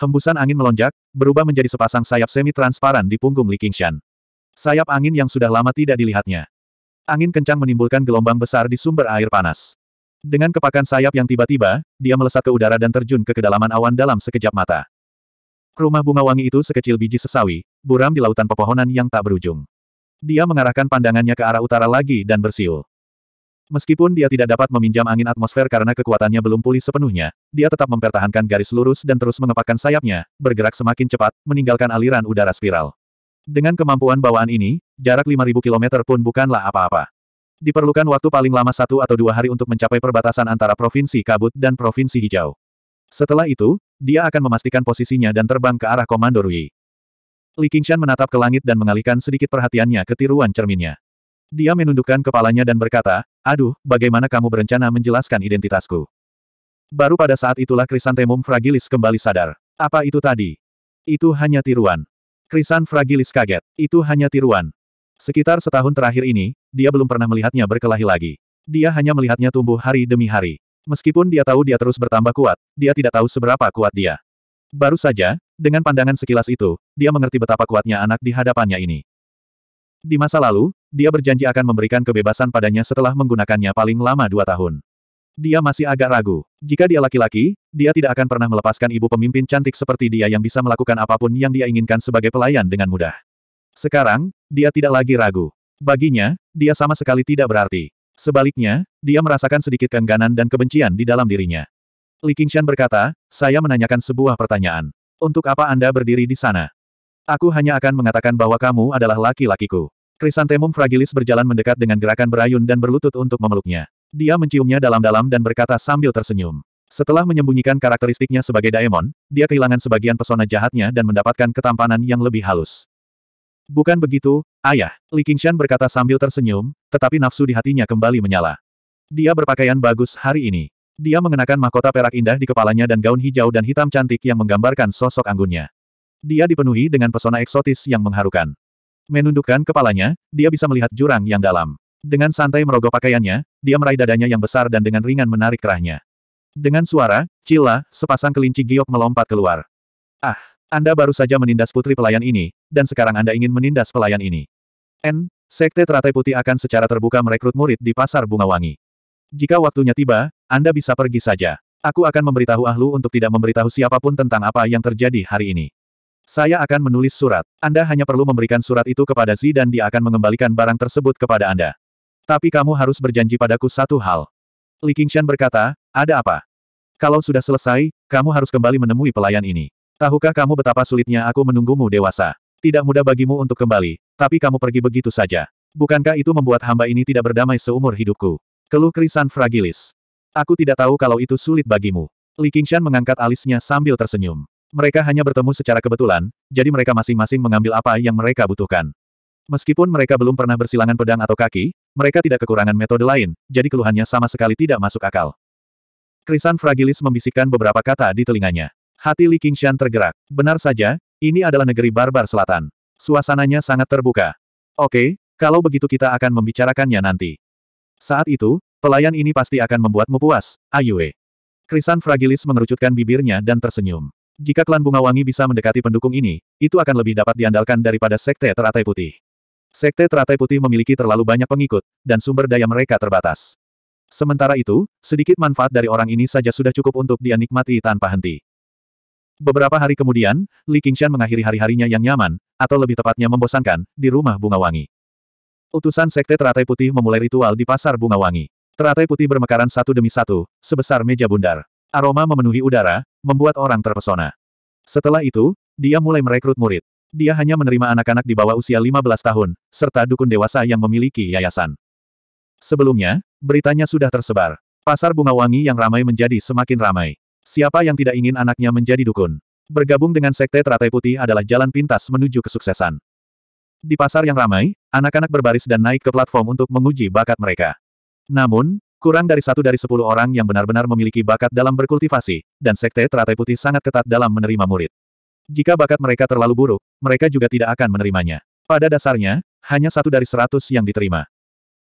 Hembusan angin melonjak, berubah menjadi sepasang sayap semi-transparan di punggung Li Qingshan. Sayap angin yang sudah lama tidak dilihatnya. Angin kencang menimbulkan gelombang besar di sumber air panas. Dengan kepakan sayap yang tiba-tiba, dia melesat ke udara dan terjun ke kedalaman awan dalam sekejap mata. Rumah bunga wangi itu sekecil biji sesawi, buram di lautan pepohonan yang tak berujung. Dia mengarahkan pandangannya ke arah utara lagi dan bersiul. Meskipun dia tidak dapat meminjam angin atmosfer karena kekuatannya belum pulih sepenuhnya, dia tetap mempertahankan garis lurus dan terus mengepakkan sayapnya, bergerak semakin cepat, meninggalkan aliran udara spiral. Dengan kemampuan bawaan ini, jarak 5.000 km pun bukanlah apa-apa. Diperlukan waktu paling lama satu atau dua hari untuk mencapai perbatasan antara Provinsi Kabut dan Provinsi Hijau. Setelah itu, dia akan memastikan posisinya dan terbang ke arah Komando Rui. Li Qingshan menatap ke langit dan mengalihkan sedikit perhatiannya ke tiruan cerminnya. Dia menundukkan kepalanya dan berkata, Aduh, bagaimana kamu berencana menjelaskan identitasku? Baru pada saat itulah Krisantemum Fragilis kembali sadar. Apa itu tadi? Itu hanya tiruan. Krisan Fragilis kaget. Itu hanya tiruan. Sekitar setahun terakhir ini, dia belum pernah melihatnya berkelahi lagi. Dia hanya melihatnya tumbuh hari demi hari. Meskipun dia tahu dia terus bertambah kuat, dia tidak tahu seberapa kuat dia. Baru saja, dengan pandangan sekilas itu, dia mengerti betapa kuatnya anak di hadapannya ini. Di masa lalu, dia berjanji akan memberikan kebebasan padanya setelah menggunakannya paling lama dua tahun. Dia masih agak ragu. Jika dia laki-laki, dia tidak akan pernah melepaskan ibu pemimpin cantik seperti dia yang bisa melakukan apapun yang dia inginkan sebagai pelayan dengan mudah. Sekarang, dia tidak lagi ragu. Baginya, dia sama sekali tidak berarti. Sebaliknya, dia merasakan sedikit keengganan dan kebencian di dalam dirinya. Li Qingshan berkata, saya menanyakan sebuah pertanyaan. Untuk apa Anda berdiri di sana? Aku hanya akan mengatakan bahwa kamu adalah laki-lakiku. Krisantemum fragilis berjalan mendekat dengan gerakan berayun dan berlutut untuk memeluknya. Dia menciumnya dalam-dalam dan berkata sambil tersenyum. Setelah menyembunyikan karakteristiknya sebagai daemon, dia kehilangan sebagian pesona jahatnya dan mendapatkan ketampanan yang lebih halus. Bukan begitu, ayah, Li Qingshan berkata sambil tersenyum, tetapi nafsu di hatinya kembali menyala. Dia berpakaian bagus hari ini. Dia mengenakan mahkota perak indah di kepalanya dan gaun hijau dan hitam cantik yang menggambarkan sosok anggunnya. Dia dipenuhi dengan pesona eksotis yang mengharukan. Menundukkan kepalanya, dia bisa melihat jurang yang dalam. Dengan santai merogoh pakaiannya, dia meraih dadanya yang besar dan dengan ringan menarik kerahnya. Dengan suara, cila, sepasang kelinci giok melompat keluar. Ah, Anda baru saja menindas putri pelayan ini, dan sekarang Anda ingin menindas pelayan ini. N, Sekte Teratai Putih akan secara terbuka merekrut murid di Pasar Bunga Wangi. Jika waktunya tiba, Anda bisa pergi saja. Aku akan memberitahu Ahlu untuk tidak memberitahu siapapun tentang apa yang terjadi hari ini. Saya akan menulis surat. Anda hanya perlu memberikan surat itu kepada Zi dan dia akan mengembalikan barang tersebut kepada Anda. Tapi kamu harus berjanji padaku satu hal. Li Qingshan berkata, ada apa? Kalau sudah selesai, kamu harus kembali menemui pelayan ini. Tahukah kamu betapa sulitnya aku menunggumu dewasa? Tidak mudah bagimu untuk kembali, tapi kamu pergi begitu saja. Bukankah itu membuat hamba ini tidak berdamai seumur hidupku? Keluh krisan fragilis. Aku tidak tahu kalau itu sulit bagimu. Li Qingshan mengangkat alisnya sambil tersenyum. Mereka hanya bertemu secara kebetulan, jadi mereka masing-masing mengambil apa yang mereka butuhkan. Meskipun mereka belum pernah bersilangan pedang atau kaki, mereka tidak kekurangan metode lain, jadi keluhannya sama sekali tidak masuk akal. Krisan Fragilis membisikkan beberapa kata di telinganya. Hati Li Qingshan tergerak. Benar saja, ini adalah negeri barbar selatan. Suasananya sangat terbuka. Oke, kalau begitu kita akan membicarakannya nanti. Saat itu, pelayan ini pasti akan membuatmu puas, Ayue. Krisan Fragilis mengerucutkan bibirnya dan tersenyum. Jika klan Bunga Wangi bisa mendekati pendukung ini, itu akan lebih dapat diandalkan daripada Sekte Teratai Putih. Sekte Teratai Putih memiliki terlalu banyak pengikut, dan sumber daya mereka terbatas. Sementara itu, sedikit manfaat dari orang ini saja sudah cukup untuk dia nikmati tanpa henti. Beberapa hari kemudian, Li Qingshan mengakhiri hari-harinya yang nyaman, atau lebih tepatnya membosankan, di rumah Bunga Wangi. Utusan Sekte Teratai Putih memulai ritual di pasar Bunga Wangi. Teratai putih bermekaran satu demi satu, sebesar meja bundar. Aroma memenuhi udara, membuat orang terpesona. Setelah itu, dia mulai merekrut murid. Dia hanya menerima anak-anak di bawah usia 15 tahun, serta dukun dewasa yang memiliki yayasan. Sebelumnya, beritanya sudah tersebar. Pasar bunga wangi yang ramai menjadi semakin ramai. Siapa yang tidak ingin anaknya menjadi dukun? Bergabung dengan Sekte Teratai Putih adalah jalan pintas menuju kesuksesan. Di pasar yang ramai, anak-anak berbaris dan naik ke platform untuk menguji bakat mereka. Namun, Kurang dari satu dari sepuluh orang yang benar-benar memiliki bakat dalam berkultivasi, dan Sekte Teratai Putih sangat ketat dalam menerima murid. Jika bakat mereka terlalu buruk, mereka juga tidak akan menerimanya. Pada dasarnya, hanya satu dari seratus yang diterima.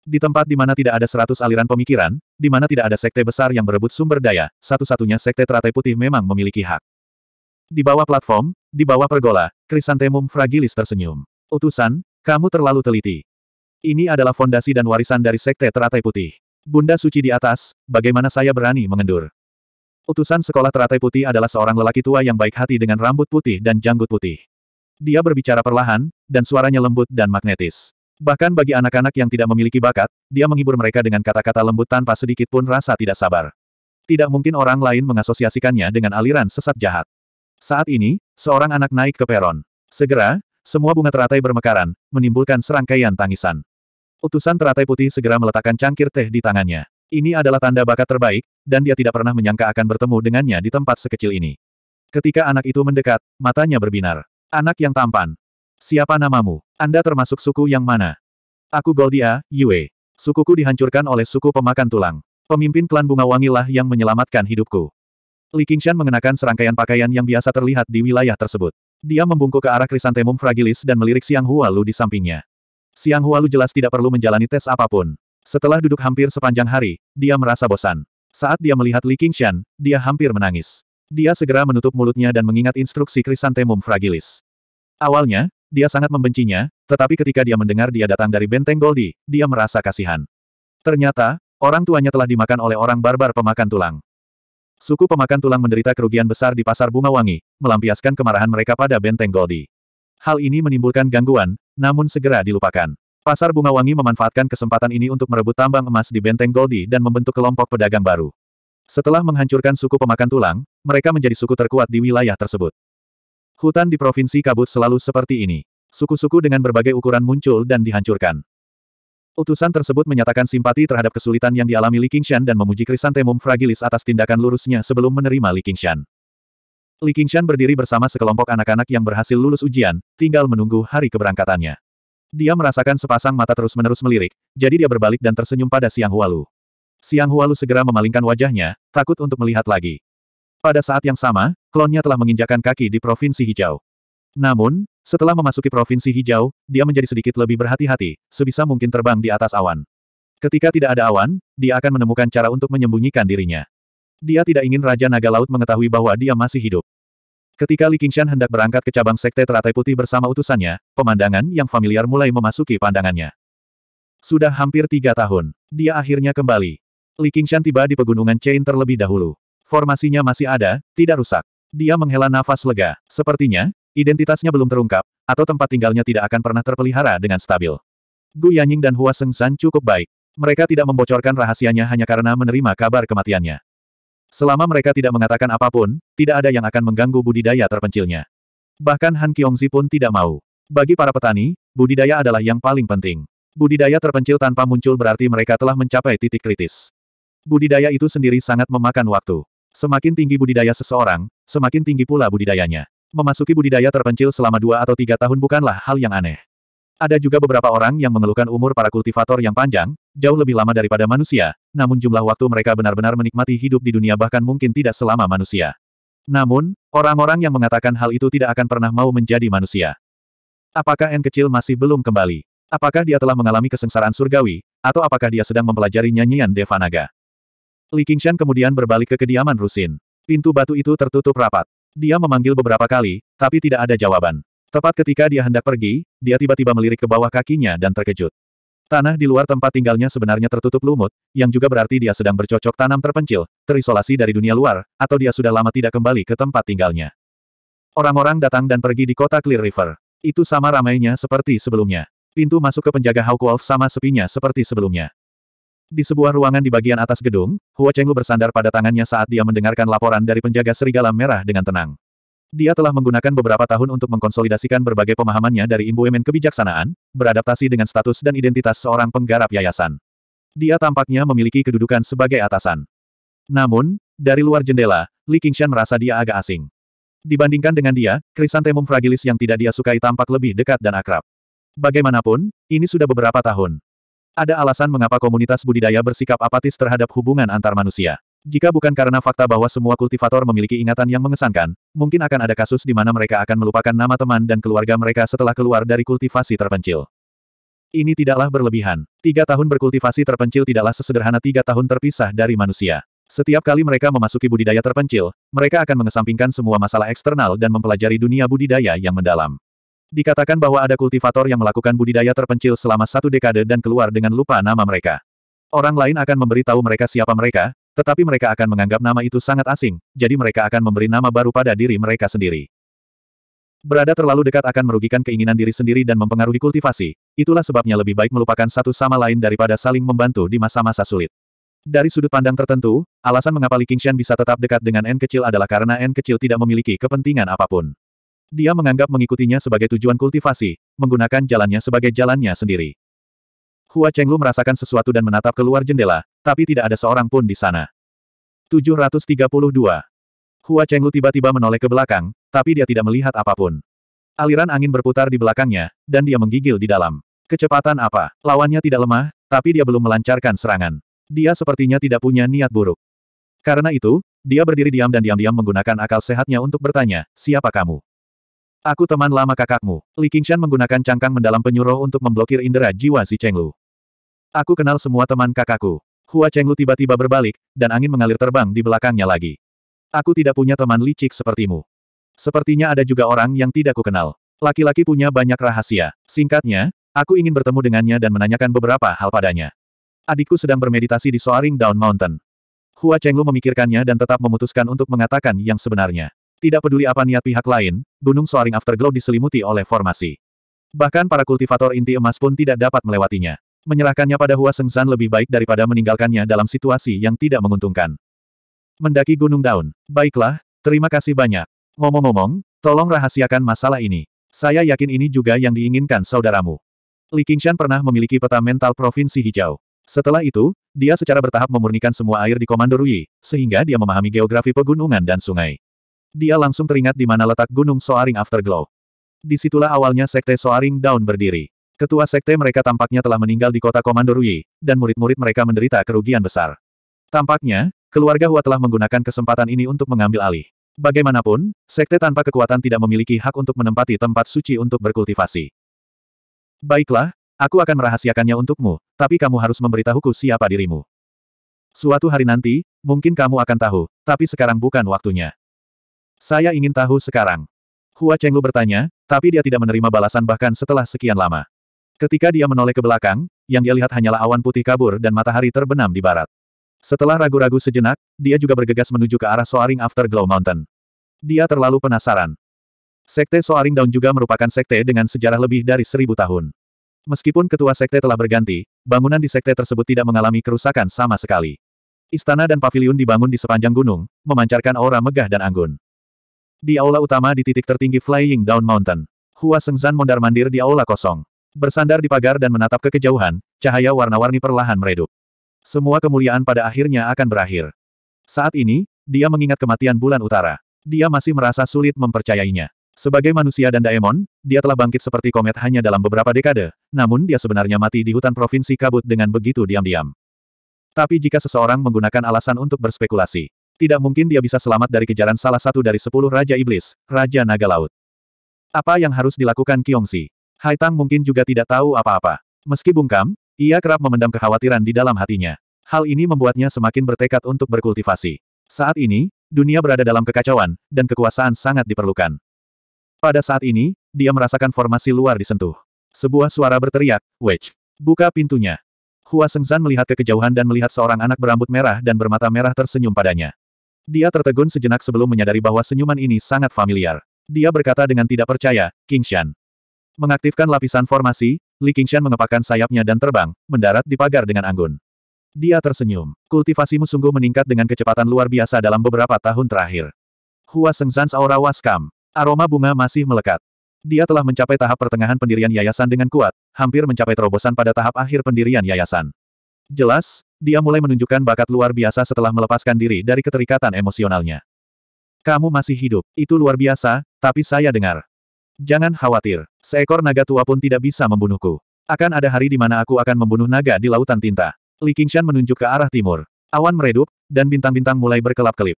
Di tempat di mana tidak ada seratus aliran pemikiran, di mana tidak ada sekte besar yang berebut sumber daya, satu-satunya sekte teratai putih memang memiliki hak. Di bawah platform, di bawah pergola, Krisantemum Fragilis tersenyum. Utusan, kamu terlalu teliti. Ini adalah fondasi dan warisan dari sekte teratai putih. Bunda suci di atas, bagaimana saya berani mengendur? Utusan sekolah teratai putih adalah seorang lelaki tua yang baik hati dengan rambut putih dan janggut putih. Dia berbicara perlahan, dan suaranya lembut dan magnetis. Bahkan bagi anak-anak yang tidak memiliki bakat, dia menghibur mereka dengan kata-kata lembut tanpa sedikit pun rasa tidak sabar. Tidak mungkin orang lain mengasosiasikannya dengan aliran sesat jahat. Saat ini, seorang anak naik ke peron. Segera, semua bunga teratai bermekaran, menimbulkan serangkaian tangisan. Utusan teratai putih segera meletakkan cangkir teh di tangannya. Ini adalah tanda bakat terbaik, dan dia tidak pernah menyangka akan bertemu dengannya di tempat sekecil ini. Ketika anak itu mendekat, matanya berbinar. Anak yang tampan. Siapa namamu? Anda termasuk suku yang mana? Aku Goldia, Yue. Sukuku dihancurkan oleh suku pemakan tulang. Pemimpin klan bunga wangilah yang menyelamatkan hidupku. Li Qingshan mengenakan serangkaian pakaian yang biasa terlihat di wilayah tersebut. Dia membungkuk ke arah krisantemum fragilis dan melirik Siang Hua Lu di sampingnya. Siang Hualu jelas tidak perlu menjalani tes apapun. Setelah duduk hampir sepanjang hari, dia merasa bosan. Saat dia melihat Li Qingshan, dia hampir menangis. Dia segera menutup mulutnya dan mengingat instruksi Krisantemum Fragilis. Awalnya, dia sangat membencinya, tetapi ketika dia mendengar dia datang dari benteng Goldi, dia merasa kasihan. Ternyata, orang tuanya telah dimakan oleh orang barbar pemakan tulang. Suku pemakan tulang menderita kerugian besar di pasar bunga wangi, melampiaskan kemarahan mereka pada benteng Goldi. Hal ini menimbulkan gangguan, namun segera dilupakan. Pasar bunga wangi memanfaatkan kesempatan ini untuk merebut tambang emas di benteng Goldi dan membentuk kelompok pedagang baru. Setelah menghancurkan suku pemakan tulang, mereka menjadi suku terkuat di wilayah tersebut. Hutan di Provinsi Kabut selalu seperti ini. Suku-suku dengan berbagai ukuran muncul dan dihancurkan. Utusan tersebut menyatakan simpati terhadap kesulitan yang dialami Li Qingshan dan memuji krisantemum fragilis atas tindakan lurusnya sebelum menerima Li Qingshan. Li Qingshan berdiri bersama sekelompok anak-anak yang berhasil lulus ujian, tinggal menunggu hari keberangkatannya. Dia merasakan sepasang mata terus-menerus melirik, jadi dia berbalik dan tersenyum pada Siang Hualu. Siang Hualu segera memalingkan wajahnya, takut untuk melihat lagi. Pada saat yang sama, klonnya telah menginjakan kaki di Provinsi Hijau. Namun, setelah memasuki Provinsi Hijau, dia menjadi sedikit lebih berhati-hati, sebisa mungkin terbang di atas awan. Ketika tidak ada awan, dia akan menemukan cara untuk menyembunyikan dirinya. Dia tidak ingin Raja Naga Laut mengetahui bahwa dia masih hidup. Ketika Li Qingshan hendak berangkat ke cabang Sekte Teratai Putih bersama utusannya, pemandangan yang familiar mulai memasuki pandangannya. Sudah hampir tiga tahun, dia akhirnya kembali. Li Qingshan tiba di pegunungan Chain terlebih dahulu. Formasinya masih ada, tidak rusak. Dia menghela nafas lega. Sepertinya, identitasnya belum terungkap, atau tempat tinggalnya tidak akan pernah terpelihara dengan stabil. Gu Yanying dan Hua Seng San cukup baik. Mereka tidak membocorkan rahasianya hanya karena menerima kabar kematiannya. Selama mereka tidak mengatakan apapun, tidak ada yang akan mengganggu budidaya terpencilnya. Bahkan Han Kyongzi pun tidak mau. Bagi para petani, budidaya adalah yang paling penting. Budidaya terpencil tanpa muncul berarti mereka telah mencapai titik kritis. Budidaya itu sendiri sangat memakan waktu. Semakin tinggi budidaya seseorang, semakin tinggi pula budidayanya. Memasuki budidaya terpencil selama dua atau tiga tahun bukanlah hal yang aneh. Ada juga beberapa orang yang mengeluhkan umur para kultivator yang panjang, jauh lebih lama daripada manusia, namun jumlah waktu mereka benar-benar menikmati hidup di dunia bahkan mungkin tidak selama manusia. Namun, orang-orang yang mengatakan hal itu tidak akan pernah mau menjadi manusia. Apakah N kecil masih belum kembali? Apakah dia telah mengalami kesengsaraan surgawi, atau apakah dia sedang mempelajari nyanyian Devanaga? Li Qingshan kemudian berbalik ke kediaman Rusin. Pintu batu itu tertutup rapat. Dia memanggil beberapa kali, tapi tidak ada jawaban. Tepat ketika dia hendak pergi, dia tiba-tiba melirik ke bawah kakinya dan terkejut. Tanah di luar tempat tinggalnya sebenarnya tertutup lumut, yang juga berarti dia sedang bercocok tanam terpencil, terisolasi dari dunia luar, atau dia sudah lama tidak kembali ke tempat tinggalnya. Orang-orang datang dan pergi di kota Clear River. Itu sama ramainya seperti sebelumnya. Pintu masuk ke penjaga Hawk Wolf sama sepinya seperti sebelumnya. Di sebuah ruangan di bagian atas gedung, Hua Chenglu bersandar pada tangannya saat dia mendengarkan laporan dari penjaga serigala merah dengan tenang. Dia telah menggunakan beberapa tahun untuk mengkonsolidasikan berbagai pemahamannya dari imbuemen kebijaksanaan, beradaptasi dengan status dan identitas seorang penggarap yayasan. Dia tampaknya memiliki kedudukan sebagai atasan. Namun, dari luar jendela, Li Qingshan merasa dia agak asing. Dibandingkan dengan dia, krisantemum fragilis yang tidak dia sukai tampak lebih dekat dan akrab. Bagaimanapun, ini sudah beberapa tahun. Ada alasan mengapa komunitas budidaya bersikap apatis terhadap hubungan antar manusia. Jika bukan karena fakta bahwa semua kultivator memiliki ingatan yang mengesankan, mungkin akan ada kasus di mana mereka akan melupakan nama teman dan keluarga mereka setelah keluar dari kultivasi terpencil. Ini tidaklah berlebihan. Tiga tahun berkultivasi terpencil tidaklah sesederhana tiga tahun terpisah dari manusia. Setiap kali mereka memasuki budidaya terpencil, mereka akan mengesampingkan semua masalah eksternal dan mempelajari dunia budidaya yang mendalam. Dikatakan bahwa ada kultivator yang melakukan budidaya terpencil selama satu dekade dan keluar dengan lupa nama mereka. Orang lain akan memberitahu mereka siapa mereka, tetapi mereka akan menganggap nama itu sangat asing, jadi mereka akan memberi nama baru pada diri mereka sendiri. Berada terlalu dekat akan merugikan keinginan diri sendiri dan mempengaruhi kultivasi, itulah sebabnya lebih baik melupakan satu sama lain daripada saling membantu di masa-masa sulit. Dari sudut pandang tertentu, alasan mengapa Li Qingxian bisa tetap dekat dengan N kecil adalah karena N kecil tidak memiliki kepentingan apapun. Dia menganggap mengikutinya sebagai tujuan kultivasi, menggunakan jalannya sebagai jalannya sendiri. Hua Chenglu merasakan sesuatu dan menatap keluar jendela, tapi tidak ada seorang pun di sana. 732. Hua Chenglu tiba-tiba menoleh ke belakang, tapi dia tidak melihat apapun. Aliran angin berputar di belakangnya, dan dia menggigil di dalam. Kecepatan apa? Lawannya tidak lemah, tapi dia belum melancarkan serangan. Dia sepertinya tidak punya niat buruk. Karena itu, dia berdiri diam dan diam-diam menggunakan akal sehatnya untuk bertanya, siapa kamu? Aku teman lama kakakmu. Li Qingshan menggunakan cangkang mendalam penyuruh untuk memblokir indera jiwa si Chenglu. Aku kenal semua teman kakakku. Hua Chenglu tiba-tiba berbalik, dan angin mengalir terbang di belakangnya lagi. Aku tidak punya teman licik sepertimu. Sepertinya ada juga orang yang tidak kukenal. Laki-laki punya banyak rahasia. Singkatnya, aku ingin bertemu dengannya dan menanyakan beberapa hal padanya. Adikku sedang bermeditasi di Soaring Down Mountain. Hua Chenglu memikirkannya dan tetap memutuskan untuk mengatakan yang sebenarnya. Tidak peduli apa niat pihak lain, Gunung Soaring Afterglow diselimuti oleh formasi. Bahkan para kultivator inti emas pun tidak dapat melewatinya. Menyerahkannya pada Hua Sengzan lebih baik daripada meninggalkannya dalam situasi yang tidak menguntungkan. Mendaki gunung daun. Baiklah, terima kasih banyak. Ngomong-ngomong, tolong rahasiakan masalah ini. Saya yakin ini juga yang diinginkan saudaramu. Li Qingshan pernah memiliki peta mental Provinsi Hijau. Setelah itu, dia secara bertahap memurnikan semua air di Komando Rui, sehingga dia memahami geografi pegunungan dan sungai. Dia langsung teringat di mana letak Gunung Soaring Afterglow. Disitulah awalnya Sekte Soaring Daun berdiri. Ketua sekte mereka tampaknya telah meninggal di kota Komando Rui, dan murid-murid mereka menderita kerugian besar. Tampaknya, keluarga Hua telah menggunakan kesempatan ini untuk mengambil alih. Bagaimanapun, sekte tanpa kekuatan tidak memiliki hak untuk menempati tempat suci untuk berkultivasi. Baiklah, aku akan merahasiakannya untukmu, tapi kamu harus memberitahuku siapa dirimu. Suatu hari nanti, mungkin kamu akan tahu, tapi sekarang bukan waktunya. Saya ingin tahu sekarang. Hua Chenglu bertanya, tapi dia tidak menerima balasan bahkan setelah sekian lama. Ketika dia menoleh ke belakang, yang dia lihat hanyalah awan putih kabur dan matahari terbenam di barat. Setelah ragu-ragu sejenak, dia juga bergegas menuju ke arah Soaring Afterglow Mountain. Dia terlalu penasaran. Sekte Soaring Down juga merupakan sekte dengan sejarah lebih dari seribu tahun. Meskipun ketua sekte telah berganti, bangunan di sekte tersebut tidak mengalami kerusakan sama sekali. Istana dan pavilion dibangun di sepanjang gunung, memancarkan aura megah dan anggun. Di aula utama di titik tertinggi Flying Down Mountain, Hua Sengzan mondar-mandir di aula kosong. Bersandar di pagar dan menatap ke kejauhan, cahaya warna-warni perlahan meredup. Semua kemuliaan pada akhirnya akan berakhir. Saat ini, dia mengingat kematian bulan utara. Dia masih merasa sulit mempercayainya. Sebagai manusia dan daemon, dia telah bangkit seperti komet hanya dalam beberapa dekade, namun dia sebenarnya mati di hutan provinsi kabut dengan begitu diam-diam. Tapi jika seseorang menggunakan alasan untuk berspekulasi, tidak mungkin dia bisa selamat dari kejaran salah satu dari sepuluh Raja Iblis, Raja Naga Laut. Apa yang harus dilakukan Kiongsi? Hai Tang mungkin juga tidak tahu apa-apa. Meski bungkam, ia kerap memendam kekhawatiran di dalam hatinya. Hal ini membuatnya semakin bertekad untuk berkultivasi. Saat ini, dunia berada dalam kekacauan, dan kekuasaan sangat diperlukan. Pada saat ini, dia merasakan formasi luar disentuh. Sebuah suara berteriak, Wedge, buka pintunya. Hua Sengzan melihat ke kejauhan dan melihat seorang anak berambut merah dan bermata merah tersenyum padanya. Dia tertegun sejenak sebelum menyadari bahwa senyuman ini sangat familiar. Dia berkata dengan tidak percaya, King Shan. Mengaktifkan lapisan formasi, Li Qingshan mengepakkan sayapnya dan terbang, mendarat di pagar dengan anggun. Dia tersenyum. Kultivasimu sungguh meningkat dengan kecepatan luar biasa dalam beberapa tahun terakhir. Hua Sengzans aura waskam. Aroma bunga masih melekat. Dia telah mencapai tahap pertengahan pendirian yayasan dengan kuat, hampir mencapai terobosan pada tahap akhir pendirian yayasan. Jelas, dia mulai menunjukkan bakat luar biasa setelah melepaskan diri dari keterikatan emosionalnya. Kamu masih hidup, itu luar biasa, tapi saya dengar. Jangan khawatir, seekor naga tua pun tidak bisa membunuhku. Akan ada hari di mana aku akan membunuh naga di lautan tinta. Li Qingshan menunjuk ke arah timur. Awan meredup, dan bintang-bintang mulai berkelap-kelip.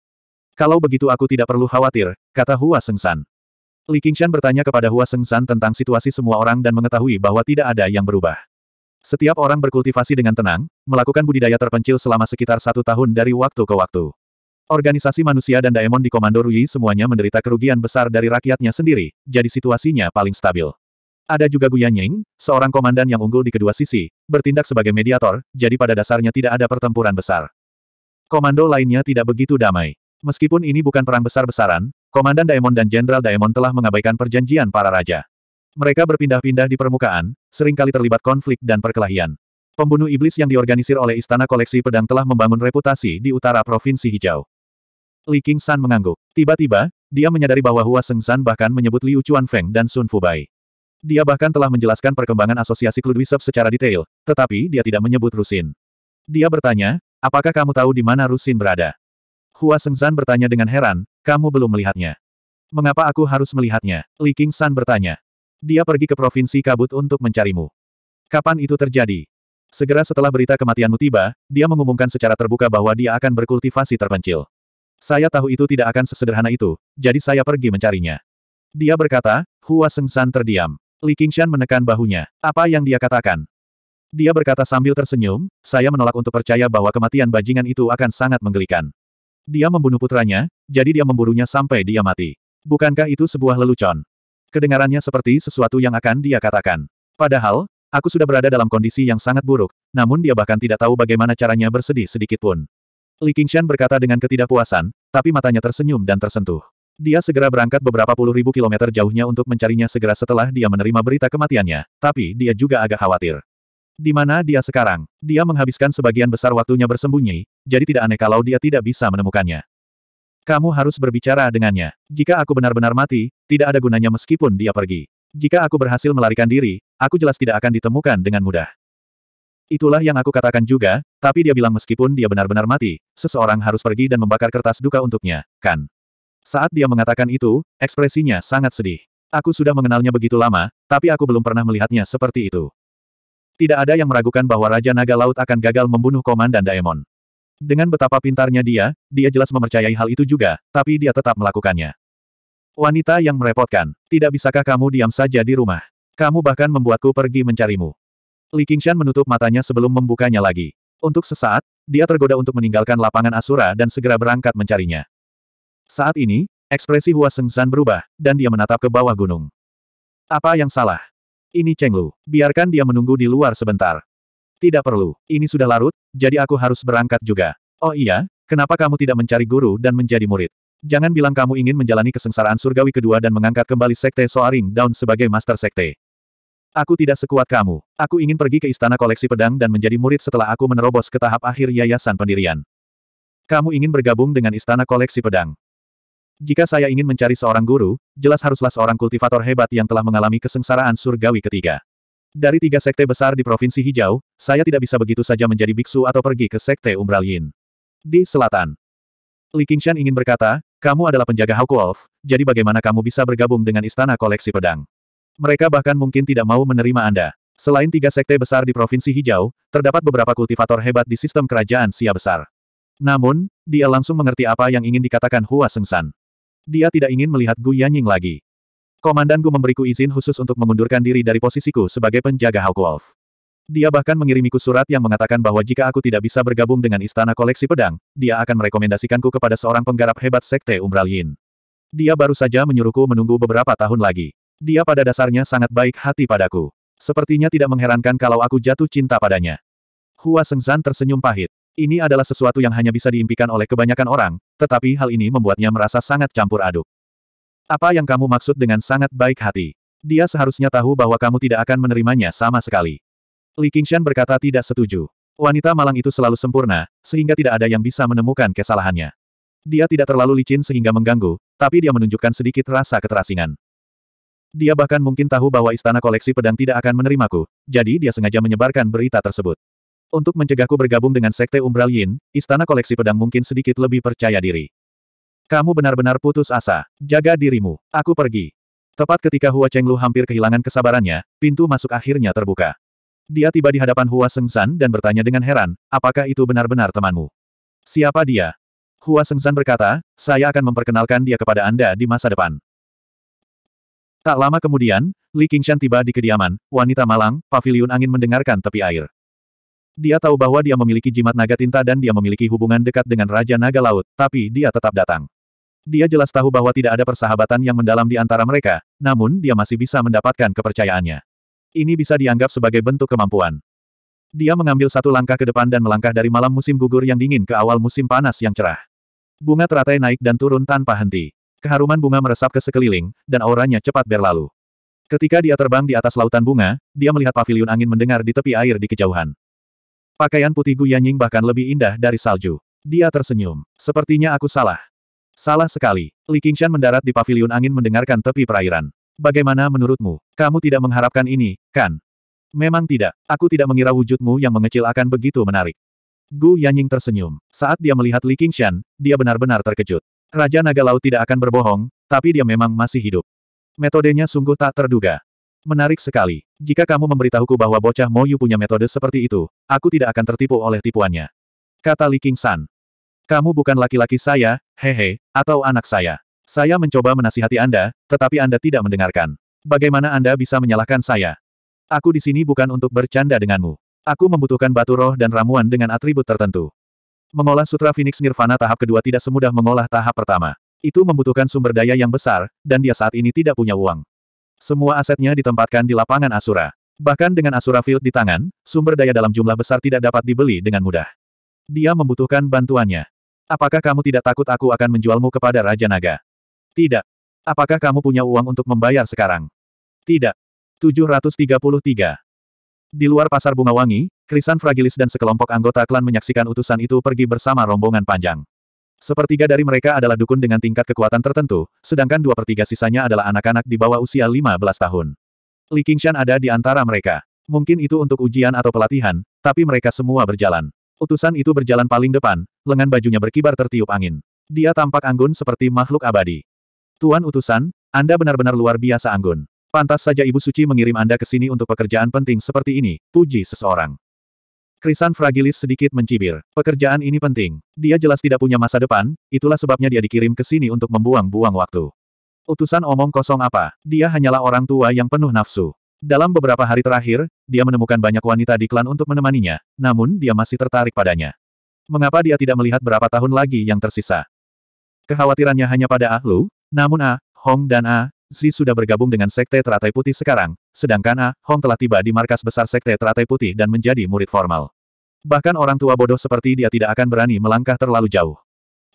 Kalau begitu aku tidak perlu khawatir, kata Hua Sengsan. Li Qingshan bertanya kepada Hua Sengsan tentang situasi semua orang dan mengetahui bahwa tidak ada yang berubah. Setiap orang berkultivasi dengan tenang, melakukan budidaya terpencil selama sekitar satu tahun dari waktu ke waktu. Organisasi manusia dan daemon di Komando Rui semuanya menderita kerugian besar dari rakyatnya sendiri, jadi situasinya paling stabil. Ada juga Guyanying, seorang komandan yang unggul di kedua sisi, bertindak sebagai mediator, jadi pada dasarnya tidak ada pertempuran besar. Komando lainnya tidak begitu damai. Meskipun ini bukan perang besar-besaran, Komandan Daemon dan Jenderal Daemon telah mengabaikan perjanjian para raja. Mereka berpindah-pindah di permukaan, seringkali terlibat konflik dan perkelahian. Pembunuh iblis yang diorganisir oleh Istana Koleksi Pedang telah membangun reputasi di utara Provinsi Hijau. Li King San mengangguk. Tiba-tiba, dia menyadari bahwa Hua Seng San bahkan menyebut Liu Chuan Feng dan Sun Fu Bai. Dia bahkan telah menjelaskan perkembangan asosiasi Kludwisep secara detail, tetapi dia tidak menyebut Rusin. Dia bertanya, apakah kamu tahu di mana Rusin berada? Hua Seng San bertanya dengan heran, kamu belum melihatnya. Mengapa aku harus melihatnya? Li King San bertanya. Dia pergi ke provinsi kabut untuk mencarimu. Kapan itu terjadi? Segera setelah berita kematianmu tiba, dia mengumumkan secara terbuka bahwa dia akan berkultivasi terpencil. Saya tahu itu tidak akan sesederhana itu, jadi saya pergi mencarinya. Dia berkata, Hua Sengsan terdiam. Li Qingshan menekan bahunya. Apa yang dia katakan? Dia berkata sambil tersenyum, saya menolak untuk percaya bahwa kematian bajingan itu akan sangat menggelikan. Dia membunuh putranya, jadi dia memburunya sampai dia mati. Bukankah itu sebuah lelucon? Kedengarannya seperti sesuatu yang akan dia katakan. Padahal, aku sudah berada dalam kondisi yang sangat buruk, namun dia bahkan tidak tahu bagaimana caranya bersedih sedikitpun. Li Qingshan berkata dengan ketidakpuasan, tapi matanya tersenyum dan tersentuh. Dia segera berangkat beberapa puluh ribu kilometer jauhnya untuk mencarinya segera setelah dia menerima berita kematiannya, tapi dia juga agak khawatir. Di mana dia sekarang? Dia menghabiskan sebagian besar waktunya bersembunyi, jadi tidak aneh kalau dia tidak bisa menemukannya. Kamu harus berbicara dengannya. Jika aku benar-benar mati, tidak ada gunanya meskipun dia pergi. Jika aku berhasil melarikan diri, aku jelas tidak akan ditemukan dengan mudah. Itulah yang aku katakan juga, tapi dia bilang meskipun dia benar-benar mati, seseorang harus pergi dan membakar kertas duka untuknya, kan? Saat dia mengatakan itu, ekspresinya sangat sedih. Aku sudah mengenalnya begitu lama, tapi aku belum pernah melihatnya seperti itu. Tidak ada yang meragukan bahwa Raja Naga Laut akan gagal membunuh Komandan Daemon. Dengan betapa pintarnya dia, dia jelas mempercayai hal itu juga, tapi dia tetap melakukannya. Wanita yang merepotkan, tidak bisakah kamu diam saja di rumah? Kamu bahkan membuatku pergi mencarimu. Li Qingshan menutup matanya sebelum membukanya lagi. Untuk sesaat, dia tergoda untuk meninggalkan lapangan Asura dan segera berangkat mencarinya. Saat ini, ekspresi Hua Sengzan berubah, dan dia menatap ke bawah gunung. Apa yang salah? Ini Cheng Lu. Biarkan dia menunggu di luar sebentar. Tidak perlu. Ini sudah larut, jadi aku harus berangkat juga. Oh iya, kenapa kamu tidak mencari guru dan menjadi murid? Jangan bilang kamu ingin menjalani kesengsaraan surgawi kedua dan mengangkat kembali Sekte Soaring Down sebagai Master Sekte. Aku tidak sekuat kamu. Aku ingin pergi ke istana koleksi pedang dan menjadi murid setelah aku menerobos ke tahap akhir yayasan pendirian. Kamu ingin bergabung dengan istana koleksi pedang. Jika saya ingin mencari seorang guru, jelas haruslah seorang kultivator hebat yang telah mengalami kesengsaraan surgawi ketiga. Dari tiga sekte besar di Provinsi Hijau, saya tidak bisa begitu saja menjadi biksu atau pergi ke sekte Umbral Yin. Di selatan. Li Qingshan ingin berkata, kamu adalah penjaga Hawk Wolf, jadi bagaimana kamu bisa bergabung dengan istana koleksi pedang? Mereka bahkan mungkin tidak mau menerima Anda. Selain tiga sekte besar di Provinsi Hijau, terdapat beberapa kultivator hebat di sistem kerajaan Sia Besar. Namun, dia langsung mengerti apa yang ingin dikatakan Hua Sengsan. Dia tidak ingin melihat Gu Yanying lagi. Komandan Gu memberiku izin khusus untuk mengundurkan diri dari posisiku sebagai penjaga Hawk Wolf. Dia bahkan mengirimiku surat yang mengatakan bahwa jika aku tidak bisa bergabung dengan Istana Koleksi Pedang, dia akan merekomendasikanku kepada seorang penggarap hebat Sekte Umbral Yin. Dia baru saja menyuruhku menunggu beberapa tahun lagi. Dia pada dasarnya sangat baik hati padaku. Sepertinya tidak mengherankan kalau aku jatuh cinta padanya. Hua Sengzan tersenyum pahit. Ini adalah sesuatu yang hanya bisa diimpikan oleh kebanyakan orang, tetapi hal ini membuatnya merasa sangat campur aduk. Apa yang kamu maksud dengan sangat baik hati? Dia seharusnya tahu bahwa kamu tidak akan menerimanya sama sekali. Li Qingshan berkata tidak setuju. Wanita malang itu selalu sempurna, sehingga tidak ada yang bisa menemukan kesalahannya. Dia tidak terlalu licin sehingga mengganggu, tapi dia menunjukkan sedikit rasa keterasingan. Dia bahkan mungkin tahu bahwa istana koleksi pedang tidak akan menerimaku, jadi dia sengaja menyebarkan berita tersebut. Untuk mencegahku bergabung dengan Sekte Umbral Yin, istana koleksi pedang mungkin sedikit lebih percaya diri. Kamu benar-benar putus asa. Jaga dirimu. Aku pergi. Tepat ketika Hua Chenglu hampir kehilangan kesabarannya, pintu masuk akhirnya terbuka. Dia tiba di hadapan Hua Sengzan dan bertanya dengan heran, apakah itu benar-benar temanmu? Siapa dia? Hua Sengzan berkata, saya akan memperkenalkan dia kepada Anda di masa depan. Tak lama kemudian, Li Qingshan tiba di kediaman, wanita malang, paviliun angin mendengarkan tepi air. Dia tahu bahwa dia memiliki jimat naga tinta dan dia memiliki hubungan dekat dengan Raja Naga Laut, tapi dia tetap datang. Dia jelas tahu bahwa tidak ada persahabatan yang mendalam di antara mereka, namun dia masih bisa mendapatkan kepercayaannya. Ini bisa dianggap sebagai bentuk kemampuan. Dia mengambil satu langkah ke depan dan melangkah dari malam musim gugur yang dingin ke awal musim panas yang cerah. Bunga teratai naik dan turun tanpa henti. Keharuman bunga meresap ke sekeliling, dan auranya cepat berlalu. Ketika dia terbang di atas lautan bunga, dia melihat pavilion angin mendengar di tepi air di kejauhan. Pakaian putih Gu Yanying bahkan lebih indah dari salju. Dia tersenyum. Sepertinya aku salah. Salah sekali. Li Qingshan mendarat di pavilion angin mendengarkan tepi perairan. Bagaimana menurutmu? Kamu tidak mengharapkan ini, kan? Memang tidak. Aku tidak mengira wujudmu yang mengecil akan begitu menarik. Gu Yanying tersenyum. Saat dia melihat Li Qingshan, dia benar-benar terkejut. Raja Naga Laut tidak akan berbohong, tapi dia memang masih hidup. Metodenya sungguh tak terduga. Menarik sekali. Jika kamu memberitahuku bahwa bocah Moyu punya metode seperti itu, aku tidak akan tertipu oleh tipuannya. Kata Li King San. Kamu bukan laki-laki saya, hehe, atau anak saya. Saya mencoba menasihati Anda, tetapi Anda tidak mendengarkan. Bagaimana Anda bisa menyalahkan saya? Aku di sini bukan untuk bercanda denganmu. Aku membutuhkan batu roh dan ramuan dengan atribut tertentu. Mengolah Sutra Phoenix Nirvana tahap kedua tidak semudah mengolah tahap pertama. Itu membutuhkan sumber daya yang besar, dan dia saat ini tidak punya uang. Semua asetnya ditempatkan di lapangan Asura. Bahkan dengan Asura Field di tangan, sumber daya dalam jumlah besar tidak dapat dibeli dengan mudah. Dia membutuhkan bantuannya. Apakah kamu tidak takut aku akan menjualmu kepada Raja Naga? Tidak. Apakah kamu punya uang untuk membayar sekarang? Tidak. 733. Di luar pasar bunga wangi, Krisan Fragilis dan sekelompok anggota klan menyaksikan utusan itu pergi bersama rombongan panjang. Sepertiga dari mereka adalah dukun dengan tingkat kekuatan tertentu, sedangkan dua pertiga sisanya adalah anak-anak di bawah usia 15 tahun. Li Qingshan ada di antara mereka. Mungkin itu untuk ujian atau pelatihan, tapi mereka semua berjalan. Utusan itu berjalan paling depan, lengan bajunya berkibar tertiup angin. Dia tampak anggun seperti makhluk abadi. Tuan utusan, Anda benar-benar luar biasa anggun. Pantas saja Ibu Suci mengirim Anda ke sini untuk pekerjaan penting seperti ini, puji seseorang. Krisan Fragilis sedikit mencibir. Pekerjaan ini penting. Dia jelas tidak punya masa depan, itulah sebabnya dia dikirim ke sini untuk membuang-buang waktu. Utusan omong kosong apa? Dia hanyalah orang tua yang penuh nafsu. Dalam beberapa hari terakhir, dia menemukan banyak wanita di klan untuk menemaninya, namun dia masih tertarik padanya. Mengapa dia tidak melihat berapa tahun lagi yang tersisa? Kekhawatirannya hanya pada Ah Lu, namun Ah, Hong dan Ah, Zi sudah bergabung dengan Sekte Teratai Putih sekarang, sedangkan A. Hong telah tiba di markas besar Sekte Teratai Putih dan menjadi murid formal. Bahkan orang tua bodoh seperti dia tidak akan berani melangkah terlalu jauh.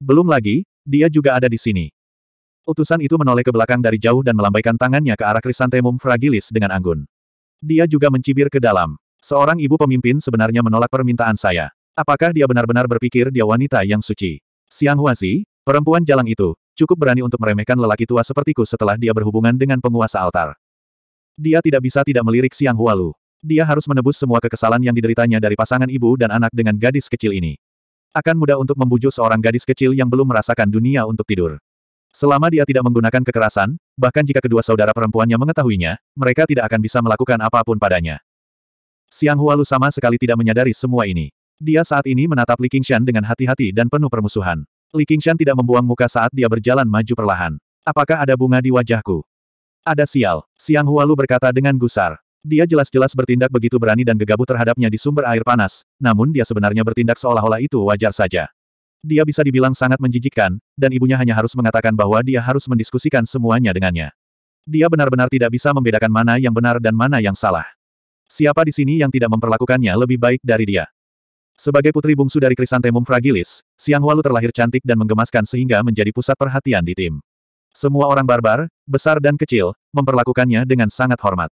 Belum lagi, dia juga ada di sini. Utusan itu menoleh ke belakang dari jauh dan melambaikan tangannya ke arah krisantemum fragilis dengan anggun. Dia juga mencibir ke dalam. Seorang ibu pemimpin sebenarnya menolak permintaan saya. Apakah dia benar-benar berpikir dia wanita yang suci? Siang Huasi, perempuan Jalan itu, cukup berani untuk meremehkan lelaki tua sepertiku setelah dia berhubungan dengan penguasa altar. Dia tidak bisa tidak melirik Siang Hualu. Dia harus menebus semua kekesalan yang dideritanya dari pasangan ibu dan anak dengan gadis kecil ini. Akan mudah untuk membujuk seorang gadis kecil yang belum merasakan dunia untuk tidur. Selama dia tidak menggunakan kekerasan, bahkan jika kedua saudara perempuannya mengetahuinya, mereka tidak akan bisa melakukan apapun padanya. Siang Hualu sama sekali tidak menyadari semua ini. Dia saat ini menatap Li Qingshan dengan hati-hati dan penuh permusuhan. Li Qingshan tidak membuang muka saat dia berjalan maju perlahan. Apakah ada bunga di wajahku? Ada sial, Siang Hualu berkata dengan gusar. Dia jelas-jelas bertindak begitu berani dan gegabah terhadapnya di sumber air panas, namun dia sebenarnya bertindak seolah-olah itu wajar saja. Dia bisa dibilang sangat menjijikkan, dan ibunya hanya harus mengatakan bahwa dia harus mendiskusikan semuanya dengannya. Dia benar-benar tidak bisa membedakan mana yang benar dan mana yang salah. Siapa di sini yang tidak memperlakukannya lebih baik dari dia? Sebagai putri bungsu dari Krisantemum Fragilis, Siang Hualu terlahir cantik dan menggemaskan sehingga menjadi pusat perhatian di tim. Semua orang barbar, besar dan kecil, memperlakukannya dengan sangat hormat.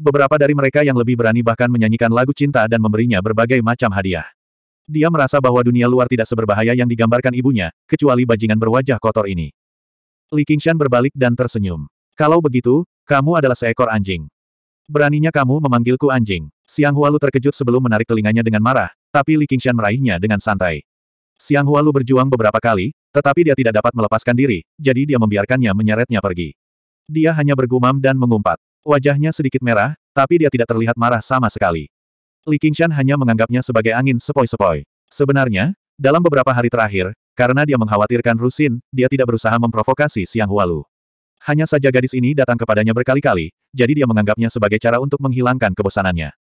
Beberapa dari mereka yang lebih berani bahkan menyanyikan lagu cinta dan memberinya berbagai macam hadiah. Dia merasa bahwa dunia luar tidak seberbahaya yang digambarkan ibunya, kecuali bajingan berwajah kotor ini. Li Qingshan berbalik dan tersenyum. Kalau begitu, kamu adalah seekor anjing. Beraninya kamu memanggilku anjing. Siang Hualu terkejut sebelum menarik telinganya dengan marah, tapi Li Qingshan meraihnya dengan santai. Siang Hualu berjuang beberapa kali, tetapi dia tidak dapat melepaskan diri, jadi dia membiarkannya menyeretnya pergi. Dia hanya bergumam dan mengumpat. Wajahnya sedikit merah, tapi dia tidak terlihat marah sama sekali. Li Qingshan hanya menganggapnya sebagai angin sepoi-sepoi. Sebenarnya, dalam beberapa hari terakhir, karena dia mengkhawatirkan Rusin, dia tidak berusaha memprovokasi Siang Hualu. Hanya saja gadis ini datang kepadanya berkali-kali, jadi dia menganggapnya sebagai cara untuk menghilangkan kebosanannya.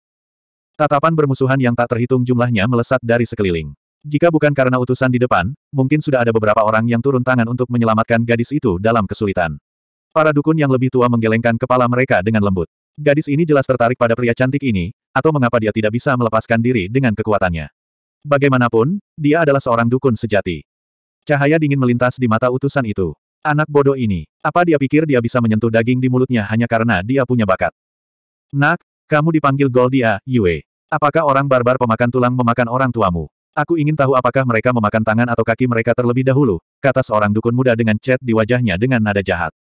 Tatapan bermusuhan yang tak terhitung jumlahnya melesat dari sekeliling. Jika bukan karena utusan di depan, mungkin sudah ada beberapa orang yang turun tangan untuk menyelamatkan gadis itu dalam kesulitan. Para dukun yang lebih tua menggelengkan kepala mereka dengan lembut. Gadis ini jelas tertarik pada pria cantik ini, atau mengapa dia tidak bisa melepaskan diri dengan kekuatannya. Bagaimanapun, dia adalah seorang dukun sejati. Cahaya dingin melintas di mata utusan itu. Anak bodoh ini, apa dia pikir dia bisa menyentuh daging di mulutnya hanya karena dia punya bakat? Nak, kamu dipanggil Goldia, Yue. Apakah orang barbar pemakan tulang memakan orang tuamu? Aku ingin tahu apakah mereka memakan tangan atau kaki mereka terlebih dahulu, kata seorang dukun muda dengan cat di wajahnya dengan nada jahat.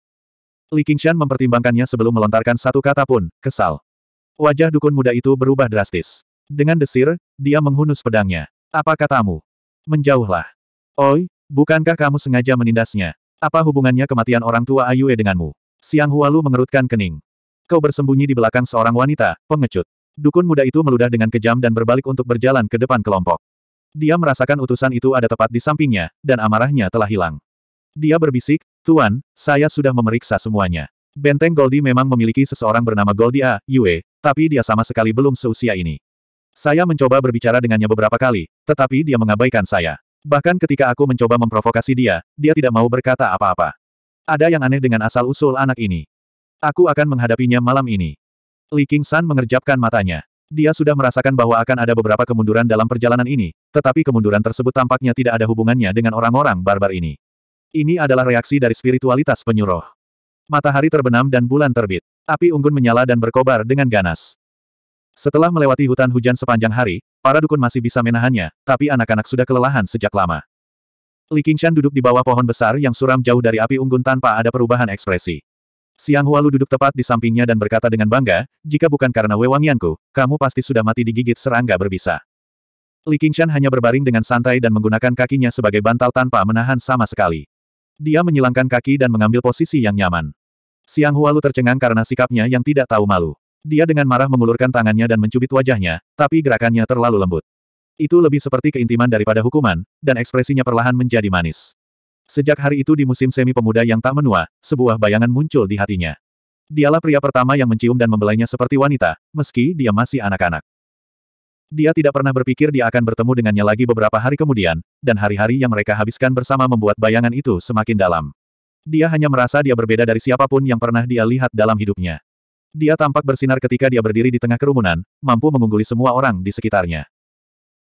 Li Qingshan mempertimbangkannya sebelum melontarkan satu kata pun, kesal. Wajah dukun muda itu berubah drastis. Dengan desir, dia menghunus pedangnya. Apa katamu? Menjauhlah. Oi, bukankah kamu sengaja menindasnya? Apa hubungannya kematian orang tua Ayue denganmu? Siang Hualu mengerutkan kening. Kau bersembunyi di belakang seorang wanita, pengecut. Dukun muda itu meludah dengan kejam dan berbalik untuk berjalan ke depan kelompok. Dia merasakan utusan itu ada tepat di sampingnya, dan amarahnya telah hilang. Dia berbisik, Tuan, saya sudah memeriksa semuanya. Benteng Goldie memang memiliki seseorang bernama Goldie A. Yue, tapi dia sama sekali belum seusia ini. Saya mencoba berbicara dengannya beberapa kali, tetapi dia mengabaikan saya. Bahkan ketika aku mencoba memprovokasi dia, dia tidak mau berkata apa-apa. Ada yang aneh dengan asal-usul anak ini. Aku akan menghadapinya malam ini. Li San mengerjapkan matanya. Dia sudah merasakan bahwa akan ada beberapa kemunduran dalam perjalanan ini, tetapi kemunduran tersebut tampaknya tidak ada hubungannya dengan orang-orang barbar ini. Ini adalah reaksi dari spiritualitas penyuruh. Matahari terbenam dan bulan terbit. Api unggun menyala dan berkobar dengan ganas. Setelah melewati hutan hujan sepanjang hari, para dukun masih bisa menahannya, tapi anak-anak sudah kelelahan sejak lama. Li Qingshan duduk di bawah pohon besar yang suram jauh dari api unggun tanpa ada perubahan ekspresi. Siang Hualu duduk tepat di sampingnya dan berkata dengan bangga, jika bukan karena wewangianku, kamu pasti sudah mati digigit serangga berbisa. Li Qingshan hanya berbaring dengan santai dan menggunakan kakinya sebagai bantal tanpa menahan sama sekali. Dia menyilangkan kaki dan mengambil posisi yang nyaman. Siang Hualu tercengang karena sikapnya yang tidak tahu malu. Dia dengan marah mengulurkan tangannya dan mencubit wajahnya, tapi gerakannya terlalu lembut. Itu lebih seperti keintiman daripada hukuman, dan ekspresinya perlahan menjadi manis. Sejak hari itu di musim semi pemuda yang tak menua, sebuah bayangan muncul di hatinya. Dialah pria pertama yang mencium dan membelainya seperti wanita, meski dia masih anak-anak. Dia tidak pernah berpikir dia akan bertemu dengannya lagi beberapa hari kemudian, dan hari-hari yang mereka habiskan bersama membuat bayangan itu semakin dalam. Dia hanya merasa dia berbeda dari siapapun yang pernah dia lihat dalam hidupnya. Dia tampak bersinar ketika dia berdiri di tengah kerumunan, mampu mengungguli semua orang di sekitarnya.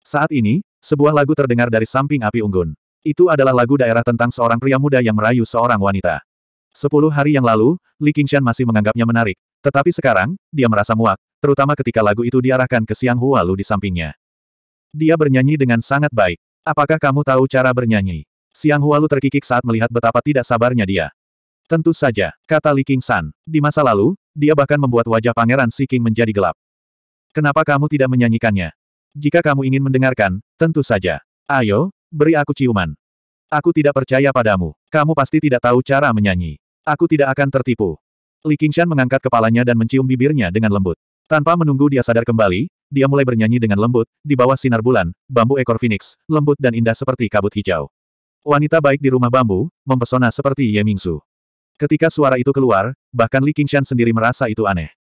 Saat ini, sebuah lagu terdengar dari samping api unggun. Itu adalah lagu daerah tentang seorang pria muda yang merayu seorang wanita. Sepuluh hari yang lalu, Li Qingshan masih menganggapnya menarik. Tetapi sekarang, dia merasa muak, terutama ketika lagu itu diarahkan ke Siang Hua Lu di sampingnya. Dia bernyanyi dengan sangat baik. Apakah kamu tahu cara bernyanyi? Siang Hualu terkikik saat melihat betapa tidak sabarnya dia. Tentu saja, kata Li Qingshan. Di masa lalu, dia bahkan membuat wajah pangeran Si King menjadi gelap. Kenapa kamu tidak menyanyikannya? Jika kamu ingin mendengarkan, tentu saja. Ayo, beri aku ciuman. Aku tidak percaya padamu. Kamu pasti tidak tahu cara menyanyi. Aku tidak akan tertipu. Li Qingshan mengangkat kepalanya dan mencium bibirnya dengan lembut. Tanpa menunggu dia sadar kembali, dia mulai bernyanyi dengan lembut, di bawah sinar bulan, bambu ekor phoenix, lembut dan indah seperti kabut hijau. Wanita baik di rumah bambu, mempesona seperti Ye Mingsu. Ketika suara itu keluar, bahkan Li Qingshan sendiri merasa itu aneh.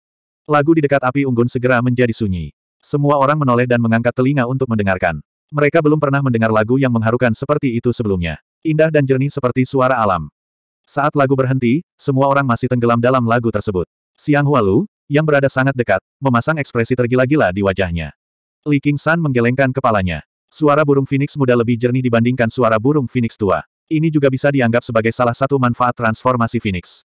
Lagu di dekat api unggun segera menjadi sunyi. Semua orang menoleh dan mengangkat telinga untuk mendengarkan. Mereka belum pernah mendengar lagu yang mengharukan seperti itu sebelumnya. Indah dan jernih seperti suara alam. Saat lagu berhenti, semua orang masih tenggelam dalam lagu tersebut. Siang Hualu, yang berada sangat dekat, memasang ekspresi tergila-gila di wajahnya. Li King San menggelengkan kepalanya. Suara burung phoenix muda lebih jernih dibandingkan suara burung phoenix tua. Ini juga bisa dianggap sebagai salah satu manfaat transformasi phoenix.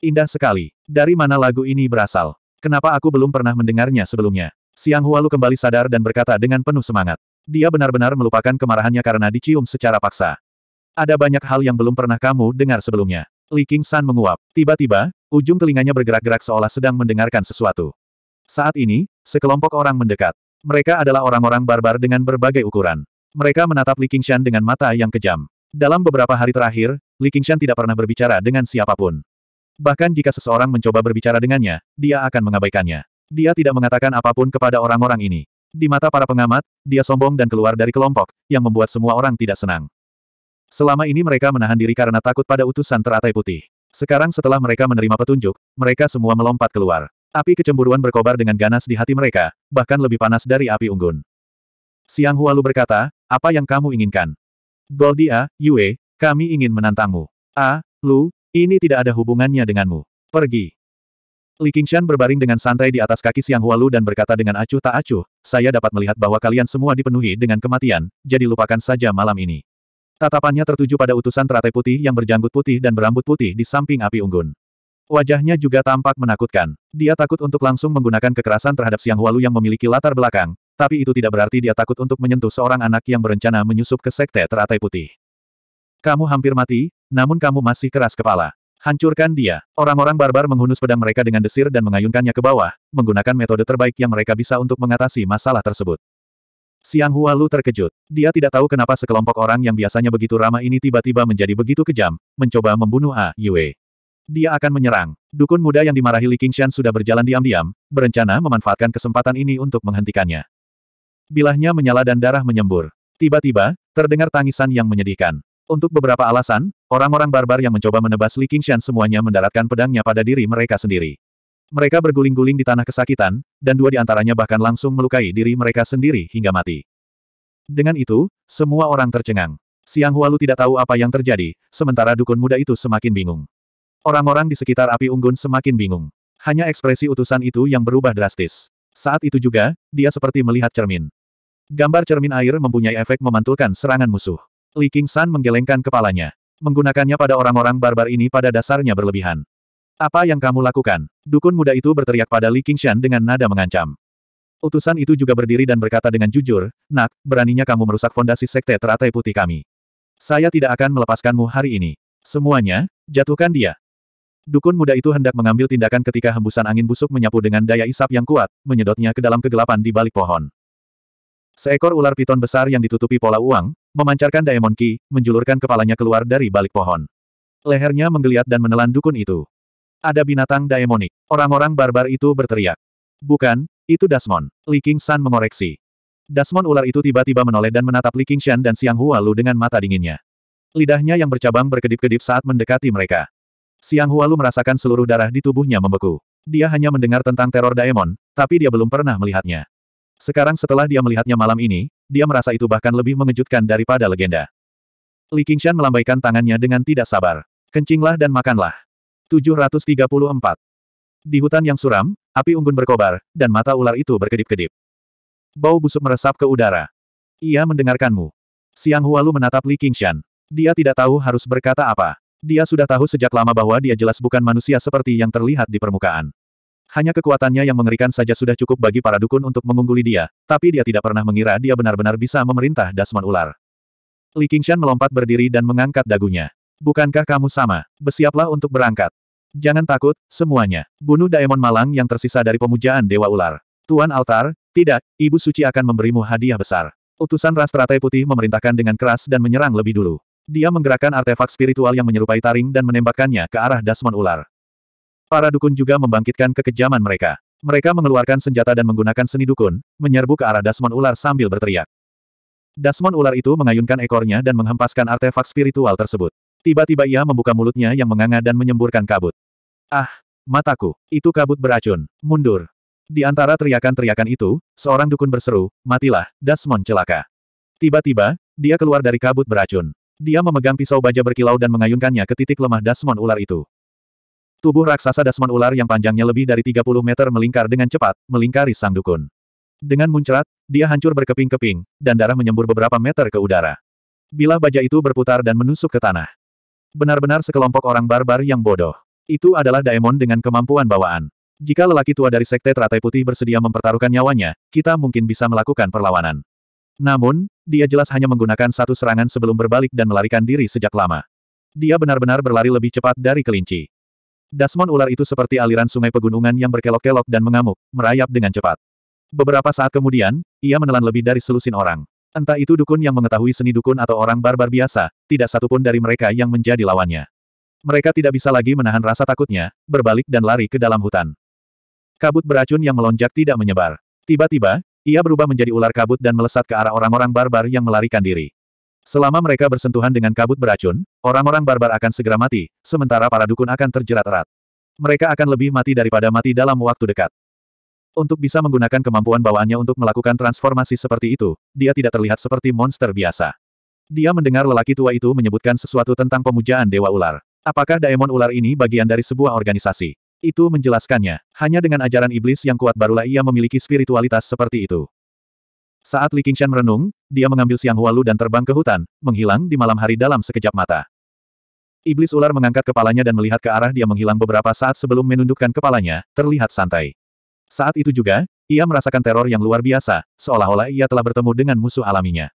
Indah sekali. Dari mana lagu ini berasal? Kenapa aku belum pernah mendengarnya sebelumnya? Siang Hualu kembali sadar dan berkata dengan penuh semangat. Dia benar-benar melupakan kemarahannya karena dicium secara paksa. Ada banyak hal yang belum pernah kamu dengar sebelumnya. Li King San menguap. Tiba-tiba, ujung telinganya bergerak-gerak seolah sedang mendengarkan sesuatu. Saat ini, sekelompok orang mendekat. Mereka adalah orang-orang barbar dengan berbagai ukuran. Mereka menatap Li Qingshan dengan mata yang kejam. Dalam beberapa hari terakhir, Li Qingshan tidak pernah berbicara dengan siapapun. Bahkan jika seseorang mencoba berbicara dengannya, dia akan mengabaikannya. Dia tidak mengatakan apapun kepada orang-orang ini. Di mata para pengamat, dia sombong dan keluar dari kelompok, yang membuat semua orang tidak senang. Selama ini mereka menahan diri karena takut pada utusan teratai putih. Sekarang setelah mereka menerima petunjuk, mereka semua melompat keluar. Api kecemburuan berkobar dengan ganas di hati mereka, bahkan lebih panas dari api unggun. Siang Hualu berkata, apa yang kamu inginkan? Goldia, Yue, kami ingin menantangmu. A, Lu, ini tidak ada hubungannya denganmu. Pergi. Li Qingshan berbaring dengan santai di atas kaki Siang Hualu dan berkata dengan acuh tak acuh, saya dapat melihat bahwa kalian semua dipenuhi dengan kematian, jadi lupakan saja malam ini. Tatapannya tertuju pada utusan teratai putih yang berjanggut putih dan berambut putih di samping api unggun. Wajahnya juga tampak menakutkan. Dia takut untuk langsung menggunakan kekerasan terhadap Siang Hualu yang memiliki latar belakang, tapi itu tidak berarti dia takut untuk menyentuh seorang anak yang berencana menyusup ke sekte teratai putih. Kamu hampir mati, namun kamu masih keras kepala. Hancurkan dia. Orang-orang barbar menghunus pedang mereka dengan desir dan mengayunkannya ke bawah, menggunakan metode terbaik yang mereka bisa untuk mengatasi masalah tersebut. Siang Hua Lu terkejut. Dia tidak tahu kenapa sekelompok orang yang biasanya begitu ramah ini tiba-tiba menjadi begitu kejam, mencoba membunuh A Yue. Dia akan menyerang. Dukun muda yang dimarahi Li Qingshan sudah berjalan diam-diam, berencana memanfaatkan kesempatan ini untuk menghentikannya. Bilahnya menyala dan darah menyembur. Tiba-tiba, terdengar tangisan yang menyedihkan. Untuk beberapa alasan, orang-orang barbar yang mencoba menebas Li Qingshan semuanya mendaratkan pedangnya pada diri mereka sendiri. Mereka berguling-guling di tanah kesakitan, dan dua di antaranya bahkan langsung melukai diri mereka sendiri hingga mati. Dengan itu, semua orang tercengang. Siang Hualu tidak tahu apa yang terjadi, sementara dukun muda itu semakin bingung. Orang-orang di sekitar api unggun semakin bingung. Hanya ekspresi utusan itu yang berubah drastis. Saat itu juga, dia seperti melihat cermin. Gambar cermin air mempunyai efek memantulkan serangan musuh. Li San menggelengkan kepalanya. Menggunakannya pada orang-orang barbar ini pada dasarnya berlebihan. Apa yang kamu lakukan? Dukun muda itu berteriak pada Li Qingshan dengan nada mengancam. Utusan itu juga berdiri dan berkata dengan jujur, Nak, beraninya kamu merusak fondasi sekte teratai putih kami. Saya tidak akan melepaskanmu hari ini. Semuanya, jatuhkan dia. Dukun muda itu hendak mengambil tindakan ketika hembusan angin busuk menyapu dengan daya isap yang kuat, menyedotnya ke dalam kegelapan di balik pohon. Seekor ular piton besar yang ditutupi pola uang, Memancarkan Daemon Ki, menjulurkan kepalanya keluar dari balik pohon. Lehernya menggeliat dan menelan dukun itu. Ada binatang daemonik. Orang-orang barbar itu berteriak. Bukan, itu Dasmon. Li King San mengoreksi. Dasmon ular itu tiba-tiba menoleh dan menatap Li King Shan dan Siang Hua Lu dengan mata dinginnya. Lidahnya yang bercabang berkedip-kedip saat mendekati mereka. Siang Hua Lu merasakan seluruh darah di tubuhnya membeku. Dia hanya mendengar tentang teror Daemon, tapi dia belum pernah melihatnya. Sekarang setelah dia melihatnya malam ini, dia merasa itu bahkan lebih mengejutkan daripada legenda. Li Qingshan melambaikan tangannya dengan tidak sabar. Kencinglah dan makanlah. 734. Di hutan yang suram, api unggun berkobar, dan mata ular itu berkedip-kedip. Bau busuk meresap ke udara. Ia mendengarkanmu. Siang Hualu menatap Li Qingshan. Dia tidak tahu harus berkata apa. Dia sudah tahu sejak lama bahwa dia jelas bukan manusia seperti yang terlihat di permukaan. Hanya kekuatannya yang mengerikan saja sudah cukup bagi para dukun untuk mengungguli dia, tapi dia tidak pernah mengira dia benar-benar bisa memerintah Dasman Ular. Li Qingshan melompat berdiri dan mengangkat dagunya. Bukankah kamu sama? Bersiaplah untuk berangkat. Jangan takut, semuanya. Bunuh Daemon Malang yang tersisa dari pemujaan Dewa Ular. Tuan Altar, tidak, Ibu Suci akan memberimu hadiah besar. Utusan Ras Teratai Putih memerintahkan dengan keras dan menyerang lebih dulu. Dia menggerakkan artefak spiritual yang menyerupai taring dan menembakkannya ke arah Dasmon Ular. Para dukun juga membangkitkan kekejaman mereka. Mereka mengeluarkan senjata dan menggunakan seni dukun, menyerbu ke arah Dasmon ular sambil berteriak. Dasmon ular itu mengayunkan ekornya dan menghempaskan artefak spiritual tersebut. Tiba-tiba ia membuka mulutnya yang menganga dan menyemburkan kabut. Ah, mataku, itu kabut beracun, mundur. Di antara teriakan-teriakan itu, seorang dukun berseru, matilah, Dasmon celaka. Tiba-tiba, dia keluar dari kabut beracun. Dia memegang pisau baja berkilau dan mengayunkannya ke titik lemah Dasmon ular itu. Tubuh raksasa dasman ular yang panjangnya lebih dari 30 meter melingkar dengan cepat, melingkari sang dukun. Dengan muncrat, dia hancur berkeping-keping, dan darah menyembur beberapa meter ke udara. Bilah baja itu berputar dan menusuk ke tanah. Benar-benar sekelompok orang barbar yang bodoh. Itu adalah daemon dengan kemampuan bawaan. Jika lelaki tua dari Sekte Teratai Putih bersedia mempertaruhkan nyawanya, kita mungkin bisa melakukan perlawanan. Namun, dia jelas hanya menggunakan satu serangan sebelum berbalik dan melarikan diri sejak lama. Dia benar-benar berlari lebih cepat dari kelinci. Dasmon ular itu seperti aliran sungai pegunungan yang berkelok-kelok dan mengamuk, merayap dengan cepat. Beberapa saat kemudian, ia menelan lebih dari selusin orang. Entah itu dukun yang mengetahui seni dukun atau orang barbar biasa, tidak satupun dari mereka yang menjadi lawannya. Mereka tidak bisa lagi menahan rasa takutnya, berbalik dan lari ke dalam hutan. Kabut beracun yang melonjak tidak menyebar. Tiba-tiba, ia berubah menjadi ular kabut dan melesat ke arah orang-orang barbar yang melarikan diri. Selama mereka bersentuhan dengan kabut beracun, orang-orang barbar akan segera mati, sementara para dukun akan terjerat erat. Mereka akan lebih mati daripada mati dalam waktu dekat. Untuk bisa menggunakan kemampuan bawaannya untuk melakukan transformasi seperti itu, dia tidak terlihat seperti monster biasa. Dia mendengar lelaki tua itu menyebutkan sesuatu tentang pemujaan Dewa Ular. Apakah Daemon Ular ini bagian dari sebuah organisasi? Itu menjelaskannya. Hanya dengan ajaran iblis yang kuat barulah ia memiliki spiritualitas seperti itu. Saat Li Qingshan merenung, dia mengambil Siang Hualu dan terbang ke hutan, menghilang di malam hari dalam sekejap mata. Iblis ular mengangkat kepalanya dan melihat ke arah dia menghilang beberapa saat sebelum menundukkan kepalanya, terlihat santai. Saat itu juga, ia merasakan teror yang luar biasa, seolah-olah ia telah bertemu dengan musuh alaminya.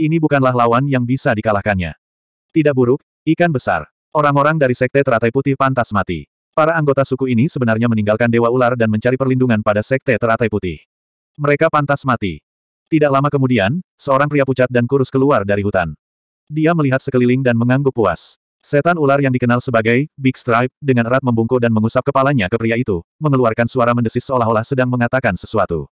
Ini bukanlah lawan yang bisa dikalahkannya. Tidak buruk, ikan besar. Orang-orang dari Sekte Teratai Putih pantas mati. Para anggota suku ini sebenarnya meninggalkan Dewa Ular dan mencari perlindungan pada Sekte Teratai Putih. Mereka pantas mati. Tidak lama kemudian, seorang pria pucat dan kurus keluar dari hutan. Dia melihat sekeliling dan mengangguk puas. Setan ular yang dikenal sebagai Big Stripe dengan erat membungkuk dan mengusap kepalanya ke pria itu, mengeluarkan suara mendesis seolah-olah sedang mengatakan sesuatu.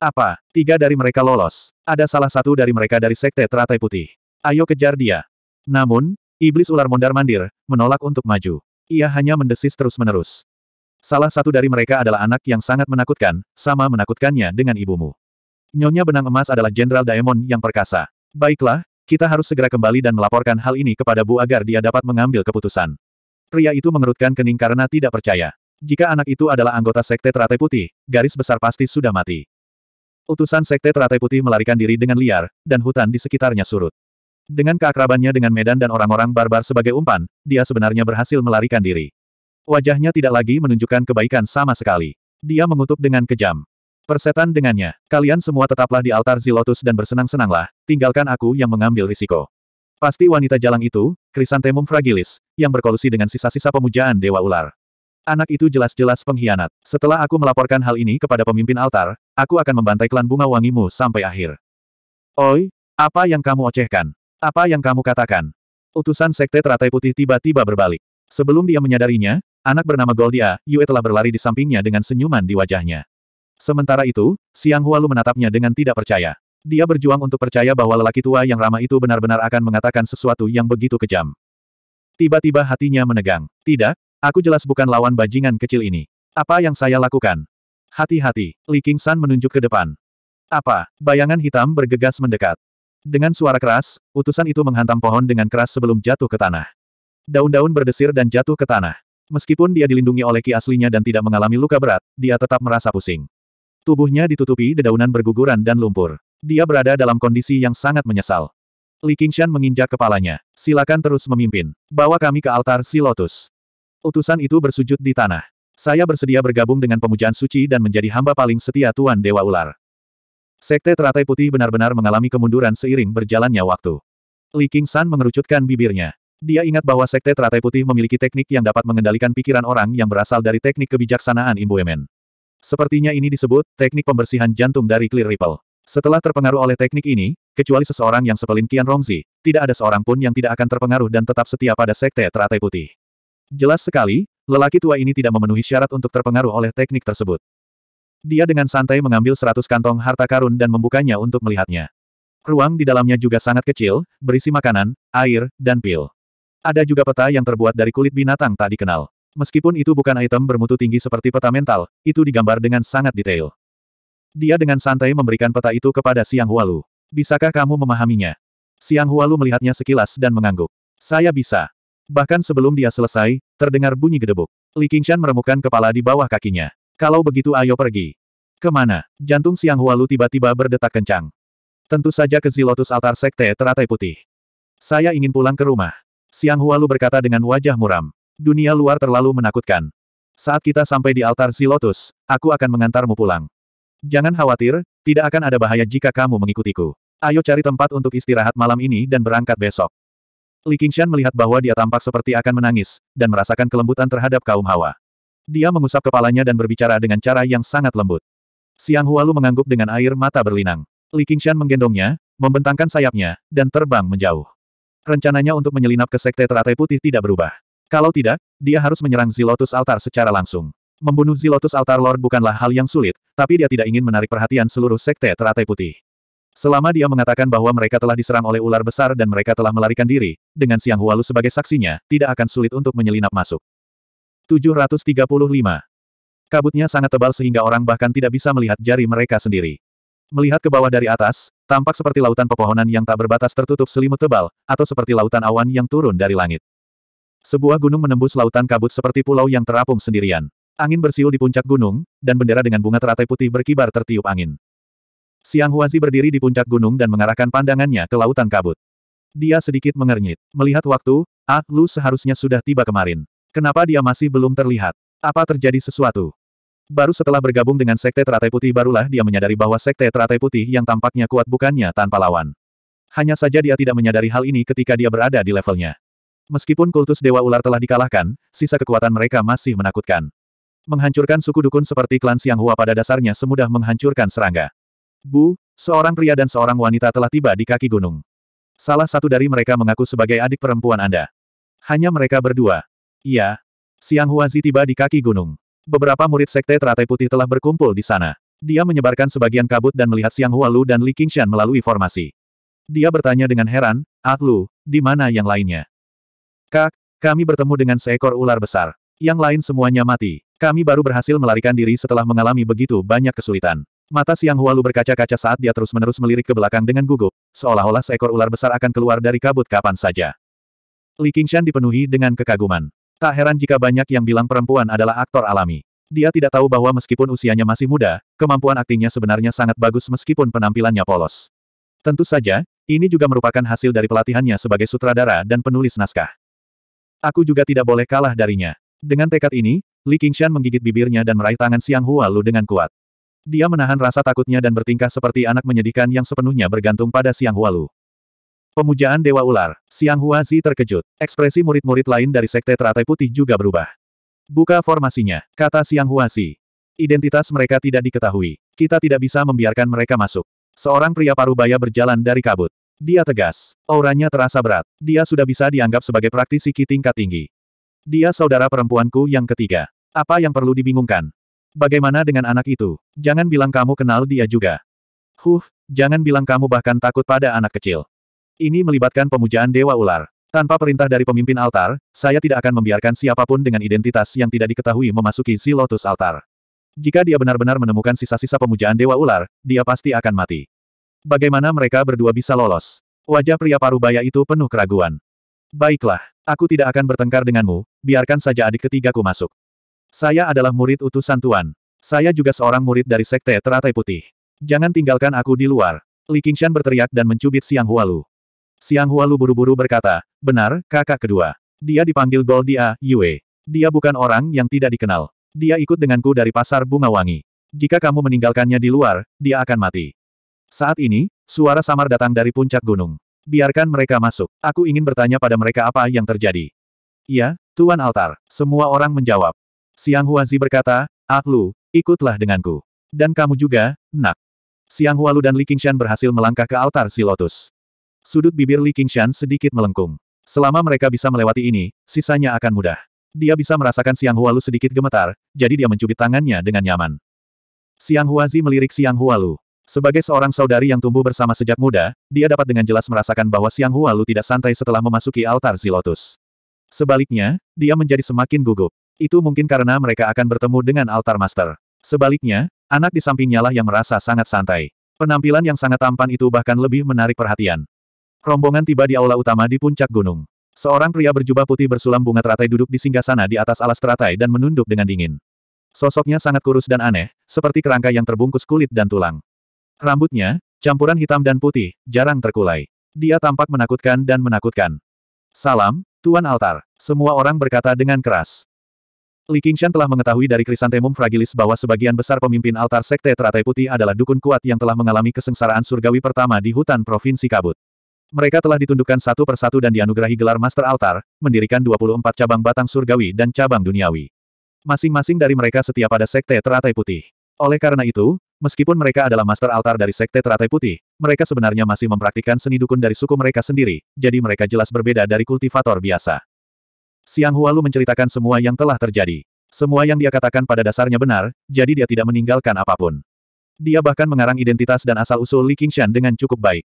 Apa? Tiga dari mereka lolos. Ada salah satu dari mereka dari Sekte Teratai Putih. Ayo kejar dia. Namun, Iblis ular mondar-mandir, menolak untuk maju. Ia hanya mendesis terus-menerus. Salah satu dari mereka adalah anak yang sangat menakutkan, sama menakutkannya dengan ibumu. Nyonya Benang Emas adalah Jenderal Daemon yang perkasa. Baiklah, kita harus segera kembali dan melaporkan hal ini kepada Bu agar dia dapat mengambil keputusan. Pria itu mengerutkan kening karena tidak percaya. Jika anak itu adalah anggota Sekte Teratai Putih, garis besar pasti sudah mati. Utusan Sekte Teratai Putih melarikan diri dengan liar, dan hutan di sekitarnya surut. Dengan keakrabannya dengan Medan dan orang-orang barbar sebagai umpan, dia sebenarnya berhasil melarikan diri. Wajahnya tidak lagi menunjukkan kebaikan sama sekali. Dia mengutuk dengan kejam. Persetan dengannya, kalian semua tetaplah di altar Zilotus dan bersenang-senanglah, tinggalkan aku yang mengambil risiko. Pasti wanita jalang itu, Krisantemum fragilis, yang berkolusi dengan sisa-sisa pemujaan Dewa Ular. Anak itu jelas-jelas pengkhianat. Setelah aku melaporkan hal ini kepada pemimpin altar, aku akan membantai klan bunga wangimu sampai akhir. Oi, apa yang kamu ocehkan? Apa yang kamu katakan? Utusan Sekte Teratai Putih tiba-tiba berbalik. Sebelum dia menyadarinya, anak bernama Goldia, Yue telah berlari di sampingnya dengan senyuman di wajahnya. Sementara itu, Siang Hualu menatapnya dengan tidak percaya. Dia berjuang untuk percaya bahwa lelaki tua yang ramah itu benar-benar akan mengatakan sesuatu yang begitu kejam. Tiba-tiba hatinya menegang. Tidak, aku jelas bukan lawan bajingan kecil ini. Apa yang saya lakukan? Hati-hati, Li San menunjuk ke depan. Apa? Bayangan hitam bergegas mendekat. Dengan suara keras, utusan itu menghantam pohon dengan keras sebelum jatuh ke tanah. Daun-daun berdesir dan jatuh ke tanah. Meskipun dia dilindungi oleh ki aslinya dan tidak mengalami luka berat, dia tetap merasa pusing. Tubuhnya ditutupi dedaunan berguguran dan lumpur. Dia berada dalam kondisi yang sangat menyesal. Li Qingshan menginjak kepalanya. Silakan terus memimpin. Bawa kami ke altar si Lotus. Utusan itu bersujud di tanah. Saya bersedia bergabung dengan pemujaan suci dan menjadi hamba paling setia Tuan Dewa Ular. Sekte Teratai Putih benar-benar mengalami kemunduran seiring berjalannya waktu. Li Qingshan mengerucutkan bibirnya. Dia ingat bahwa Sekte Teratai Putih memiliki teknik yang dapat mengendalikan pikiran orang yang berasal dari teknik kebijaksanaan Imbuemen. Sepertinya ini disebut, teknik pembersihan jantung dari Clear Ripple. Setelah terpengaruh oleh teknik ini, kecuali seseorang yang sepelin kian Rongzi, tidak ada seorang pun yang tidak akan terpengaruh dan tetap setia pada sekte teratai putih. Jelas sekali, lelaki tua ini tidak memenuhi syarat untuk terpengaruh oleh teknik tersebut. Dia dengan santai mengambil seratus kantong harta karun dan membukanya untuk melihatnya. Ruang di dalamnya juga sangat kecil, berisi makanan, air, dan pil. Ada juga peta yang terbuat dari kulit binatang tak dikenal. Meskipun itu bukan item bermutu tinggi seperti peta mental, itu digambar dengan sangat detail. Dia dengan santai memberikan peta itu kepada Siang Hualu. Bisakah kamu memahaminya? Siang Hualu melihatnya sekilas dan mengangguk. Saya bisa. Bahkan sebelum dia selesai, terdengar bunyi gedebuk. Li Qingshan meremukkan kepala di bawah kakinya. Kalau begitu ayo pergi. Kemana? Jantung Siang Hualu tiba-tiba berdetak kencang. Tentu saja ke Zilotus Altar Sekte Teratai Putih. Saya ingin pulang ke rumah. Siang Hualu berkata dengan wajah muram. Dunia luar terlalu menakutkan. Saat kita sampai di altar Silotus, aku akan mengantarmu pulang. Jangan khawatir, tidak akan ada bahaya jika kamu mengikutiku. Ayo cari tempat untuk istirahat malam ini dan berangkat besok. Li Qingshan melihat bahwa dia tampak seperti akan menangis, dan merasakan kelembutan terhadap kaum hawa. Dia mengusap kepalanya dan berbicara dengan cara yang sangat lembut. Siang Hualu mengangguk dengan air mata berlinang. Li Qingshan menggendongnya, membentangkan sayapnya, dan terbang menjauh. Rencananya untuk menyelinap ke Sekte Teratai Putih tidak berubah. Kalau tidak, dia harus menyerang Zilotus Altar secara langsung. Membunuh Zilotus Altar Lord bukanlah hal yang sulit, tapi dia tidak ingin menarik perhatian seluruh sekte teratai putih. Selama dia mengatakan bahwa mereka telah diserang oleh ular besar dan mereka telah melarikan diri, dengan Siang Hualu sebagai saksinya, tidak akan sulit untuk menyelinap masuk. 735. Kabutnya sangat tebal sehingga orang bahkan tidak bisa melihat jari mereka sendiri. Melihat ke bawah dari atas, tampak seperti lautan pepohonan yang tak berbatas tertutup selimut tebal, atau seperti lautan awan yang turun dari langit. Sebuah gunung menembus lautan kabut seperti pulau yang terapung sendirian. Angin bersiul di puncak gunung, dan bendera dengan bunga teratai putih berkibar tertiup angin. Siang Huazi berdiri di puncak gunung dan mengarahkan pandangannya ke lautan kabut. Dia sedikit mengernyit. Melihat waktu, ah, lu seharusnya sudah tiba kemarin. Kenapa dia masih belum terlihat? Apa terjadi sesuatu? Baru setelah bergabung dengan Sekte Teratai Putih barulah dia menyadari bahwa Sekte Teratai Putih yang tampaknya kuat bukannya tanpa lawan. Hanya saja dia tidak menyadari hal ini ketika dia berada di levelnya. Meskipun kultus Dewa Ular telah dikalahkan, sisa kekuatan mereka masih menakutkan. Menghancurkan suku dukun seperti klan Siang Hua pada dasarnya semudah menghancurkan serangga. Bu, seorang pria dan seorang wanita telah tiba di kaki gunung. Salah satu dari mereka mengaku sebagai adik perempuan Anda. Hanya mereka berdua. Iya. Siang Hua Huazi tiba di kaki gunung. Beberapa murid sekte teratai putih telah berkumpul di sana. Dia menyebarkan sebagian kabut dan melihat Siang Hua Lu dan Li Qingshan melalui formasi. Dia bertanya dengan heran, Ah Lu, di mana yang lainnya? Kak, kami bertemu dengan seekor ular besar. Yang lain semuanya mati. Kami baru berhasil melarikan diri setelah mengalami begitu banyak kesulitan. Mata Siang Hualu berkaca-kaca saat dia terus-menerus melirik ke belakang dengan gugup, seolah-olah seekor ular besar akan keluar dari kabut kapan saja. Li Qingshan dipenuhi dengan kekaguman. Tak heran jika banyak yang bilang perempuan adalah aktor alami. Dia tidak tahu bahwa meskipun usianya masih muda, kemampuan aktingnya sebenarnya sangat bagus meskipun penampilannya polos. Tentu saja, ini juga merupakan hasil dari pelatihannya sebagai sutradara dan penulis naskah. Aku juga tidak boleh kalah darinya. Dengan tekad ini, Li Qingshan menggigit bibirnya dan meraih tangan Siang Hua Lu dengan kuat. Dia menahan rasa takutnya dan bertingkah seperti anak menyedihkan yang sepenuhnya bergantung pada Siang Hua Lu. Pemujaan Dewa Ular, Siang Hua Zi terkejut. Ekspresi murid-murid lain dari Sekte Teratai Putih juga berubah. Buka formasinya, kata Siang Hua Zi. Identitas mereka tidak diketahui. Kita tidak bisa membiarkan mereka masuk. Seorang pria parubaya berjalan dari kabut. Dia tegas. Auranya terasa berat. Dia sudah bisa dianggap sebagai praktisi Ki tingkat tinggi. Dia saudara perempuanku yang ketiga. Apa yang perlu dibingungkan? Bagaimana dengan anak itu? Jangan bilang kamu kenal dia juga. Huh, jangan bilang kamu bahkan takut pada anak kecil. Ini melibatkan pemujaan Dewa Ular. Tanpa perintah dari pemimpin altar, saya tidak akan membiarkan siapapun dengan identitas yang tidak diketahui memasuki si Lotus Altar. Jika dia benar-benar menemukan sisa-sisa pemujaan Dewa Ular, dia pasti akan mati. Bagaimana mereka berdua bisa lolos? Wajah pria parubaya itu penuh keraguan. Baiklah, aku tidak akan bertengkar denganmu, biarkan saja adik ketigaku masuk. Saya adalah murid utusan Tuan. Saya juga seorang murid dari Sekte Teratai Putih. Jangan tinggalkan aku di luar. Li Qingshan berteriak dan mencubit Siang Hualu. Siang Hualu buru-buru berkata, benar, kakak kedua. Dia dipanggil Goldia, Yue. Dia bukan orang yang tidak dikenal. Dia ikut denganku dari pasar bunga wangi. Jika kamu meninggalkannya di luar, dia akan mati. Saat ini, suara samar datang dari puncak gunung. Biarkan mereka masuk. Aku ingin bertanya pada mereka apa yang terjadi. Iya, Tuan Altar. Semua orang menjawab. Siang Huazi berkata, Ah ikutlah denganku. Dan kamu juga, nak. Siang Hualu dan Li Qingshan berhasil melangkah ke altar si Lotus. Sudut bibir Li Qingshan sedikit melengkung. Selama mereka bisa melewati ini, sisanya akan mudah. Dia bisa merasakan Siang Hualu sedikit gemetar, jadi dia mencubit tangannya dengan nyaman. Siang Huazi melirik Siang Hualu. Sebagai seorang saudari yang tumbuh bersama sejak muda, dia dapat dengan jelas merasakan bahwa Siang Hua Lu tidak santai setelah memasuki altar Zilotus. Sebaliknya, dia menjadi semakin gugup. Itu mungkin karena mereka akan bertemu dengan altar master. Sebaliknya, anak di sampingnya lah yang merasa sangat santai. Penampilan yang sangat tampan itu bahkan lebih menarik perhatian. Rombongan tiba di aula utama di puncak gunung. Seorang pria berjubah putih bersulam bunga teratai duduk di singgah sana di atas alas teratai dan menunduk dengan dingin. Sosoknya sangat kurus dan aneh, seperti kerangka yang terbungkus kulit dan tulang. Rambutnya, campuran hitam dan putih, jarang terkulai. Dia tampak menakutkan dan menakutkan. Salam, Tuan Altar. Semua orang berkata dengan keras. Li Qingshan telah mengetahui dari krisantemum fragilis bahwa sebagian besar pemimpin altar sekte teratai putih adalah dukun kuat yang telah mengalami kesengsaraan surgawi pertama di hutan Provinsi Kabut. Mereka telah ditundukkan satu persatu dan dianugerahi gelar Master Altar, mendirikan 24 cabang batang surgawi dan cabang duniawi. Masing-masing dari mereka setia pada sekte teratai putih. Oleh karena itu, Meskipun mereka adalah master altar dari Sekte Teratai Putih, mereka sebenarnya masih mempraktikkan seni dukun dari suku mereka sendiri, jadi mereka jelas berbeda dari kultivator biasa. Siang Hualu menceritakan semua yang telah terjadi. Semua yang dia katakan pada dasarnya benar, jadi dia tidak meninggalkan apapun. Dia bahkan mengarang identitas dan asal-usul Li Qingshan dengan cukup baik.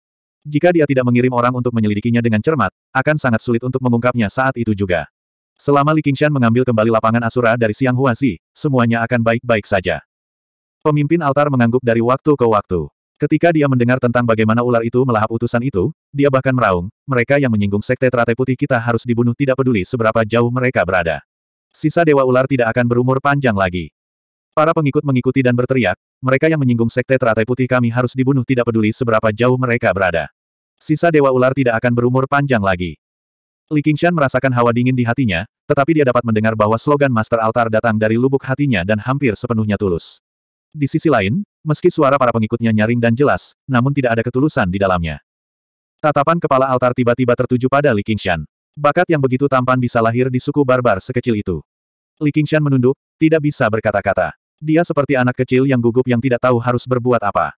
Jika dia tidak mengirim orang untuk menyelidikinya dengan cermat, akan sangat sulit untuk mengungkapnya saat itu juga. Selama Li Qingshan mengambil kembali lapangan Asura dari Siang Huasi, semuanya akan baik-baik saja. Pemimpin altar mengangguk dari waktu ke waktu. Ketika dia mendengar tentang bagaimana ular itu melahap utusan itu, dia bahkan meraung, mereka yang menyinggung sekte teratai putih kita harus dibunuh tidak peduli seberapa jauh mereka berada. Sisa dewa ular tidak akan berumur panjang lagi. Para pengikut mengikuti dan berteriak, mereka yang menyinggung sekte teratai putih kami harus dibunuh tidak peduli seberapa jauh mereka berada. Sisa dewa ular tidak akan berumur panjang lagi. Li Qingshan merasakan hawa dingin di hatinya, tetapi dia dapat mendengar bahwa slogan Master Altar datang dari lubuk hatinya dan hampir sepenuhnya tulus. Di sisi lain, meski suara para pengikutnya nyaring dan jelas, namun tidak ada ketulusan di dalamnya. Tatapan kepala altar tiba-tiba tertuju pada Li Qingshan. Bakat yang begitu tampan bisa lahir di suku barbar sekecil itu. Li Qingshan menunduk, tidak bisa berkata-kata. Dia seperti anak kecil yang gugup yang tidak tahu harus berbuat apa.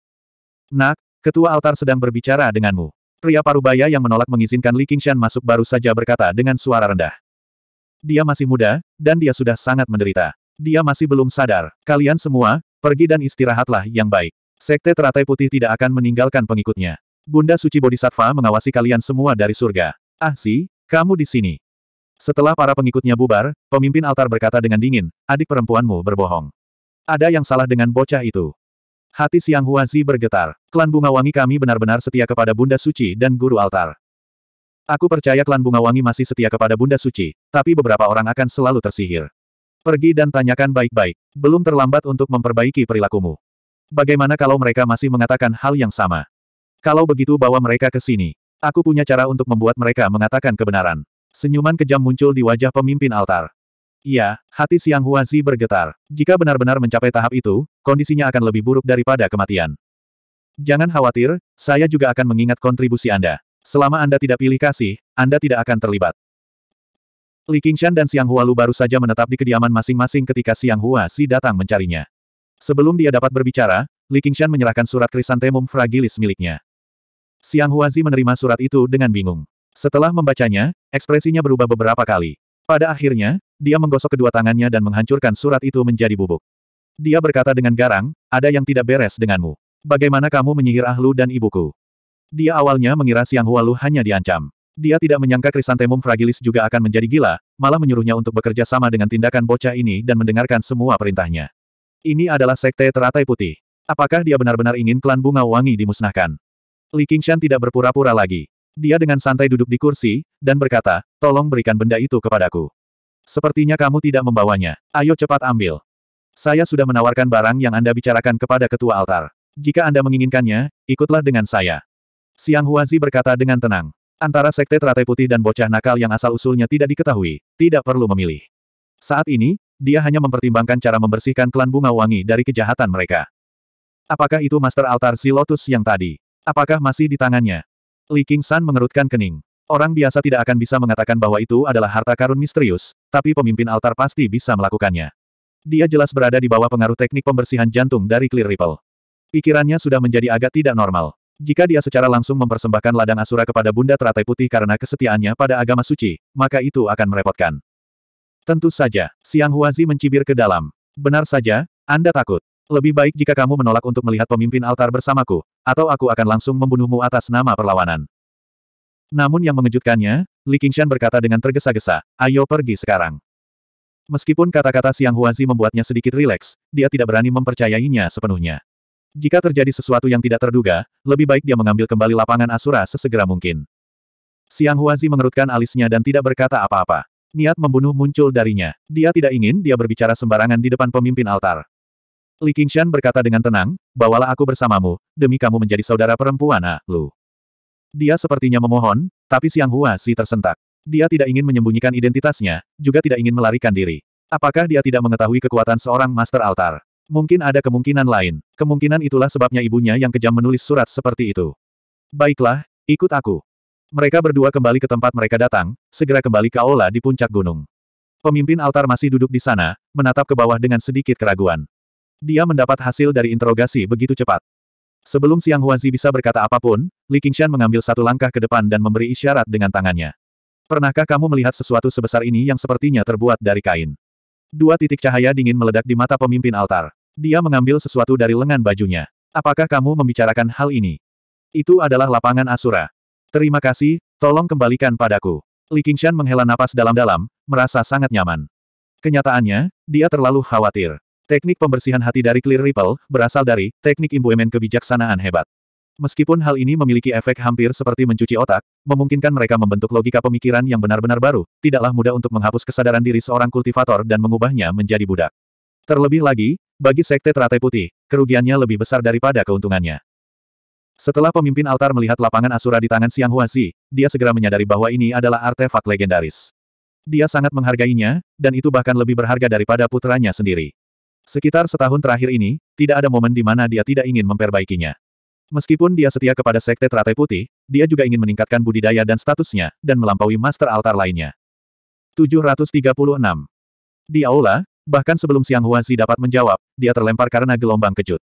Nak, ketua altar sedang berbicara denganmu. Pria parubaya yang menolak mengizinkan Li Qingshan masuk baru saja berkata dengan suara rendah. Dia masih muda, dan dia sudah sangat menderita. Dia masih belum sadar. Kalian semua, Pergi dan istirahatlah yang baik. Sekte Teratai Putih tidak akan meninggalkan pengikutnya. Bunda Suci Bodhisattva mengawasi kalian semua dari surga. Ah si, kamu di sini. Setelah para pengikutnya bubar, pemimpin altar berkata dengan dingin, adik perempuanmu berbohong. Ada yang salah dengan bocah itu. Hati Siang Huazi bergetar. Klan Bunga Wangi kami benar-benar setia kepada Bunda Suci dan Guru Altar. Aku percaya klan Bunga Wangi masih setia kepada Bunda Suci, tapi beberapa orang akan selalu tersihir. Pergi dan tanyakan baik-baik. Belum terlambat untuk memperbaiki perilakumu. Bagaimana kalau mereka masih mengatakan hal yang sama? Kalau begitu bawa mereka ke sini. Aku punya cara untuk membuat mereka mengatakan kebenaran. Senyuman kejam muncul di wajah pemimpin altar. Iya, hati Siang Huazi bergetar. Jika benar-benar mencapai tahap itu, kondisinya akan lebih buruk daripada kematian. Jangan khawatir, saya juga akan mengingat kontribusi Anda. Selama Anda tidak pilih kasih, Anda tidak akan terlibat. Li Qingshan dan Xiang Hualu baru saja menetap di kediaman masing-masing ketika Xiang Hua Si datang mencarinya. Sebelum dia dapat berbicara, Li Qingshan menyerahkan surat krisantemum fragilis miliknya. Xiang Huazi menerima surat itu dengan bingung. Setelah membacanya, ekspresinya berubah beberapa kali. Pada akhirnya, dia menggosok kedua tangannya dan menghancurkan surat itu menjadi bubuk. Dia berkata dengan garang, ada yang tidak beres denganmu. Bagaimana kamu menyihir ahlu dan ibuku? Dia awalnya mengira Siang Hualu hanya diancam. Dia tidak menyangka krisantemum fragilis juga akan menjadi gila, malah menyuruhnya untuk bekerja sama dengan tindakan bocah ini dan mendengarkan semua perintahnya. Ini adalah sekte teratai putih. Apakah dia benar-benar ingin klan bunga wangi dimusnahkan? Li Qingshan tidak berpura-pura lagi. Dia dengan santai duduk di kursi, dan berkata, tolong berikan benda itu kepadaku. Sepertinya kamu tidak membawanya. Ayo cepat ambil. Saya sudah menawarkan barang yang Anda bicarakan kepada ketua altar. Jika Anda menginginkannya, ikutlah dengan saya. Siang Huazi berkata dengan tenang. Antara sekte teratai putih dan bocah nakal yang asal-usulnya tidak diketahui, tidak perlu memilih. Saat ini, dia hanya mempertimbangkan cara membersihkan klan bunga wangi dari kejahatan mereka. Apakah itu Master Altar si Lotus yang tadi? Apakah masih di tangannya? Li King San mengerutkan kening. Orang biasa tidak akan bisa mengatakan bahwa itu adalah harta karun misterius, tapi pemimpin altar pasti bisa melakukannya. Dia jelas berada di bawah pengaruh teknik pembersihan jantung dari Clear Ripple. Pikirannya sudah menjadi agak tidak normal. Jika dia secara langsung mempersembahkan ladang Asura kepada Bunda Teratai Putih karena kesetiaannya pada agama suci, maka itu akan merepotkan. Tentu saja, Siang Huazi mencibir ke dalam. Benar saja, Anda takut. Lebih baik jika kamu menolak untuk melihat pemimpin altar bersamaku, atau aku akan langsung membunuhmu atas nama perlawanan. Namun yang mengejutkannya, Li Qingshan berkata dengan tergesa-gesa, ayo pergi sekarang. Meskipun kata-kata Siang Huazi membuatnya sedikit rileks, dia tidak berani mempercayainya sepenuhnya. Jika terjadi sesuatu yang tidak terduga, lebih baik dia mengambil kembali lapangan Asura sesegera mungkin. Siang Huazi mengerutkan alisnya dan tidak berkata apa-apa. Niat membunuh muncul darinya. Dia tidak ingin dia berbicara sembarangan di depan pemimpin altar. Li Qingshan berkata dengan tenang, bawalah aku bersamamu, demi kamu menjadi saudara perempuan ah, Lu. Dia sepertinya memohon, tapi Siang Huazi tersentak. Dia tidak ingin menyembunyikan identitasnya, juga tidak ingin melarikan diri. Apakah dia tidak mengetahui kekuatan seorang Master Altar? Mungkin ada kemungkinan lain. Kemungkinan itulah sebabnya ibunya yang kejam menulis surat seperti itu. Baiklah, ikut aku. Mereka berdua kembali ke tempat mereka datang, segera kembali ke aula di puncak gunung. Pemimpin altar masih duduk di sana, menatap ke bawah dengan sedikit keraguan. Dia mendapat hasil dari interogasi begitu cepat. Sebelum Siang Huanzi bisa berkata apapun, Li Qingshan mengambil satu langkah ke depan dan memberi isyarat dengan tangannya. Pernahkah kamu melihat sesuatu sebesar ini yang sepertinya terbuat dari kain? Dua titik cahaya dingin meledak di mata pemimpin altar. Dia mengambil sesuatu dari lengan bajunya. Apakah kamu membicarakan hal ini? Itu adalah lapangan Asura. Terima kasih, tolong kembalikan padaku. Li Qingshan menghela napas dalam-dalam, merasa sangat nyaman. Kenyataannya, dia terlalu khawatir. Teknik pembersihan hati dari Clear Ripple berasal dari teknik imbuemen kebijaksanaan hebat. Meskipun hal ini memiliki efek hampir seperti mencuci otak, memungkinkan mereka membentuk logika pemikiran yang benar-benar baru, tidaklah mudah untuk menghapus kesadaran diri seorang kultivator dan mengubahnya menjadi budak. Terlebih lagi, bagi sekte teratai putih, kerugiannya lebih besar daripada keuntungannya. Setelah pemimpin altar melihat lapangan asura di tangan Siang Huasi, dia segera menyadari bahwa ini adalah artefak legendaris. Dia sangat menghargainya, dan itu bahkan lebih berharga daripada putranya sendiri. Sekitar setahun terakhir ini, tidak ada momen di mana dia tidak ingin memperbaikinya. Meskipun dia setia kepada Sekte Teratai Putih, dia juga ingin meningkatkan budidaya dan statusnya, dan melampaui Master Altar lainnya. 736. Di aula, bahkan sebelum Siang si dapat menjawab, dia terlempar karena gelombang kejut.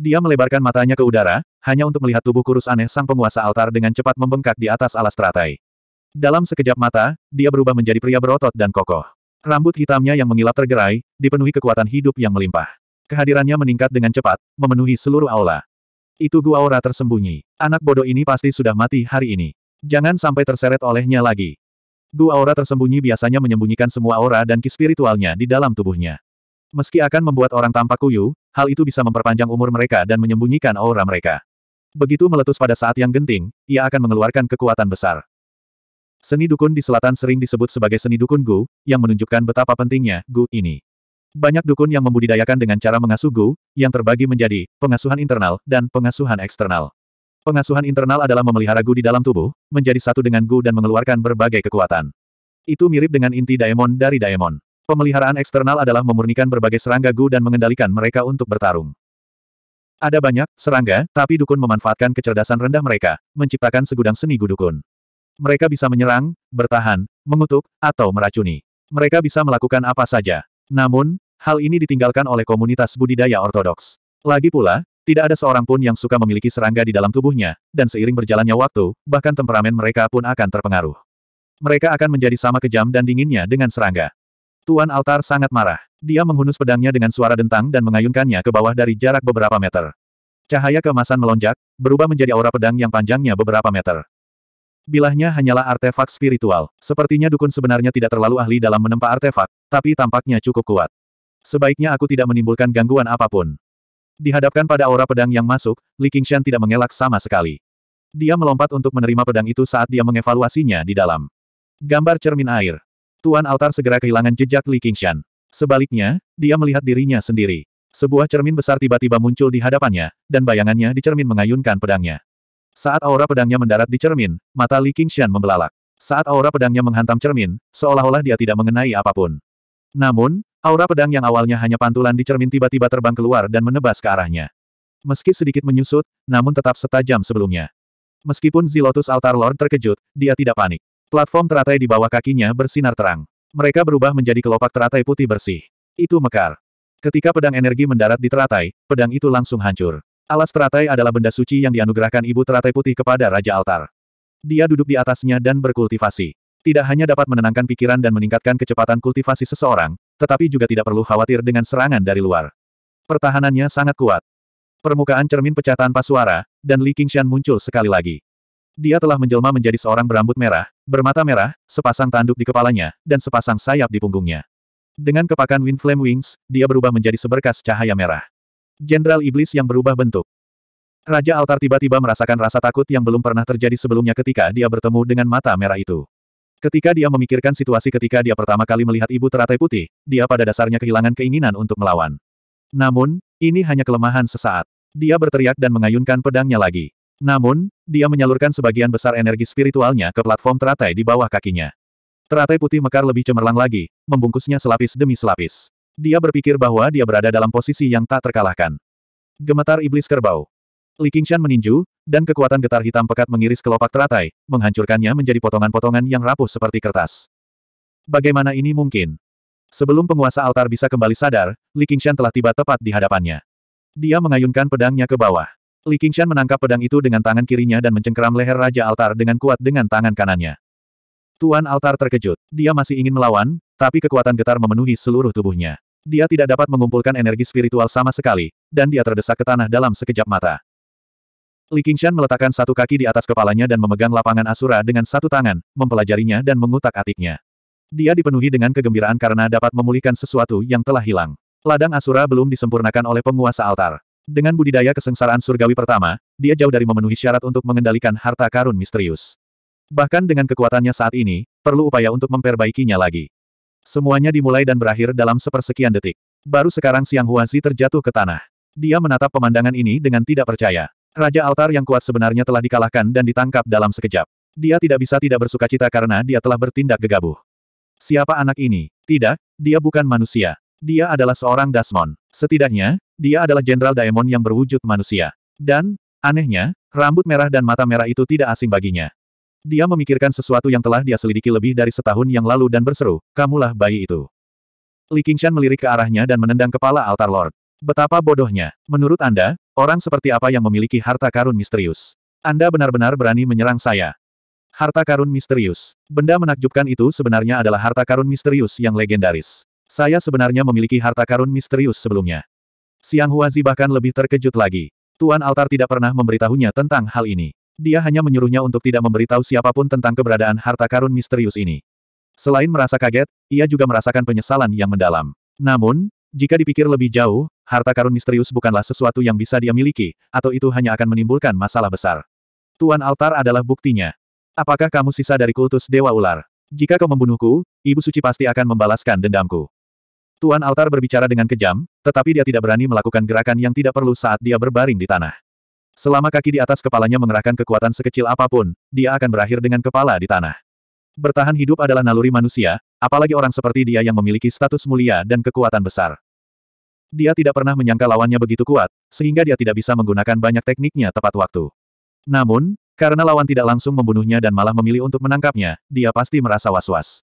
Dia melebarkan matanya ke udara, hanya untuk melihat tubuh kurus aneh sang penguasa altar dengan cepat membengkak di atas alas teratai. Dalam sekejap mata, dia berubah menjadi pria berotot dan kokoh. Rambut hitamnya yang mengilap tergerai, dipenuhi kekuatan hidup yang melimpah. Kehadirannya meningkat dengan cepat, memenuhi seluruh aula. Itu gua aura tersembunyi. Anak bodoh ini pasti sudah mati hari ini. Jangan sampai terseret olehnya lagi. Gua aura tersembunyi biasanya menyembunyikan semua aura dan ki spiritualnya di dalam tubuhnya. Meski akan membuat orang tampak kuyu, hal itu bisa memperpanjang umur mereka dan menyembunyikan aura mereka. Begitu meletus pada saat yang genting, ia akan mengeluarkan kekuatan besar. Seni dukun di selatan sering disebut sebagai seni dukun Gu, yang menunjukkan betapa pentingnya Gu ini. Banyak dukun yang membudidayakan dengan cara mengasuh gu, yang terbagi menjadi pengasuhan internal dan pengasuhan eksternal. Pengasuhan internal adalah memelihara gu di dalam tubuh, menjadi satu dengan gu dan mengeluarkan berbagai kekuatan. Itu mirip dengan inti daemon dari daemon. Pemeliharaan eksternal adalah memurnikan berbagai serangga gu dan mengendalikan mereka untuk bertarung. Ada banyak serangga, tapi dukun memanfaatkan kecerdasan rendah mereka, menciptakan segudang seni gu dukun. Mereka bisa menyerang, bertahan, mengutuk, atau meracuni. Mereka bisa melakukan apa saja. Namun, Hal ini ditinggalkan oleh komunitas budidaya ortodoks. Lagi pula, tidak ada seorang pun yang suka memiliki serangga di dalam tubuhnya, dan seiring berjalannya waktu, bahkan temperamen mereka pun akan terpengaruh. Mereka akan menjadi sama kejam dan dinginnya dengan serangga. Tuan Altar sangat marah. Dia menghunus pedangnya dengan suara dentang dan mengayunkannya ke bawah dari jarak beberapa meter. Cahaya kemasan melonjak, berubah menjadi aura pedang yang panjangnya beberapa meter. Bilahnya hanyalah artefak spiritual. Sepertinya dukun sebenarnya tidak terlalu ahli dalam menempa artefak, tapi tampaknya cukup kuat. Sebaiknya aku tidak menimbulkan gangguan apapun. Dihadapkan pada aura pedang yang masuk, Li Qingshan tidak mengelak sama sekali. Dia melompat untuk menerima pedang itu saat dia mengevaluasinya di dalam. Gambar cermin air. Tuan Altar segera kehilangan jejak Li Qingshan. Sebaliknya, dia melihat dirinya sendiri. Sebuah cermin besar tiba-tiba muncul di hadapannya, dan bayangannya di cermin mengayunkan pedangnya. Saat aura pedangnya mendarat di cermin, mata Li Qingshan membelalak. Saat aura pedangnya menghantam cermin, seolah-olah dia tidak mengenai apapun. Namun, Aura pedang yang awalnya hanya pantulan di cermin tiba-tiba terbang keluar dan menebas ke arahnya. Meski sedikit menyusut, namun tetap setajam sebelumnya. Meskipun Zilotus Altar Lord terkejut, dia tidak panik. Platform teratai di bawah kakinya bersinar terang. Mereka berubah menjadi kelopak teratai putih bersih. Itu mekar. Ketika pedang energi mendarat di teratai, pedang itu langsung hancur. Alas teratai adalah benda suci yang dianugerahkan ibu teratai putih kepada Raja Altar. Dia duduk di atasnya dan berkultivasi. Tidak hanya dapat menenangkan pikiran dan meningkatkan kecepatan kultivasi seseorang, tetapi juga tidak perlu khawatir dengan serangan dari luar. Pertahanannya sangat kuat. Permukaan cermin pecah tanpa suara, dan Li Qingshan muncul sekali lagi. Dia telah menjelma menjadi seorang berambut merah, bermata merah, sepasang tanduk di kepalanya, dan sepasang sayap di punggungnya. Dengan kepakan Wind Flame Wings, dia berubah menjadi seberkas cahaya merah. Jenderal Iblis yang berubah bentuk. Raja Altar tiba-tiba merasakan rasa takut yang belum pernah terjadi sebelumnya ketika dia bertemu dengan mata merah itu. Ketika dia memikirkan situasi ketika dia pertama kali melihat ibu teratai putih, dia pada dasarnya kehilangan keinginan untuk melawan. Namun, ini hanya kelemahan sesaat. Dia berteriak dan mengayunkan pedangnya lagi. Namun, dia menyalurkan sebagian besar energi spiritualnya ke platform teratai di bawah kakinya. Teratai putih mekar lebih cemerlang lagi, membungkusnya selapis demi selapis. Dia berpikir bahwa dia berada dalam posisi yang tak terkalahkan. Gemetar iblis kerbau. Li Qingshan meninju, dan kekuatan getar hitam pekat mengiris kelopak teratai, menghancurkannya menjadi potongan-potongan yang rapuh seperti kertas. Bagaimana ini mungkin? Sebelum penguasa altar bisa kembali sadar, Li Qingshan telah tiba tepat di hadapannya. Dia mengayunkan pedangnya ke bawah. Li Qingshan menangkap pedang itu dengan tangan kirinya dan mencengkeram leher Raja Altar dengan kuat dengan tangan kanannya. Tuan Altar terkejut. Dia masih ingin melawan, tapi kekuatan getar memenuhi seluruh tubuhnya. Dia tidak dapat mengumpulkan energi spiritual sama sekali, dan dia terdesak ke tanah dalam sekejap mata. Li Qingshan meletakkan satu kaki di atas kepalanya dan memegang lapangan Asura dengan satu tangan, mempelajarinya dan mengutak-atiknya. Dia dipenuhi dengan kegembiraan karena dapat memulihkan sesuatu yang telah hilang. Ladang Asura belum disempurnakan oleh penguasa altar. Dengan budidaya kesengsaraan surgawi pertama, dia jauh dari memenuhi syarat untuk mengendalikan harta karun misterius. Bahkan dengan kekuatannya saat ini, perlu upaya untuk memperbaikinya lagi. Semuanya dimulai dan berakhir dalam sepersekian detik. Baru sekarang Siang Huazi terjatuh ke tanah. Dia menatap pemandangan ini dengan tidak percaya. Raja Altar yang kuat sebenarnya telah dikalahkan dan ditangkap dalam sekejap. Dia tidak bisa tidak bersuka cita karena dia telah bertindak gegabah. Siapa anak ini? Tidak, dia bukan manusia. Dia adalah seorang Dasmon. Setidaknya, dia adalah Jenderal Daemon yang berwujud manusia. Dan, anehnya, rambut merah dan mata merah itu tidak asing baginya. Dia memikirkan sesuatu yang telah dia selidiki lebih dari setahun yang lalu dan berseru, kamulah bayi itu. Li Qingshan melirik ke arahnya dan menendang kepala altar Lord. Betapa bodohnya. Menurut Anda, orang seperti apa yang memiliki harta karun misterius? Anda benar-benar berani menyerang saya. Harta karun misterius. Benda menakjubkan itu sebenarnya adalah harta karun misterius yang legendaris. Saya sebenarnya memiliki harta karun misterius sebelumnya. Siang Huazi bahkan lebih terkejut lagi. Tuan Altar tidak pernah memberitahunya tentang hal ini. Dia hanya menyuruhnya untuk tidak memberitahu siapapun tentang keberadaan harta karun misterius ini. Selain merasa kaget, ia juga merasakan penyesalan yang mendalam. Namun, jika dipikir lebih jauh, harta karun misterius bukanlah sesuatu yang bisa dia miliki, atau itu hanya akan menimbulkan masalah besar. Tuan Altar adalah buktinya. Apakah kamu sisa dari kultus Dewa Ular? Jika kau membunuhku, Ibu Suci pasti akan membalaskan dendamku. Tuan Altar berbicara dengan kejam, tetapi dia tidak berani melakukan gerakan yang tidak perlu saat dia berbaring di tanah. Selama kaki di atas kepalanya mengerahkan kekuatan sekecil apapun, dia akan berakhir dengan kepala di tanah. Bertahan hidup adalah naluri manusia, apalagi orang seperti dia yang memiliki status mulia dan kekuatan besar. Dia tidak pernah menyangka lawannya begitu kuat, sehingga dia tidak bisa menggunakan banyak tekniknya tepat waktu. Namun, karena lawan tidak langsung membunuhnya dan malah memilih untuk menangkapnya, dia pasti merasa was-was.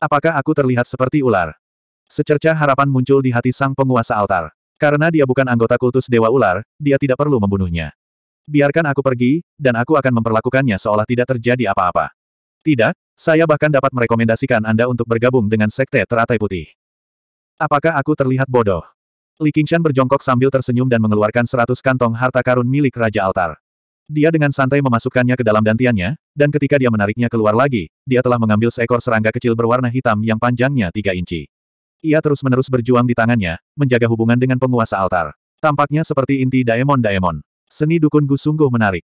Apakah aku terlihat seperti ular? Secerca harapan muncul di hati sang penguasa altar. Karena dia bukan anggota kultus Dewa Ular, dia tidak perlu membunuhnya. Biarkan aku pergi, dan aku akan memperlakukannya seolah tidak terjadi apa-apa. Tidak, saya bahkan dapat merekomendasikan Anda untuk bergabung dengan Sekte Teratai Putih. Apakah aku terlihat bodoh? Li Qingshan berjongkok sambil tersenyum dan mengeluarkan seratus kantong harta karun milik Raja Altar. Dia dengan santai memasukkannya ke dalam dantiannya, dan ketika dia menariknya keluar lagi, dia telah mengambil seekor serangga kecil berwarna hitam yang panjangnya tiga inci. Ia terus-menerus berjuang di tangannya, menjaga hubungan dengan penguasa altar. Tampaknya seperti inti daemon-daemon. Seni dukun Gu sungguh menarik.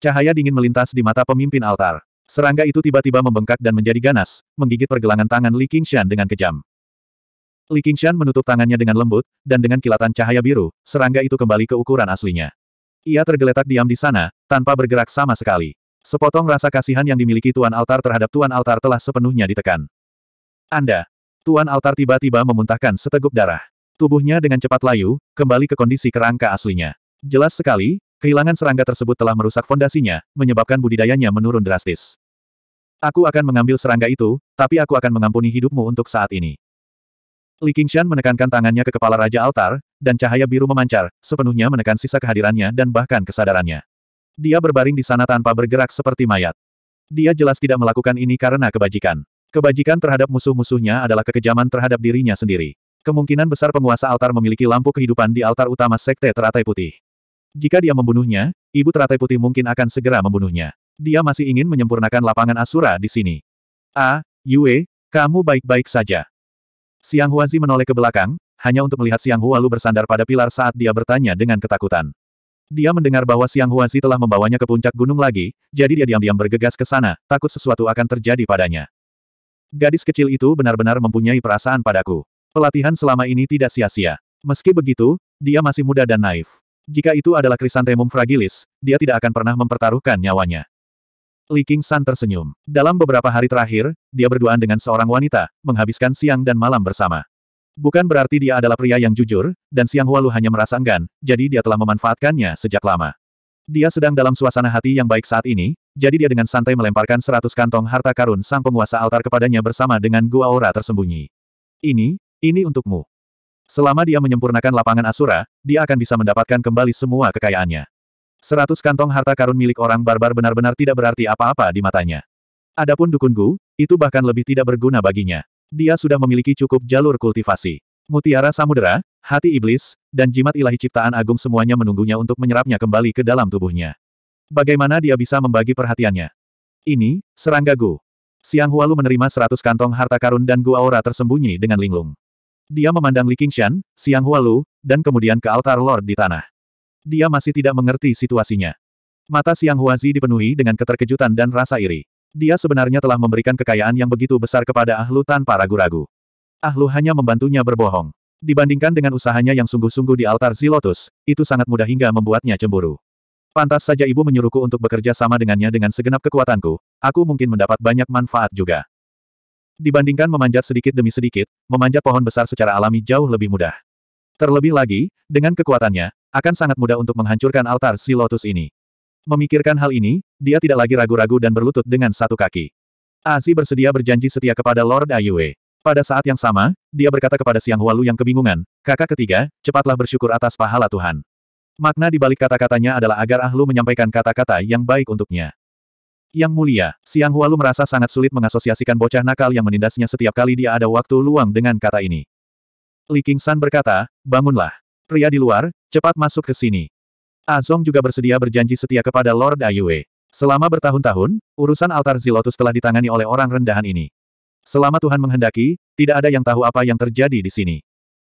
Cahaya dingin melintas di mata pemimpin altar. Serangga itu tiba-tiba membengkak dan menjadi ganas, menggigit pergelangan tangan Li Qingshan dengan kejam. Li Qingshan menutup tangannya dengan lembut, dan dengan kilatan cahaya biru, serangga itu kembali ke ukuran aslinya. Ia tergeletak diam di sana, tanpa bergerak sama sekali. Sepotong rasa kasihan yang dimiliki Tuan Altar terhadap Tuan Altar telah sepenuhnya ditekan. Anda! Tuan Altar tiba-tiba memuntahkan seteguk darah. Tubuhnya dengan cepat layu, kembali ke kondisi kerangka aslinya. Jelas sekali, kehilangan serangga tersebut telah merusak fondasinya, menyebabkan budidayanya menurun drastis. Aku akan mengambil serangga itu, tapi aku akan mengampuni hidupmu untuk saat ini. Li Qingshan menekankan tangannya ke kepala Raja Altar, dan cahaya biru memancar, sepenuhnya menekan sisa kehadirannya dan bahkan kesadarannya. Dia berbaring di sana tanpa bergerak seperti mayat. Dia jelas tidak melakukan ini karena kebajikan. Kebajikan terhadap musuh-musuhnya adalah kekejaman terhadap dirinya sendiri. Kemungkinan besar penguasa altar memiliki lampu kehidupan di altar utama Sekte Teratai Putih. Jika dia membunuhnya, Ibu Teratai Putih mungkin akan segera membunuhnya. Dia masih ingin menyempurnakan lapangan Asura di sini. A. Yue, kamu baik-baik saja. Siang Huazi menoleh ke belakang, hanya untuk melihat Siang Hualu bersandar pada pilar saat dia bertanya dengan ketakutan. Dia mendengar bahwa Siang Huazi telah membawanya ke puncak gunung lagi, jadi dia diam-diam bergegas ke sana, takut sesuatu akan terjadi padanya. Gadis kecil itu benar-benar mempunyai perasaan padaku. Pelatihan selama ini tidak sia-sia. Meski begitu, dia masih muda dan naif. Jika itu adalah krisantemum fragilis, dia tidak akan pernah mempertaruhkan nyawanya. Li San tersenyum. Dalam beberapa hari terakhir, dia berduaan dengan seorang wanita, menghabiskan siang dan malam bersama. Bukan berarti dia adalah pria yang jujur, dan Siang Hualu hanya merasa enggan, jadi dia telah memanfaatkannya sejak lama. Dia sedang dalam suasana hati yang baik saat ini, jadi dia dengan santai melemparkan seratus kantong harta karun sang penguasa altar kepadanya bersama dengan gua aura tersembunyi. Ini, ini untukmu. Selama dia menyempurnakan lapangan Asura, dia akan bisa mendapatkan kembali semua kekayaannya. Seratus kantong harta karun milik orang barbar benar-benar tidak berarti apa-apa di matanya. Adapun dukun Gu, itu bahkan lebih tidak berguna baginya. Dia sudah memiliki cukup jalur kultivasi. Mutiara samudera, hati iblis, dan jimat ilahi ciptaan agung semuanya menunggunya untuk menyerapnya kembali ke dalam tubuhnya. Bagaimana dia bisa membagi perhatiannya? Ini, serangga Gu. Siang Hualu menerima seratus kantong harta karun dan Gu aura tersembunyi dengan linglung. Dia memandang Li Qingshan, Siang Hualu, dan kemudian ke altar Lord di tanah. Dia masih tidak mengerti situasinya. Mata Siang Huazi dipenuhi dengan keterkejutan dan rasa iri. Dia sebenarnya telah memberikan kekayaan yang begitu besar kepada Ahlu tanpa ragu-ragu. Ahlu hanya membantunya berbohong. Dibandingkan dengan usahanya yang sungguh-sungguh di altar Zilotus, itu sangat mudah hingga membuatnya cemburu. Pantas saja ibu menyuruhku untuk bekerja sama dengannya dengan segenap kekuatanku, aku mungkin mendapat banyak manfaat juga. Dibandingkan memanjat sedikit demi sedikit, memanjat pohon besar secara alami jauh lebih mudah. Terlebih lagi, dengan kekuatannya, akan sangat mudah untuk menghancurkan altar si lotus ini. Memikirkan hal ini, dia tidak lagi ragu-ragu dan berlutut dengan satu kaki. Azi bersedia berjanji setia kepada Lord Ayue. Pada saat yang sama, dia berkata kepada Siang Hualu yang kebingungan, kakak ketiga, cepatlah bersyukur atas pahala Tuhan. Makna di balik kata-katanya adalah agar Ahlu menyampaikan kata-kata yang baik untuknya. Yang mulia, Siang Hualu merasa sangat sulit mengasosiasikan bocah nakal yang menindasnya setiap kali dia ada waktu luang dengan kata ini. Li Qingshan berkata, bangunlah. Pria di luar, cepat masuk ke sini. Azong juga bersedia berjanji setia kepada Lord Ayue. Selama bertahun-tahun, urusan altar Zilotus telah ditangani oleh orang rendahan ini. Selama Tuhan menghendaki, tidak ada yang tahu apa yang terjadi di sini.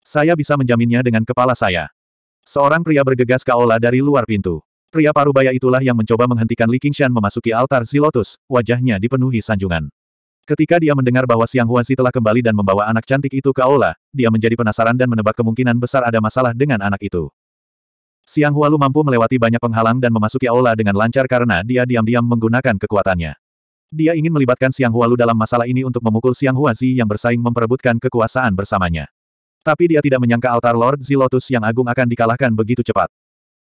Saya bisa menjaminnya dengan kepala saya. Seorang pria bergegas ke aula dari luar pintu. Pria parubaya itulah yang mencoba menghentikan Li Qingshan memasuki altar Zilotus, wajahnya dipenuhi sanjungan. Ketika dia mendengar bahwa Siang Huasi telah kembali dan membawa anak cantik itu ke aula, dia menjadi penasaran dan menebak kemungkinan besar ada masalah dengan anak itu. Siang Hualu mampu melewati banyak penghalang dan memasuki aula dengan lancar karena dia diam-diam menggunakan kekuatannya. Dia ingin melibatkan Siang Hualu dalam masalah ini untuk memukul Siang Huasi yang bersaing memperebutkan kekuasaan bersamanya. Tapi dia tidak menyangka altar Lord Zilotus yang agung akan dikalahkan begitu cepat.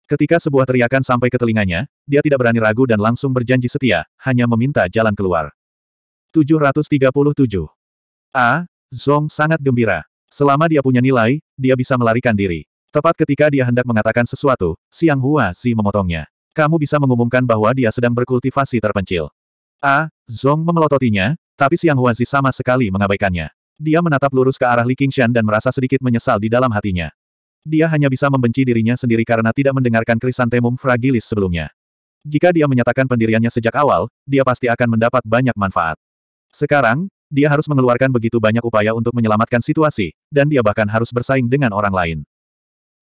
Ketika sebuah teriakan sampai ke telinganya, dia tidak berani ragu dan langsung berjanji setia, hanya meminta jalan keluar. 737. A. Zong sangat gembira. Selama dia punya nilai, dia bisa melarikan diri. Tepat ketika dia hendak mengatakan sesuatu, Siang Hua Si memotongnya. Kamu bisa mengumumkan bahwa dia sedang berkultivasi terpencil. A. Zong memelototinya, tapi Siang Hua Si sama sekali mengabaikannya. Dia menatap lurus ke arah Li Qingshan dan merasa sedikit menyesal di dalam hatinya. Dia hanya bisa membenci dirinya sendiri karena tidak mendengarkan krisantemum fragilis sebelumnya. Jika dia menyatakan pendiriannya sejak awal, dia pasti akan mendapat banyak manfaat. Sekarang, dia harus mengeluarkan begitu banyak upaya untuk menyelamatkan situasi, dan dia bahkan harus bersaing dengan orang lain.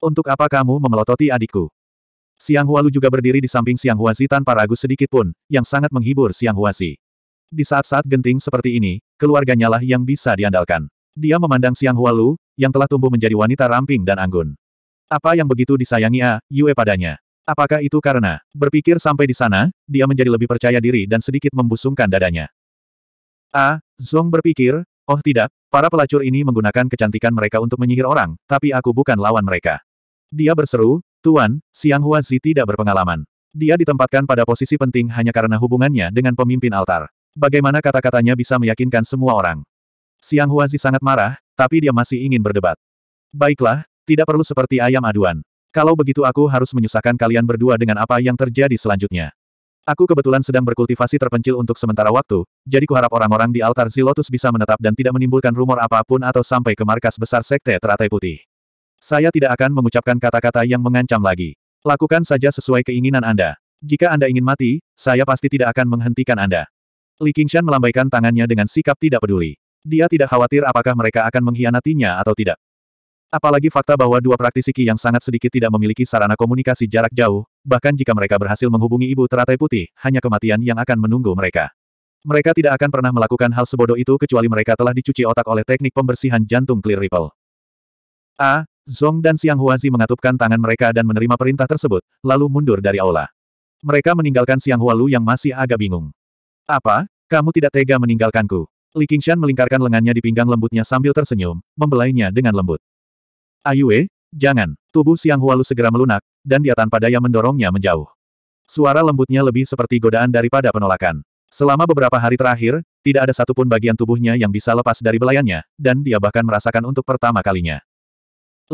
Untuk apa kamu memelototi adikku? Siang Hualu juga berdiri di samping Siang Huasi tanpa ragu sedikit pun, yang sangat menghibur Siang Huasi. Di saat-saat genting seperti ini, keluarganya lah yang bisa diandalkan. Dia memandang Siang Hualu, yang telah tumbuh menjadi wanita ramping dan anggun. Apa yang begitu disayangi A, Yue padanya? Apakah itu karena, berpikir sampai di sana, dia menjadi lebih percaya diri dan sedikit membusungkan dadanya. Ah, Zong berpikir, oh tidak, para pelacur ini menggunakan kecantikan mereka untuk menyihir orang, tapi aku bukan lawan mereka. Dia berseru, Tuan, Siang Huazi tidak berpengalaman. Dia ditempatkan pada posisi penting hanya karena hubungannya dengan pemimpin altar. Bagaimana kata-katanya bisa meyakinkan semua orang? Siang Huazi sangat marah, tapi dia masih ingin berdebat. Baiklah, tidak perlu seperti ayam aduan. Kalau begitu aku harus menyusahkan kalian berdua dengan apa yang terjadi selanjutnya. Aku kebetulan sedang berkultivasi terpencil untuk sementara waktu, jadi kuharap orang-orang di altar Zilotus bisa menetap dan tidak menimbulkan rumor apapun atau sampai ke markas besar Sekte Teratai Putih. Saya tidak akan mengucapkan kata-kata yang mengancam lagi. Lakukan saja sesuai keinginan Anda. Jika Anda ingin mati, saya pasti tidak akan menghentikan Anda. Li Qingshan melambaikan tangannya dengan sikap tidak peduli. Dia tidak khawatir apakah mereka akan mengkhianatinya atau tidak. Apalagi fakta bahwa dua praktisi Qi yang sangat sedikit tidak memiliki sarana komunikasi jarak jauh, bahkan jika mereka berhasil menghubungi ibu teratai putih, hanya kematian yang akan menunggu mereka. Mereka tidak akan pernah melakukan hal sebodoh itu kecuali mereka telah dicuci otak oleh teknik pembersihan jantung Clear Ripple. A. Zong dan Siang Huazi mengatupkan tangan mereka dan menerima perintah tersebut, lalu mundur dari aula. Mereka meninggalkan Siang Hualu yang masih agak bingung. Apa? Kamu tidak tega meninggalkanku? Li Qingshan melingkarkan lengannya di pinggang lembutnya sambil tersenyum, membelainya dengan lembut. Ayue, Jangan. Tubuh Siang Hualu segera melunak, dan dia tanpa daya mendorongnya menjauh. Suara lembutnya lebih seperti godaan daripada penolakan. Selama beberapa hari terakhir, tidak ada satupun bagian tubuhnya yang bisa lepas dari belayannya, dan dia bahkan merasakan untuk pertama kalinya.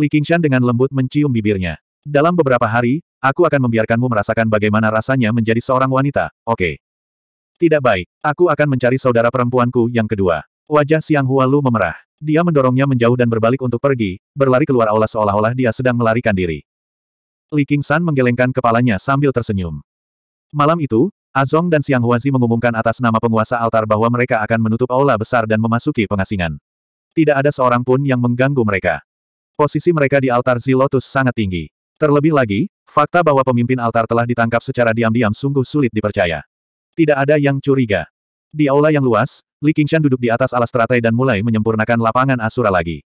Li Qingshan dengan lembut mencium bibirnya. Dalam beberapa hari, aku akan membiarkanmu merasakan bagaimana rasanya menjadi seorang wanita, oke. Okay. Tidak baik, aku akan mencari saudara perempuanku yang kedua. Wajah Siang Hualu memerah. Dia mendorongnya menjauh dan berbalik untuk pergi, berlari keluar aula seolah-olah dia sedang melarikan diri. Li San menggelengkan kepalanya sambil tersenyum. Malam itu, Azong dan Siang Huazi mengumumkan atas nama penguasa altar bahwa mereka akan menutup aula besar dan memasuki pengasingan. Tidak ada seorang pun yang mengganggu mereka. Posisi mereka di altar Zilotus sangat tinggi. Terlebih lagi, fakta bahwa pemimpin altar telah ditangkap secara diam-diam sungguh sulit dipercaya. Tidak ada yang curiga. Di aula yang luas, Li Qingshan duduk di atas alas teratai dan mulai menyempurnakan lapangan Asura lagi.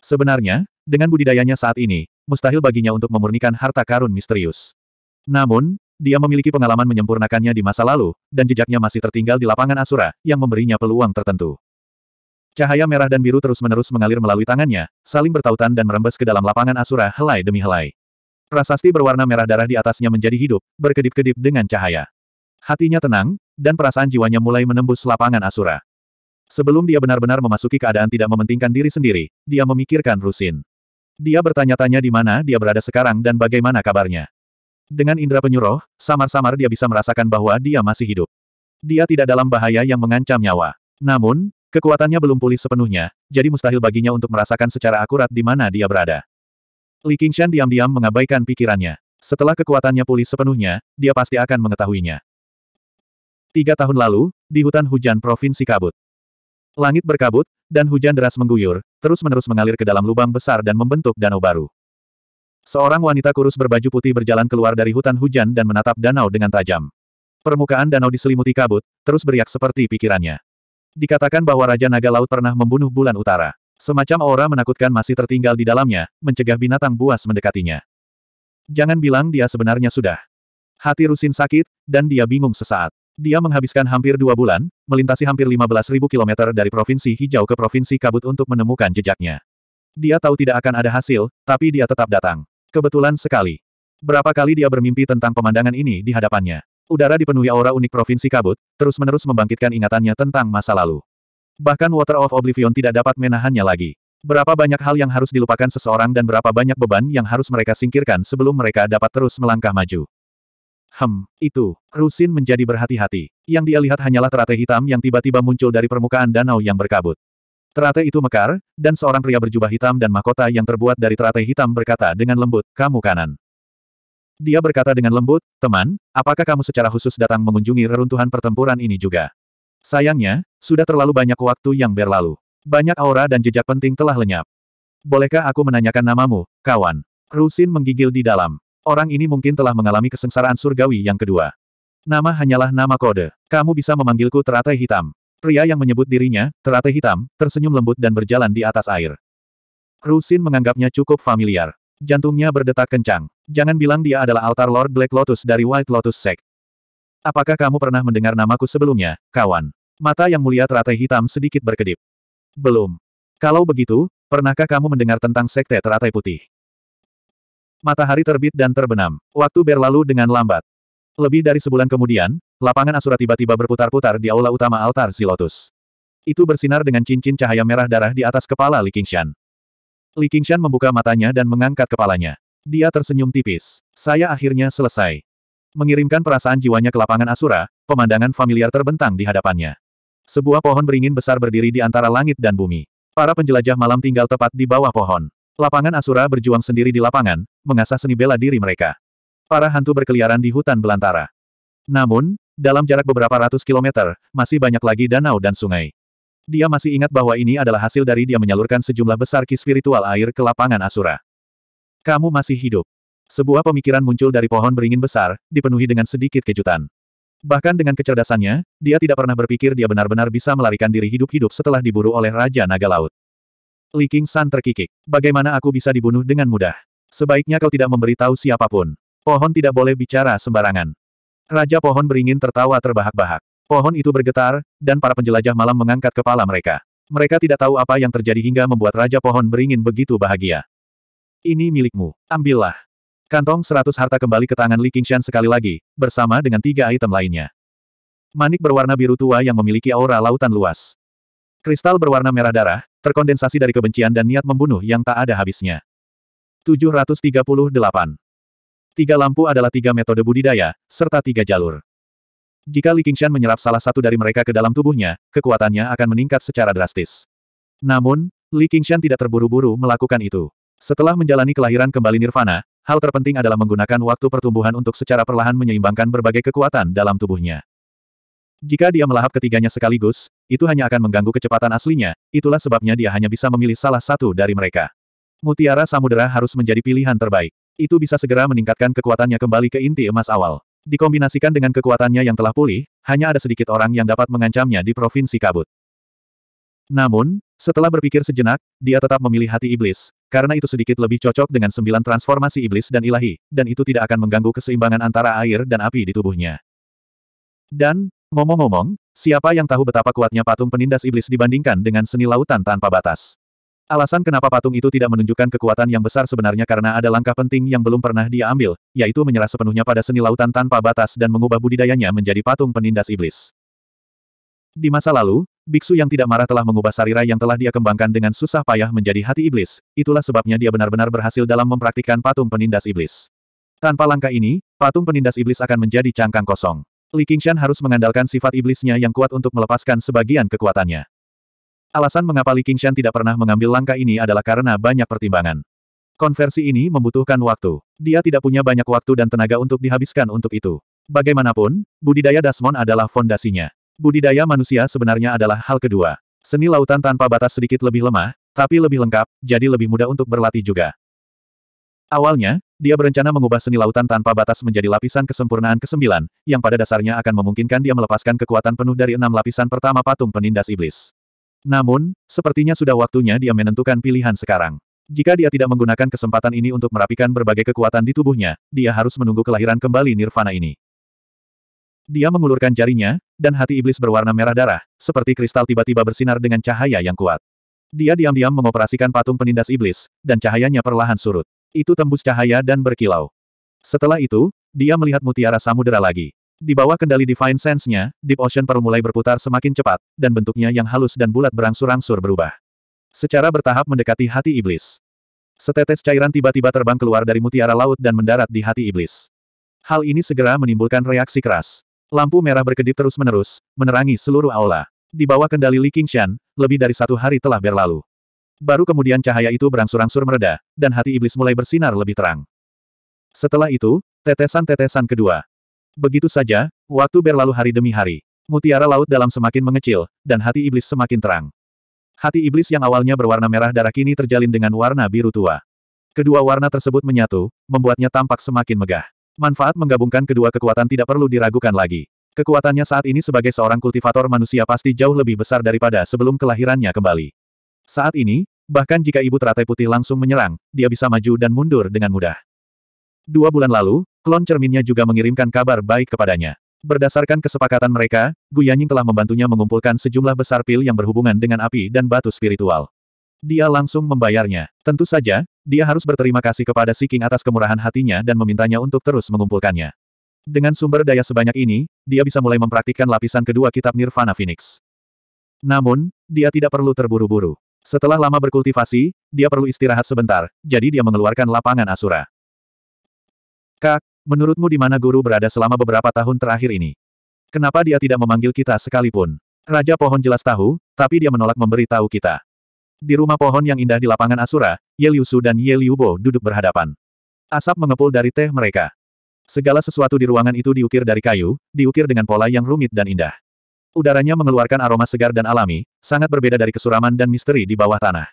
Sebenarnya, dengan budidayanya saat ini, mustahil baginya untuk memurnikan harta karun misterius. Namun, dia memiliki pengalaman menyempurnakannya di masa lalu, dan jejaknya masih tertinggal di lapangan Asura, yang memberinya peluang tertentu. Cahaya merah dan biru terus-menerus mengalir melalui tangannya, saling bertautan dan merembes ke dalam lapangan Asura helai demi helai. Prasasti berwarna merah darah di atasnya menjadi hidup, berkedip-kedip dengan cahaya. Hatinya tenang, dan perasaan jiwanya mulai menembus lapangan Asura. Sebelum dia benar-benar memasuki keadaan tidak mementingkan diri sendiri, dia memikirkan Rusin. Dia bertanya-tanya di mana dia berada sekarang dan bagaimana kabarnya. Dengan indera penyuruh, samar-samar dia bisa merasakan bahwa dia masih hidup. Dia tidak dalam bahaya yang mengancam nyawa. Namun, kekuatannya belum pulih sepenuhnya, jadi mustahil baginya untuk merasakan secara akurat di mana dia berada. Li Qingshan diam-diam mengabaikan pikirannya. Setelah kekuatannya pulih sepenuhnya, dia pasti akan mengetahuinya. Tiga tahun lalu, di hutan hujan Provinsi Kabut. Langit berkabut, dan hujan deras mengguyur, terus-menerus mengalir ke dalam lubang besar dan membentuk danau baru. Seorang wanita kurus berbaju putih berjalan keluar dari hutan hujan dan menatap danau dengan tajam. Permukaan danau diselimuti kabut, terus beriak seperti pikirannya. Dikatakan bahwa Raja Naga Laut pernah membunuh bulan utara. Semacam aura menakutkan masih tertinggal di dalamnya, mencegah binatang buas mendekatinya. Jangan bilang dia sebenarnya sudah. Hati Rusin sakit, dan dia bingung sesaat. Dia menghabiskan hampir dua bulan, melintasi hampir 15.000 km dari Provinsi Hijau ke Provinsi Kabut untuk menemukan jejaknya. Dia tahu tidak akan ada hasil, tapi dia tetap datang. Kebetulan sekali. Berapa kali dia bermimpi tentang pemandangan ini di hadapannya. Udara dipenuhi aura unik Provinsi Kabut, terus-menerus membangkitkan ingatannya tentang masa lalu. Bahkan Water of Oblivion tidak dapat menahannya lagi. Berapa banyak hal yang harus dilupakan seseorang dan berapa banyak beban yang harus mereka singkirkan sebelum mereka dapat terus melangkah maju. Hem, itu. Rusin menjadi berhati-hati. Yang dia lihat hanyalah teratai hitam yang tiba-tiba muncul dari permukaan danau yang berkabut. Teratai itu mekar, dan seorang pria berjubah hitam dan mahkota yang terbuat dari teratai hitam berkata dengan lembut, kamu kanan. Dia berkata dengan lembut, teman, apakah kamu secara khusus datang mengunjungi reruntuhan pertempuran ini juga? Sayangnya, sudah terlalu banyak waktu yang berlalu. Banyak aura dan jejak penting telah lenyap. Bolehkah aku menanyakan namamu, kawan? Rusin menggigil di dalam. Orang ini mungkin telah mengalami kesengsaraan surgawi yang kedua. Nama hanyalah nama kode. Kamu bisa memanggilku teratai hitam. Pria yang menyebut dirinya, teratai hitam, tersenyum lembut dan berjalan di atas air. Rusin menganggapnya cukup familiar. Jantungnya berdetak kencang. Jangan bilang dia adalah altar Lord Black Lotus dari White Lotus Sect. Apakah kamu pernah mendengar namaku sebelumnya, kawan? Mata yang mulia teratai hitam sedikit berkedip. Belum. Kalau begitu, pernahkah kamu mendengar tentang Sekte Teratai Putih? Matahari terbit dan terbenam. Waktu berlalu dengan lambat. Lebih dari sebulan kemudian, lapangan Asura tiba-tiba berputar-putar di aula utama altar Silotus. Itu bersinar dengan cincin cahaya merah darah di atas kepala Li Qingshan. Li Qingshan membuka matanya dan mengangkat kepalanya. Dia tersenyum tipis. Saya akhirnya selesai. Mengirimkan perasaan jiwanya ke lapangan Asura, pemandangan familiar terbentang di hadapannya. Sebuah pohon beringin besar berdiri di antara langit dan bumi. Para penjelajah malam tinggal tepat di bawah pohon. Lapangan Asura berjuang sendiri di lapangan, mengasah seni bela diri mereka. Para hantu berkeliaran di hutan belantara. Namun, dalam jarak beberapa ratus kilometer, masih banyak lagi danau dan sungai. Dia masih ingat bahwa ini adalah hasil dari dia menyalurkan sejumlah besar ki spiritual air ke lapangan Asura. Kamu masih hidup. Sebuah pemikiran muncul dari pohon beringin besar, dipenuhi dengan sedikit kejutan. Bahkan dengan kecerdasannya, dia tidak pernah berpikir dia benar-benar bisa melarikan diri hidup-hidup setelah diburu oleh Raja Naga Laut. Li King San terkikik. Bagaimana aku bisa dibunuh dengan mudah? Sebaiknya kau tidak memberitahu siapapun. Pohon tidak boleh bicara sembarangan. Raja pohon beringin tertawa terbahak-bahak. Pohon itu bergetar, dan para penjelajah malam mengangkat kepala mereka. Mereka tidak tahu apa yang terjadi hingga membuat Raja pohon beringin begitu bahagia. Ini milikmu, ambillah. Kantong seratus harta kembali ke tangan Li Qingshan sekali lagi, bersama dengan tiga item lainnya. Manik berwarna biru tua yang memiliki aura lautan luas. Kristal berwarna merah darah, terkondensasi dari kebencian dan niat membunuh yang tak ada habisnya. 738. Tiga lampu adalah tiga metode budidaya, serta tiga jalur. Jika Li Qingshan menyerap salah satu dari mereka ke dalam tubuhnya, kekuatannya akan meningkat secara drastis. Namun, Li Qingshan tidak terburu-buru melakukan itu. Setelah menjalani kelahiran kembali nirvana, hal terpenting adalah menggunakan waktu pertumbuhan untuk secara perlahan menyeimbangkan berbagai kekuatan dalam tubuhnya. Jika dia melahap ketiganya sekaligus, itu hanya akan mengganggu kecepatan aslinya, itulah sebabnya dia hanya bisa memilih salah satu dari mereka. Mutiara Samudera harus menjadi pilihan terbaik. Itu bisa segera meningkatkan kekuatannya kembali ke inti emas awal. Dikombinasikan dengan kekuatannya yang telah pulih, hanya ada sedikit orang yang dapat mengancamnya di Provinsi Kabut. Namun, setelah berpikir sejenak, dia tetap memilih hati iblis, karena itu sedikit lebih cocok dengan sembilan transformasi iblis dan ilahi, dan itu tidak akan mengganggu keseimbangan antara air dan api di tubuhnya. Dan, Ngomong-ngomong, siapa yang tahu betapa kuatnya patung penindas iblis dibandingkan dengan seni lautan tanpa batas? Alasan kenapa patung itu tidak menunjukkan kekuatan yang besar sebenarnya karena ada langkah penting yang belum pernah dia ambil, yaitu menyerah sepenuhnya pada seni lautan tanpa batas dan mengubah budidayanya menjadi patung penindas iblis. Di masa lalu, biksu yang tidak marah telah mengubah sarira yang telah dia kembangkan dengan susah payah menjadi hati iblis, itulah sebabnya dia benar-benar berhasil dalam mempraktikkan patung penindas iblis. Tanpa langkah ini, patung penindas iblis akan menjadi cangkang kosong. Li Qingshan harus mengandalkan sifat iblisnya yang kuat untuk melepaskan sebagian kekuatannya. Alasan mengapa Li Qingshan tidak pernah mengambil langkah ini adalah karena banyak pertimbangan. Konversi ini membutuhkan waktu. Dia tidak punya banyak waktu dan tenaga untuk dihabiskan untuk itu. Bagaimanapun, budidaya Dasmon adalah fondasinya. Budidaya manusia sebenarnya adalah hal kedua. Seni lautan tanpa batas sedikit lebih lemah, tapi lebih lengkap, jadi lebih mudah untuk berlatih juga. Awalnya, dia berencana mengubah seni lautan tanpa batas menjadi lapisan kesempurnaan ke-9, yang pada dasarnya akan memungkinkan dia melepaskan kekuatan penuh dari enam lapisan pertama patung penindas iblis. Namun, sepertinya sudah waktunya dia menentukan pilihan sekarang. Jika dia tidak menggunakan kesempatan ini untuk merapikan berbagai kekuatan di tubuhnya, dia harus menunggu kelahiran kembali nirvana ini. Dia mengulurkan jarinya, dan hati iblis berwarna merah darah, seperti kristal tiba-tiba bersinar dengan cahaya yang kuat. Dia diam-diam mengoperasikan patung penindas iblis, dan cahayanya perlahan surut. Itu tembus cahaya dan berkilau. Setelah itu, dia melihat mutiara samudera lagi. Di bawah kendali Divine Sense-nya, Deep Ocean Pearl mulai berputar semakin cepat, dan bentuknya yang halus dan bulat berangsur-angsur berubah. Secara bertahap mendekati hati iblis. Setetes cairan tiba-tiba terbang keluar dari mutiara laut dan mendarat di hati iblis. Hal ini segera menimbulkan reaksi keras. Lampu merah berkedip terus-menerus, menerangi seluruh aula. Di bawah kendali Li Qingshan, lebih dari satu hari telah berlalu. Baru kemudian cahaya itu berangsur-angsur mereda, dan hati iblis mulai bersinar lebih terang. Setelah itu, tetesan-tetesan kedua. Begitu saja, waktu berlalu hari demi hari. Mutiara laut dalam semakin mengecil, dan hati iblis semakin terang. Hati iblis yang awalnya berwarna merah darah kini terjalin dengan warna biru tua. Kedua warna tersebut menyatu, membuatnya tampak semakin megah. Manfaat menggabungkan kedua kekuatan tidak perlu diragukan lagi. Kekuatannya saat ini sebagai seorang kultivator manusia pasti jauh lebih besar daripada sebelum kelahirannya kembali. Saat ini, bahkan jika ibu teratai putih langsung menyerang, dia bisa maju dan mundur dengan mudah. Dua bulan lalu, klon cerminnya juga mengirimkan kabar baik kepadanya. Berdasarkan kesepakatan mereka, Yanying telah membantunya mengumpulkan sejumlah besar pil yang berhubungan dengan api dan batu spiritual. Dia langsung membayarnya. Tentu saja, dia harus berterima kasih kepada Si King atas kemurahan hatinya dan memintanya untuk terus mengumpulkannya. Dengan sumber daya sebanyak ini, dia bisa mulai mempraktikkan lapisan kedua kitab Nirvana Phoenix. Namun, dia tidak perlu terburu-buru. Setelah lama berkultivasi, dia perlu istirahat sebentar, jadi dia mengeluarkan lapangan Asura. Kak, menurutmu di mana guru berada selama beberapa tahun terakhir ini? Kenapa dia tidak memanggil kita sekalipun? Raja Pohon jelas tahu, tapi dia menolak memberitahu kita. Di rumah pohon yang indah di lapangan Asura, Ye Liu Su dan Ye Liu Bo duduk berhadapan. Asap mengepul dari teh mereka. Segala sesuatu di ruangan itu diukir dari kayu, diukir dengan pola yang rumit dan indah. Udaranya mengeluarkan aroma segar dan alami, sangat berbeda dari kesuraman dan misteri di bawah tanah.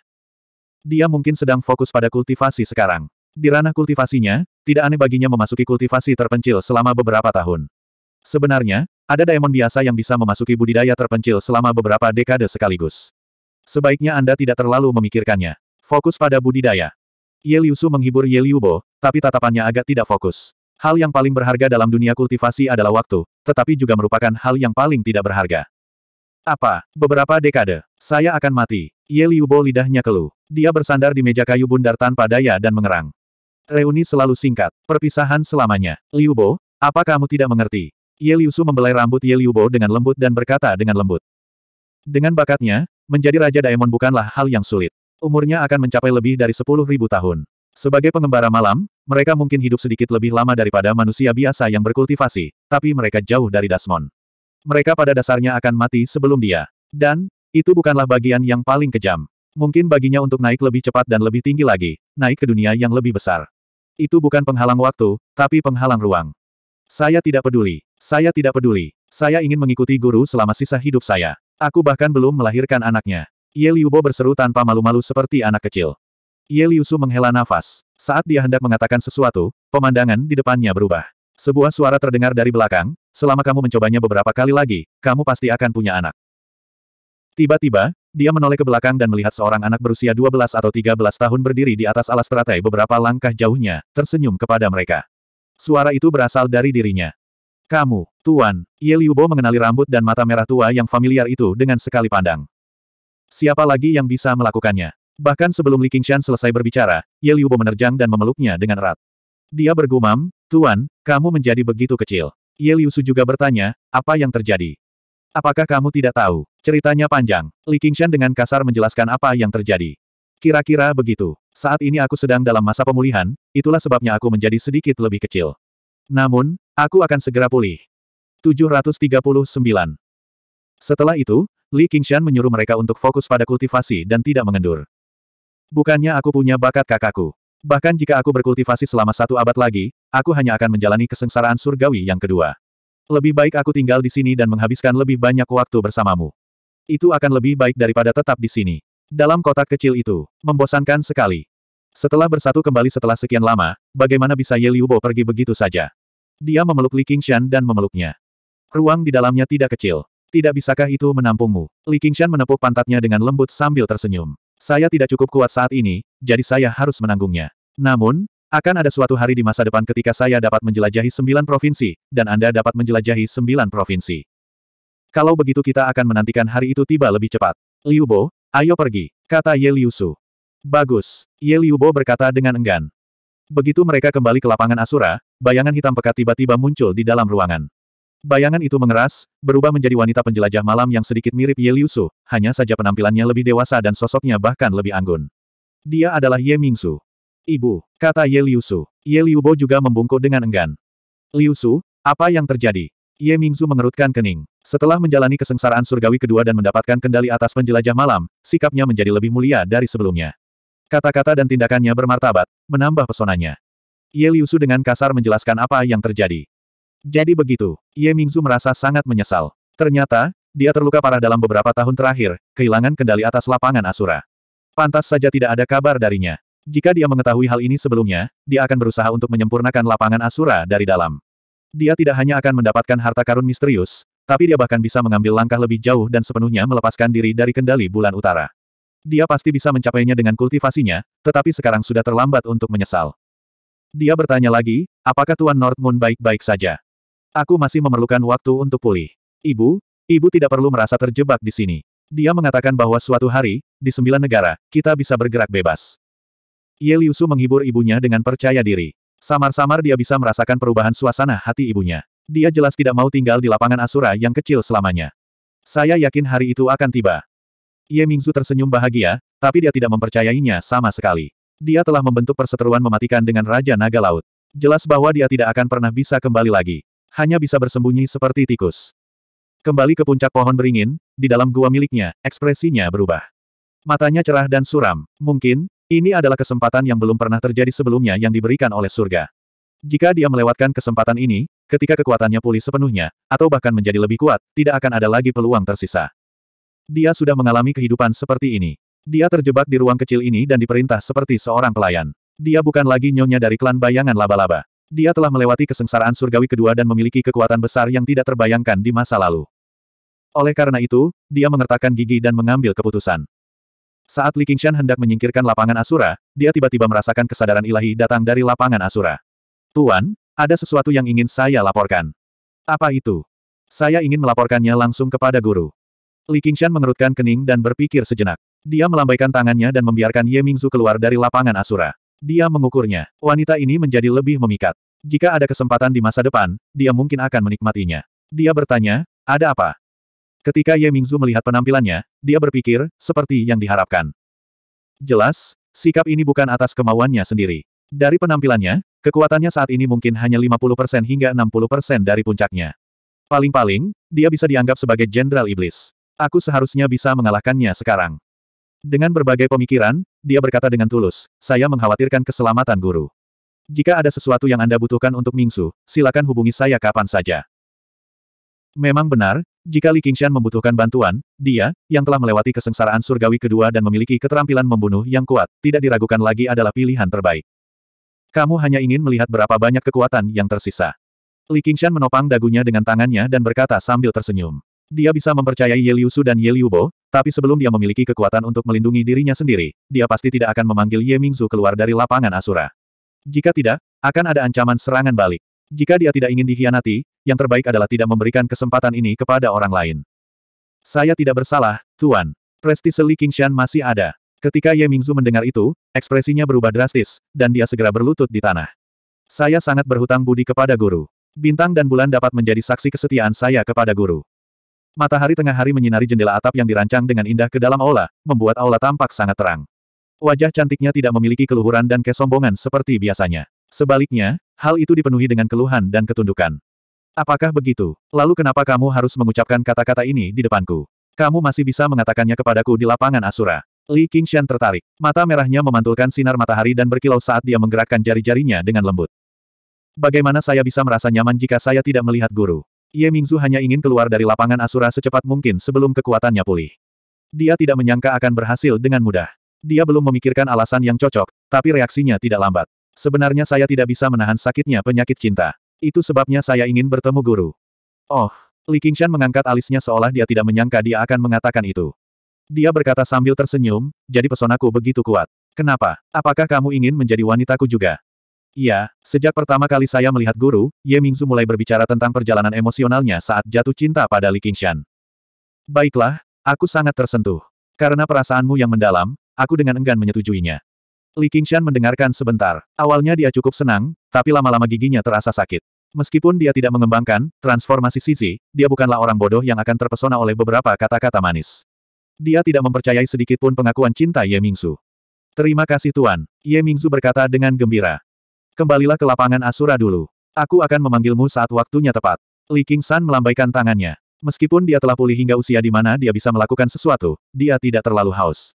Dia mungkin sedang fokus pada kultivasi sekarang. Di ranah kultivasinya, tidak aneh baginya memasuki kultivasi terpencil selama beberapa tahun. Sebenarnya, ada daemon biasa yang bisa memasuki budidaya terpencil selama beberapa dekade sekaligus. Sebaiknya Anda tidak terlalu memikirkannya. Fokus pada budidaya. Ye Liusu menghibur Ye Liubo, tapi tatapannya agak tidak fokus. Hal yang paling berharga dalam dunia kultivasi adalah waktu, tetapi juga merupakan hal yang paling tidak berharga. Apa? Beberapa dekade. Saya akan mati. Ye Liubo lidahnya keluh. Dia bersandar di meja kayu bundar tanpa daya dan mengerang. Reuni selalu singkat. Perpisahan selamanya. Liubo, apa kamu tidak mengerti? Ye Liusu membelai rambut Ye Liubo dengan lembut dan berkata dengan lembut. Dengan bakatnya, menjadi Raja Daemon bukanlah hal yang sulit. Umurnya akan mencapai lebih dari sepuluh ribu tahun. Sebagai pengembara malam, mereka mungkin hidup sedikit lebih lama daripada manusia biasa yang berkultivasi, tapi mereka jauh dari Dasmon. Mereka pada dasarnya akan mati sebelum dia. Dan, itu bukanlah bagian yang paling kejam. Mungkin baginya untuk naik lebih cepat dan lebih tinggi lagi, naik ke dunia yang lebih besar. Itu bukan penghalang waktu, tapi penghalang ruang. Saya tidak peduli. Saya tidak peduli. Saya ingin mengikuti guru selama sisa hidup saya. Aku bahkan belum melahirkan anaknya. Ye Liubo berseru tanpa malu-malu seperti anak kecil. Ye Liusu menghela nafas. Saat dia hendak mengatakan sesuatu, pemandangan di depannya berubah. Sebuah suara terdengar dari belakang, selama kamu mencobanya beberapa kali lagi, kamu pasti akan punya anak. Tiba-tiba, dia menoleh ke belakang dan melihat seorang anak berusia 12 atau 13 tahun berdiri di atas alas teratai beberapa langkah jauhnya, tersenyum kepada mereka. Suara itu berasal dari dirinya. Kamu, Tuan, Ye Liubo mengenali rambut dan mata merah tua yang familiar itu dengan sekali pandang. Siapa lagi yang bisa melakukannya? Bahkan sebelum Li Qingshan selesai berbicara, Ye Liubo menerjang dan memeluknya dengan erat. Dia bergumam, Tuan, kamu menjadi begitu kecil. Ye Liusu juga bertanya, apa yang terjadi? Apakah kamu tidak tahu? Ceritanya panjang. Li Qingshan dengan kasar menjelaskan apa yang terjadi. Kira-kira begitu. Saat ini aku sedang dalam masa pemulihan, itulah sebabnya aku menjadi sedikit lebih kecil. Namun, aku akan segera pulih. 739. Setelah itu, Li Qingshan menyuruh mereka untuk fokus pada kultivasi dan tidak mengendur. Bukannya aku punya bakat kakakku. Bahkan jika aku berkultivasi selama satu abad lagi, aku hanya akan menjalani kesengsaraan surgawi yang kedua. Lebih baik aku tinggal di sini dan menghabiskan lebih banyak waktu bersamamu. Itu akan lebih baik daripada tetap di sini. Dalam kotak kecil itu, membosankan sekali. Setelah bersatu kembali setelah sekian lama, bagaimana bisa Ye Liu Bo pergi begitu saja? Dia memeluk Li Qingshan dan memeluknya. Ruang di dalamnya tidak kecil. Tidak bisakah itu menampungmu? Li Qingshan menepuk pantatnya dengan lembut sambil tersenyum. Saya tidak cukup kuat saat ini, jadi saya harus menanggungnya. Namun, akan ada suatu hari di masa depan ketika saya dapat menjelajahi sembilan provinsi, dan Anda dapat menjelajahi sembilan provinsi. Kalau begitu kita akan menantikan hari itu tiba lebih cepat. Liu Bo, ayo pergi, kata Ye Liu Su. Bagus, Ye Liu Bo berkata dengan enggan. Begitu mereka kembali ke lapangan Asura, bayangan hitam pekat tiba-tiba muncul di dalam ruangan. Bayangan itu mengeras, berubah menjadi wanita penjelajah malam yang sedikit mirip Ye Liu hanya saja penampilannya lebih dewasa dan sosoknya bahkan lebih anggun. Dia adalah Ye Mingsu. Ibu, kata Ye Liu Ye Liu juga membungkuk dengan enggan. Liusu, apa yang terjadi? Ye Su mengerutkan kening. Setelah menjalani kesengsaraan surgawi kedua dan mendapatkan kendali atas penjelajah malam, sikapnya menjadi lebih mulia dari sebelumnya. Kata-kata dan tindakannya bermartabat, menambah pesonanya. Ye Liusu dengan kasar menjelaskan apa yang terjadi. Jadi begitu, Ye Mingzu merasa sangat menyesal. Ternyata, dia terluka parah dalam beberapa tahun terakhir, kehilangan kendali atas lapangan Asura. Pantas saja tidak ada kabar darinya. Jika dia mengetahui hal ini sebelumnya, dia akan berusaha untuk menyempurnakan lapangan Asura dari dalam. Dia tidak hanya akan mendapatkan harta karun misterius, tapi dia bahkan bisa mengambil langkah lebih jauh dan sepenuhnya melepaskan diri dari kendali bulan utara. Dia pasti bisa mencapainya dengan kultivasinya, tetapi sekarang sudah terlambat untuk menyesal. Dia bertanya lagi, apakah Tuan North Moon baik-baik saja? Aku masih memerlukan waktu untuk pulih. Ibu, ibu tidak perlu merasa terjebak di sini. Dia mengatakan bahwa suatu hari, di sembilan negara, kita bisa bergerak bebas. Ye Liusu menghibur ibunya dengan percaya diri. Samar-samar dia bisa merasakan perubahan suasana hati ibunya. Dia jelas tidak mau tinggal di lapangan Asura yang kecil selamanya. Saya yakin hari itu akan tiba. Ye Mingzu tersenyum bahagia, tapi dia tidak mempercayainya sama sekali. Dia telah membentuk perseteruan mematikan dengan Raja Naga Laut. Jelas bahwa dia tidak akan pernah bisa kembali lagi hanya bisa bersembunyi seperti tikus. Kembali ke puncak pohon beringin, di dalam gua miliknya, ekspresinya berubah. Matanya cerah dan suram. Mungkin, ini adalah kesempatan yang belum pernah terjadi sebelumnya yang diberikan oleh surga. Jika dia melewatkan kesempatan ini, ketika kekuatannya pulih sepenuhnya, atau bahkan menjadi lebih kuat, tidak akan ada lagi peluang tersisa. Dia sudah mengalami kehidupan seperti ini. Dia terjebak di ruang kecil ini dan diperintah seperti seorang pelayan. Dia bukan lagi nyonya dari klan bayangan laba-laba. Dia telah melewati kesengsaraan surgawi kedua dan memiliki kekuatan besar yang tidak terbayangkan di masa lalu. Oleh karena itu, dia mengertakkan gigi dan mengambil keputusan. Saat Li Qingshan hendak menyingkirkan lapangan Asura, dia tiba-tiba merasakan kesadaran ilahi datang dari lapangan Asura. Tuan, ada sesuatu yang ingin saya laporkan. Apa itu? Saya ingin melaporkannya langsung kepada guru. Li Qingshan mengerutkan kening dan berpikir sejenak. Dia melambaikan tangannya dan membiarkan Ye Mingzu keluar dari lapangan Asura. Dia mengukurnya. Wanita ini menjadi lebih memikat. Jika ada kesempatan di masa depan, dia mungkin akan menikmatinya. Dia bertanya, ada apa? Ketika Ye Mingzu melihat penampilannya, dia berpikir, seperti yang diharapkan. Jelas, sikap ini bukan atas kemauannya sendiri. Dari penampilannya, kekuatannya saat ini mungkin hanya 50% hingga 60% dari puncaknya. Paling-paling, dia bisa dianggap sebagai jenderal iblis. Aku seharusnya bisa mengalahkannya sekarang. Dengan berbagai pemikiran, dia berkata dengan tulus, saya mengkhawatirkan keselamatan guru. Jika ada sesuatu yang Anda butuhkan untuk Mingsu, silakan hubungi saya kapan saja. Memang benar, jika Li Qingshan membutuhkan bantuan, dia, yang telah melewati kesengsaraan surgawi kedua dan memiliki keterampilan membunuh yang kuat, tidak diragukan lagi adalah pilihan terbaik. Kamu hanya ingin melihat berapa banyak kekuatan yang tersisa. Li Qingshan menopang dagunya dengan tangannya dan berkata sambil tersenyum. Dia bisa mempercayai Ye Liu dan Ye Liu tapi sebelum dia memiliki kekuatan untuk melindungi dirinya sendiri, dia pasti tidak akan memanggil Ye Mingzu keluar dari lapangan Asura. Jika tidak, akan ada ancaman serangan balik. Jika dia tidak ingin dikhianati, yang terbaik adalah tidak memberikan kesempatan ini kepada orang lain. Saya tidak bersalah, Tuan. Prestise Li Qingshan masih ada. Ketika Ye Mingzu mendengar itu, ekspresinya berubah drastis, dan dia segera berlutut di tanah. Saya sangat berhutang budi kepada guru. Bintang dan bulan dapat menjadi saksi kesetiaan saya kepada guru. Matahari tengah hari menyinari jendela atap yang dirancang dengan indah ke dalam aula, membuat aula tampak sangat terang. Wajah cantiknya tidak memiliki keluhuran dan kesombongan seperti biasanya. Sebaliknya, hal itu dipenuhi dengan keluhan dan ketundukan. Apakah begitu? Lalu kenapa kamu harus mengucapkan kata-kata ini di depanku? Kamu masih bisa mengatakannya kepadaku di lapangan Asura. Li Qingshan tertarik. Mata merahnya memantulkan sinar matahari dan berkilau saat dia menggerakkan jari-jarinya dengan lembut. Bagaimana saya bisa merasa nyaman jika saya tidak melihat guru? Ye Mingzu hanya ingin keluar dari lapangan Asura secepat mungkin sebelum kekuatannya pulih. Dia tidak menyangka akan berhasil dengan mudah. Dia belum memikirkan alasan yang cocok, tapi reaksinya tidak lambat. Sebenarnya saya tidak bisa menahan sakitnya penyakit cinta. Itu sebabnya saya ingin bertemu guru. Oh, Li Qingshan mengangkat alisnya seolah dia tidak menyangka dia akan mengatakan itu. Dia berkata sambil tersenyum, jadi pesonaku begitu kuat. Kenapa? Apakah kamu ingin menjadi wanitaku juga? Iya, sejak pertama kali saya melihat guru, Ye Mingzu mulai berbicara tentang perjalanan emosionalnya saat jatuh cinta pada Li Qingshan. Baiklah, aku sangat tersentuh. Karena perasaanmu yang mendalam, aku dengan enggan menyetujuinya. Li Qingshan mendengarkan sebentar. Awalnya dia cukup senang, tapi lama-lama giginya terasa sakit. Meskipun dia tidak mengembangkan transformasi Sisi, dia bukanlah orang bodoh yang akan terpesona oleh beberapa kata-kata manis. Dia tidak mempercayai sedikitpun pengakuan cinta Ye Mingzu. Terima kasih Tuan, Ye Mingzu berkata dengan gembira. Kembalilah ke lapangan Asura dulu. Aku akan memanggilmu saat waktunya tepat. Li King San melambaikan tangannya. Meskipun dia telah pulih hingga usia di mana dia bisa melakukan sesuatu, dia tidak terlalu haus.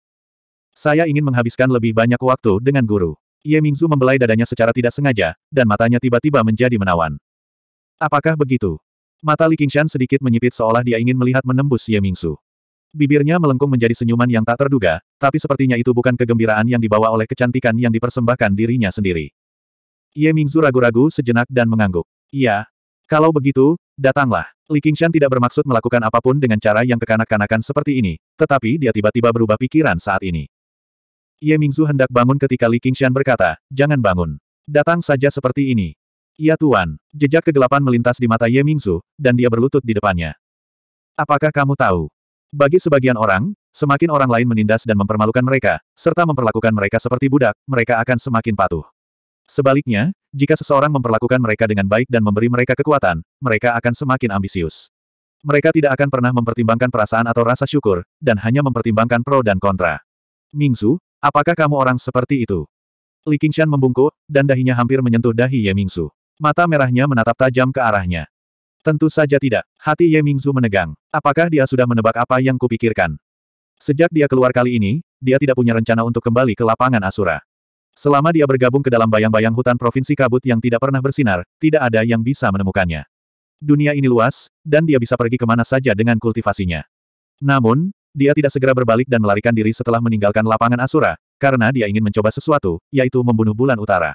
Saya ingin menghabiskan lebih banyak waktu dengan guru. Ye Mingzu membelai dadanya secara tidak sengaja, dan matanya tiba-tiba menjadi menawan. Apakah begitu? Mata Li Qingshan sedikit menyipit seolah dia ingin melihat menembus Ye Mingzu. Bibirnya melengkung menjadi senyuman yang tak terduga, tapi sepertinya itu bukan kegembiraan yang dibawa oleh kecantikan yang dipersembahkan dirinya sendiri. Ye Mingzu ragu-ragu sejenak dan mengangguk. Iya. Kalau begitu, datanglah. Li Qingshan tidak bermaksud melakukan apapun dengan cara yang kekanak-kanakan seperti ini, tetapi dia tiba-tiba berubah pikiran saat ini. Ye Mingzu hendak bangun ketika Li Qingshan berkata, jangan bangun. Datang saja seperti ini. Ya Tuan, jejak kegelapan melintas di mata Ye Mingzu, dan dia berlutut di depannya. Apakah kamu tahu? Bagi sebagian orang, semakin orang lain menindas dan mempermalukan mereka, serta memperlakukan mereka seperti budak, mereka akan semakin patuh. Sebaliknya, jika seseorang memperlakukan mereka dengan baik dan memberi mereka kekuatan, mereka akan semakin ambisius. Mereka tidak akan pernah mempertimbangkan perasaan atau rasa syukur, dan hanya mempertimbangkan pro dan kontra. Mingsu, apakah kamu orang seperti itu? Li Qingshan membungkuk, dan dahinya hampir menyentuh dahi Ye Mingsu. Mata merahnya menatap tajam ke arahnya. Tentu saja tidak. Hati Ye Mingzu menegang. Apakah dia sudah menebak apa yang kupikirkan? Sejak dia keluar kali ini, dia tidak punya rencana untuk kembali ke lapangan Asura. Selama dia bergabung ke dalam bayang-bayang hutan provinsi kabut yang tidak pernah bersinar, tidak ada yang bisa menemukannya. Dunia ini luas, dan dia bisa pergi kemana saja dengan kultivasinya. Namun, dia tidak segera berbalik dan melarikan diri setelah meninggalkan lapangan Asura, karena dia ingin mencoba sesuatu, yaitu membunuh bulan utara.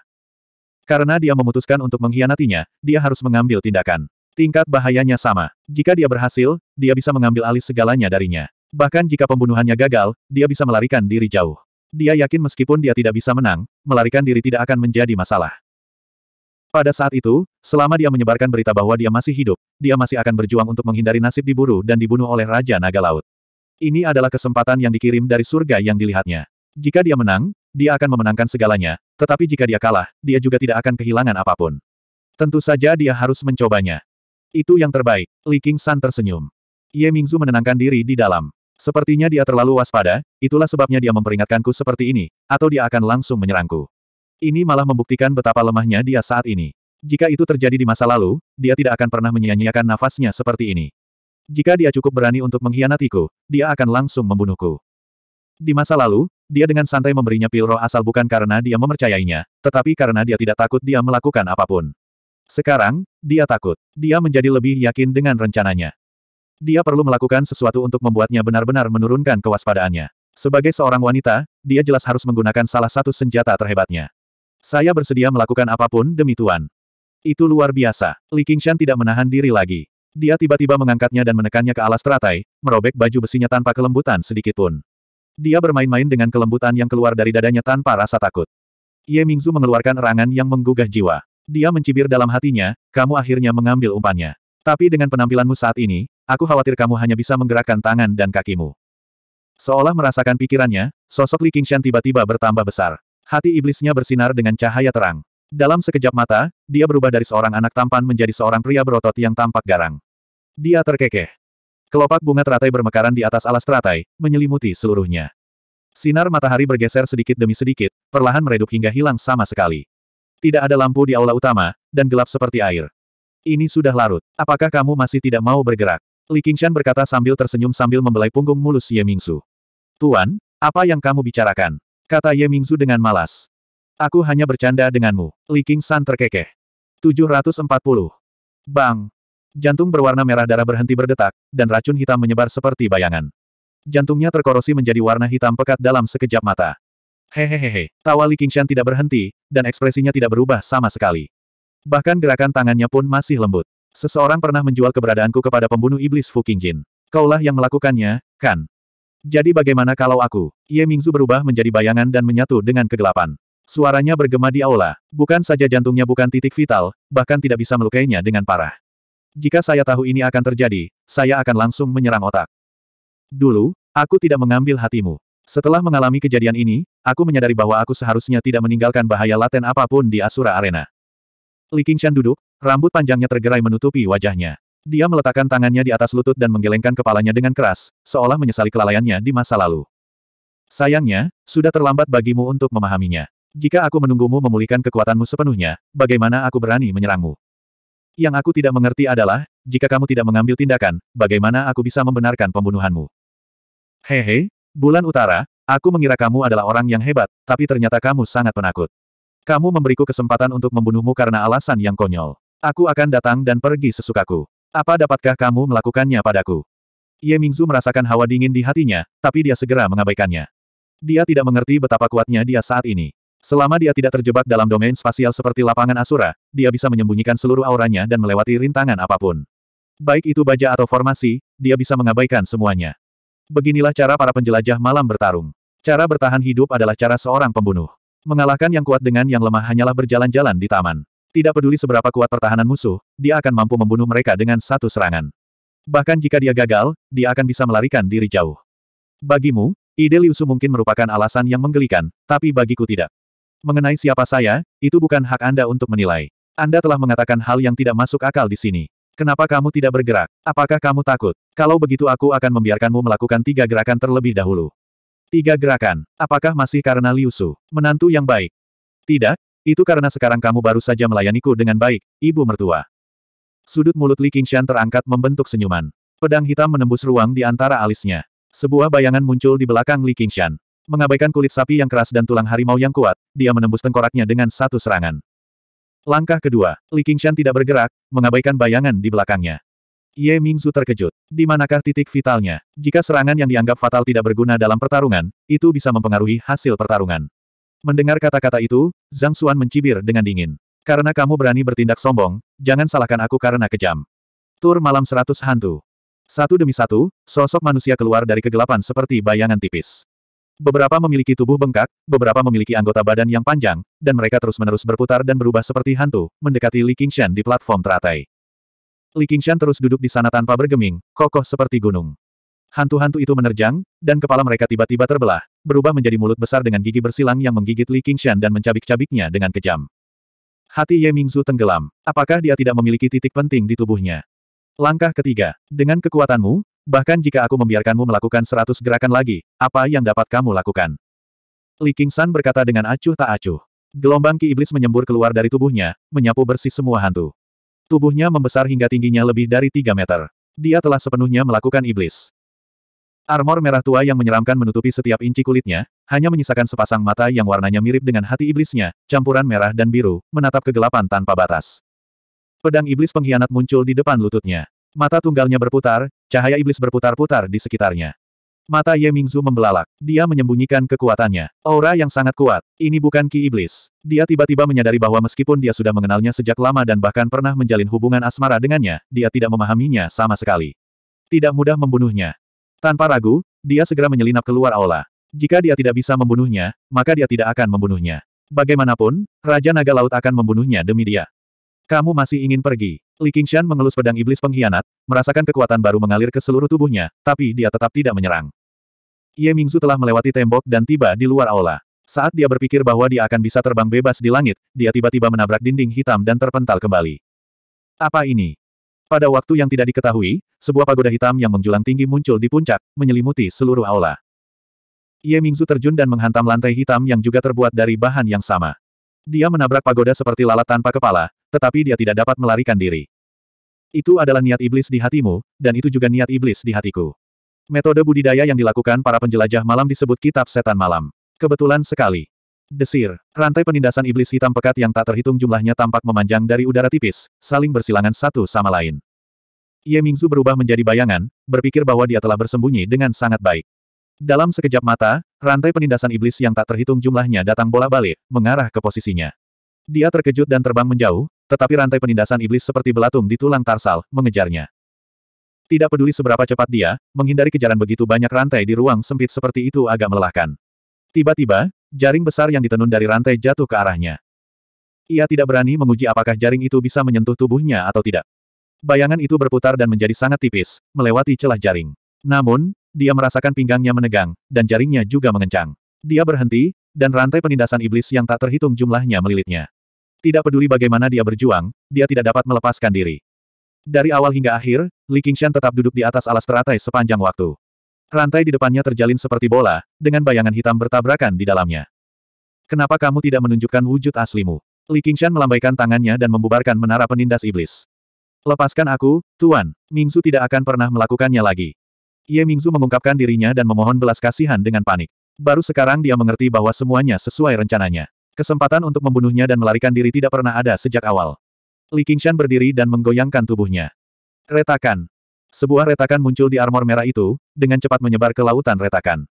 Karena dia memutuskan untuk mengkhianatinya, dia harus mengambil tindakan. Tingkat bahayanya sama. Jika dia berhasil, dia bisa mengambil alih segalanya darinya. Bahkan jika pembunuhannya gagal, dia bisa melarikan diri jauh. Dia yakin meskipun dia tidak bisa menang, melarikan diri tidak akan menjadi masalah. Pada saat itu, selama dia menyebarkan berita bahwa dia masih hidup, dia masih akan berjuang untuk menghindari nasib diburu dan dibunuh oleh Raja Naga Laut. Ini adalah kesempatan yang dikirim dari surga yang dilihatnya. Jika dia menang, dia akan memenangkan segalanya, tetapi jika dia kalah, dia juga tidak akan kehilangan apapun. Tentu saja dia harus mencobanya. Itu yang terbaik. Li King San tersenyum. Ye Mingzu menenangkan diri di dalam. Sepertinya dia terlalu waspada, itulah sebabnya dia memperingatkanku seperti ini, atau dia akan langsung menyerangku. Ini malah membuktikan betapa lemahnya dia saat ini. Jika itu terjadi di masa lalu, dia tidak akan pernah menyia-nyiakan nafasnya seperti ini. Jika dia cukup berani untuk mengkhianatiku, dia akan langsung membunuhku. Di masa lalu, dia dengan santai memberinya pil roh asal bukan karena dia memercayainya, tetapi karena dia tidak takut dia melakukan apapun. Sekarang, dia takut. Dia menjadi lebih yakin dengan rencananya. Dia perlu melakukan sesuatu untuk membuatnya benar-benar menurunkan kewaspadaannya. Sebagai seorang wanita, dia jelas harus menggunakan salah satu senjata terhebatnya. Saya bersedia melakukan apapun demi Tuan. Itu luar biasa. Li Qingshan tidak menahan diri lagi. Dia tiba-tiba mengangkatnya dan menekannya ke alas teratai, merobek baju besinya tanpa kelembutan sedikitpun. Dia bermain-main dengan kelembutan yang keluar dari dadanya tanpa rasa takut. Ye Mingzu mengeluarkan erangan yang menggugah jiwa. Dia mencibir dalam hatinya, kamu akhirnya mengambil umpannya. Tapi dengan penampilanmu saat ini, Aku khawatir kamu hanya bisa menggerakkan tangan dan kakimu. Seolah merasakan pikirannya, sosok Li Qingshan tiba-tiba bertambah besar. Hati iblisnya bersinar dengan cahaya terang. Dalam sekejap mata, dia berubah dari seorang anak tampan menjadi seorang pria berotot yang tampak garang. Dia terkekeh. Kelopak bunga teratai bermekaran di atas alas teratai, menyelimuti seluruhnya. Sinar matahari bergeser sedikit demi sedikit, perlahan meredup hingga hilang sama sekali. Tidak ada lampu di aula utama, dan gelap seperti air. Ini sudah larut. Apakah kamu masih tidak mau bergerak? Li Qingshan berkata sambil tersenyum sambil membelai punggung mulus Ye Mingsu. Tuan, apa yang kamu bicarakan? Kata Ye Mingsu dengan malas. Aku hanya bercanda denganmu. Li Qingshan terkekeh. 740. Bang! Jantung berwarna merah darah berhenti berdetak, dan racun hitam menyebar seperti bayangan. Jantungnya terkorosi menjadi warna hitam pekat dalam sekejap mata. Hehehehe, tawa Li Qingshan tidak berhenti, dan ekspresinya tidak berubah sama sekali. Bahkan gerakan tangannya pun masih lembut. Seseorang pernah menjual keberadaanku kepada pembunuh iblis Fu Qingjin. Kaulah yang melakukannya, kan? Jadi bagaimana kalau aku? Ye Mingzu berubah menjadi bayangan dan menyatu dengan kegelapan. Suaranya bergema di aula. Bukan saja jantungnya bukan titik vital, bahkan tidak bisa melukainya dengan parah. Jika saya tahu ini akan terjadi, saya akan langsung menyerang otak. Dulu, aku tidak mengambil hatimu. Setelah mengalami kejadian ini, aku menyadari bahwa aku seharusnya tidak meninggalkan bahaya laten apapun di Asura Arena. Li Qingshan duduk, Rambut panjangnya tergerai menutupi wajahnya. Dia meletakkan tangannya di atas lutut dan menggelengkan kepalanya dengan keras, seolah menyesali kelalaiannya di masa lalu. Sayangnya, sudah terlambat bagimu untuk memahaminya. Jika aku menunggumu memulihkan kekuatanmu sepenuhnya, bagaimana aku berani menyerangmu? Yang aku tidak mengerti adalah, jika kamu tidak mengambil tindakan, bagaimana aku bisa membenarkan pembunuhanmu? Hehe, bulan utara, aku mengira kamu adalah orang yang hebat, tapi ternyata kamu sangat penakut. Kamu memberiku kesempatan untuk membunuhmu karena alasan yang konyol. Aku akan datang dan pergi sesukaku. Apa dapatkah kamu melakukannya padaku? Ye Mingzu merasakan hawa dingin di hatinya, tapi dia segera mengabaikannya. Dia tidak mengerti betapa kuatnya dia saat ini. Selama dia tidak terjebak dalam domain spasial seperti lapangan Asura, dia bisa menyembunyikan seluruh auranya dan melewati rintangan apapun. Baik itu baja atau formasi, dia bisa mengabaikan semuanya. Beginilah cara para penjelajah malam bertarung. Cara bertahan hidup adalah cara seorang pembunuh. Mengalahkan yang kuat dengan yang lemah hanyalah berjalan-jalan di taman. Tidak peduli seberapa kuat pertahanan musuh, dia akan mampu membunuh mereka dengan satu serangan. Bahkan jika dia gagal, dia akan bisa melarikan diri jauh. Bagimu, ide Liusu mungkin merupakan alasan yang menggelikan, tapi bagiku tidak. Mengenai siapa saya, itu bukan hak Anda untuk menilai. Anda telah mengatakan hal yang tidak masuk akal di sini. Kenapa kamu tidak bergerak? Apakah kamu takut? Kalau begitu aku akan membiarkanmu melakukan tiga gerakan terlebih dahulu. Tiga gerakan. Apakah masih karena Liusu, menantu yang baik? Tidak, itu karena sekarang kamu baru saja melayaniku dengan baik, ibu mertua. Sudut mulut Li Qingshan terangkat membentuk senyuman. Pedang hitam menembus ruang di antara alisnya. Sebuah bayangan muncul di belakang Li Qingshan. Mengabaikan kulit sapi yang keras dan tulang harimau yang kuat, dia menembus tengkoraknya dengan satu serangan. Langkah kedua, Li Qingshan tidak bergerak, mengabaikan bayangan di belakangnya. Ye Mingzu terkejut. Di manakah titik vitalnya? Jika serangan yang dianggap fatal tidak berguna dalam pertarungan, itu bisa mempengaruhi hasil pertarungan. Mendengar kata-kata itu, Zhang Xuan mencibir dengan dingin. Karena kamu berani bertindak sombong, jangan salahkan aku karena kejam. Tur malam seratus hantu. Satu demi satu, sosok manusia keluar dari kegelapan seperti bayangan tipis. Beberapa memiliki tubuh bengkak, beberapa memiliki anggota badan yang panjang, dan mereka terus-menerus berputar dan berubah seperti hantu, mendekati Li Qingshan di platform teratai. Li Qingshan terus duduk di sana tanpa bergeming, kokoh seperti gunung. Hantu-hantu itu menerjang, dan kepala mereka tiba-tiba terbelah, berubah menjadi mulut besar dengan gigi bersilang yang menggigit Li Qingshan dan mencabik-cabiknya dengan kejam. Hati Ye Mingzu tenggelam. Apakah dia tidak memiliki titik penting di tubuhnya? Langkah ketiga. Dengan kekuatanmu, bahkan jika aku membiarkanmu melakukan seratus gerakan lagi, apa yang dapat kamu lakukan? Li Qingshan berkata dengan acuh tak acuh. Gelombang ki iblis menyembur keluar dari tubuhnya, menyapu bersih semua hantu. Tubuhnya membesar hingga tingginya lebih dari tiga meter. Dia telah sepenuhnya melakukan iblis. Armor merah tua yang menyeramkan menutupi setiap inci kulitnya, hanya menyisakan sepasang mata yang warnanya mirip dengan hati iblisnya, campuran merah dan biru, menatap kegelapan tanpa batas. Pedang iblis pengkhianat muncul di depan lututnya. Mata tunggalnya berputar, cahaya iblis berputar-putar di sekitarnya. Mata Ye Mingzu membelalak. Dia menyembunyikan kekuatannya. Aura yang sangat kuat. Ini bukan ki iblis. Dia tiba-tiba menyadari bahwa meskipun dia sudah mengenalnya sejak lama dan bahkan pernah menjalin hubungan asmara dengannya, dia tidak memahaminya sama sekali. Tidak mudah membunuhnya. Tanpa ragu, dia segera menyelinap keluar aula. Jika dia tidak bisa membunuhnya, maka dia tidak akan membunuhnya. Bagaimanapun, Raja Naga Laut akan membunuhnya demi dia. Kamu masih ingin pergi. Li Qingshan mengelus pedang iblis pengkhianat, merasakan kekuatan baru mengalir ke seluruh tubuhnya, tapi dia tetap tidak menyerang. Ye Mingzu telah melewati tembok dan tiba di luar aula. Saat dia berpikir bahwa dia akan bisa terbang bebas di langit, dia tiba-tiba menabrak dinding hitam dan terpental kembali. Apa ini? Pada waktu yang tidak diketahui, sebuah pagoda hitam yang menjulang tinggi muncul di puncak, menyelimuti seluruh aula. Ye Mingzu terjun dan menghantam lantai hitam yang juga terbuat dari bahan yang sama. Dia menabrak pagoda seperti lalat tanpa kepala, tetapi dia tidak dapat melarikan diri. Itu adalah niat iblis di hatimu, dan itu juga niat iblis di hatiku. Metode budidaya yang dilakukan para penjelajah malam disebut kitab setan malam. Kebetulan sekali. Desir. Rantai penindasan iblis hitam pekat yang tak terhitung jumlahnya tampak memanjang dari udara tipis, saling bersilangan satu sama lain. Ye Mingzu berubah menjadi bayangan, berpikir bahwa dia telah bersembunyi dengan sangat baik. Dalam sekejap mata, rantai penindasan iblis yang tak terhitung jumlahnya datang bolak balik mengarah ke posisinya. Dia terkejut dan terbang menjauh, tetapi rantai penindasan iblis seperti belatung di tulang tarsal, mengejarnya. Tidak peduli seberapa cepat dia, menghindari kejaran begitu banyak rantai di ruang sempit seperti itu agak melelahkan. Tiba-tiba, Jaring besar yang ditenun dari rantai jatuh ke arahnya. Ia tidak berani menguji apakah jaring itu bisa menyentuh tubuhnya atau tidak. Bayangan itu berputar dan menjadi sangat tipis, melewati celah jaring. Namun, dia merasakan pinggangnya menegang, dan jaringnya juga mengencang. Dia berhenti, dan rantai penindasan iblis yang tak terhitung jumlahnya melilitnya. Tidak peduli bagaimana dia berjuang, dia tidak dapat melepaskan diri. Dari awal hingga akhir, Li Qingshan tetap duduk di atas alas teratai sepanjang waktu. Rantai di depannya terjalin seperti bola, dengan bayangan hitam bertabrakan di dalamnya. Kenapa kamu tidak menunjukkan wujud aslimu? Li Qingshan melambaikan tangannya dan membubarkan menara penindas iblis. Lepaskan aku, Tuan. Mingzu tidak akan pernah melakukannya lagi. Ye Mingzu mengungkapkan dirinya dan memohon belas kasihan dengan panik. Baru sekarang dia mengerti bahwa semuanya sesuai rencananya. Kesempatan untuk membunuhnya dan melarikan diri tidak pernah ada sejak awal. Li Qingshan berdiri dan menggoyangkan tubuhnya. Retakan, sebuah retakan muncul di armor merah itu, dengan cepat menyebar ke lautan retakan.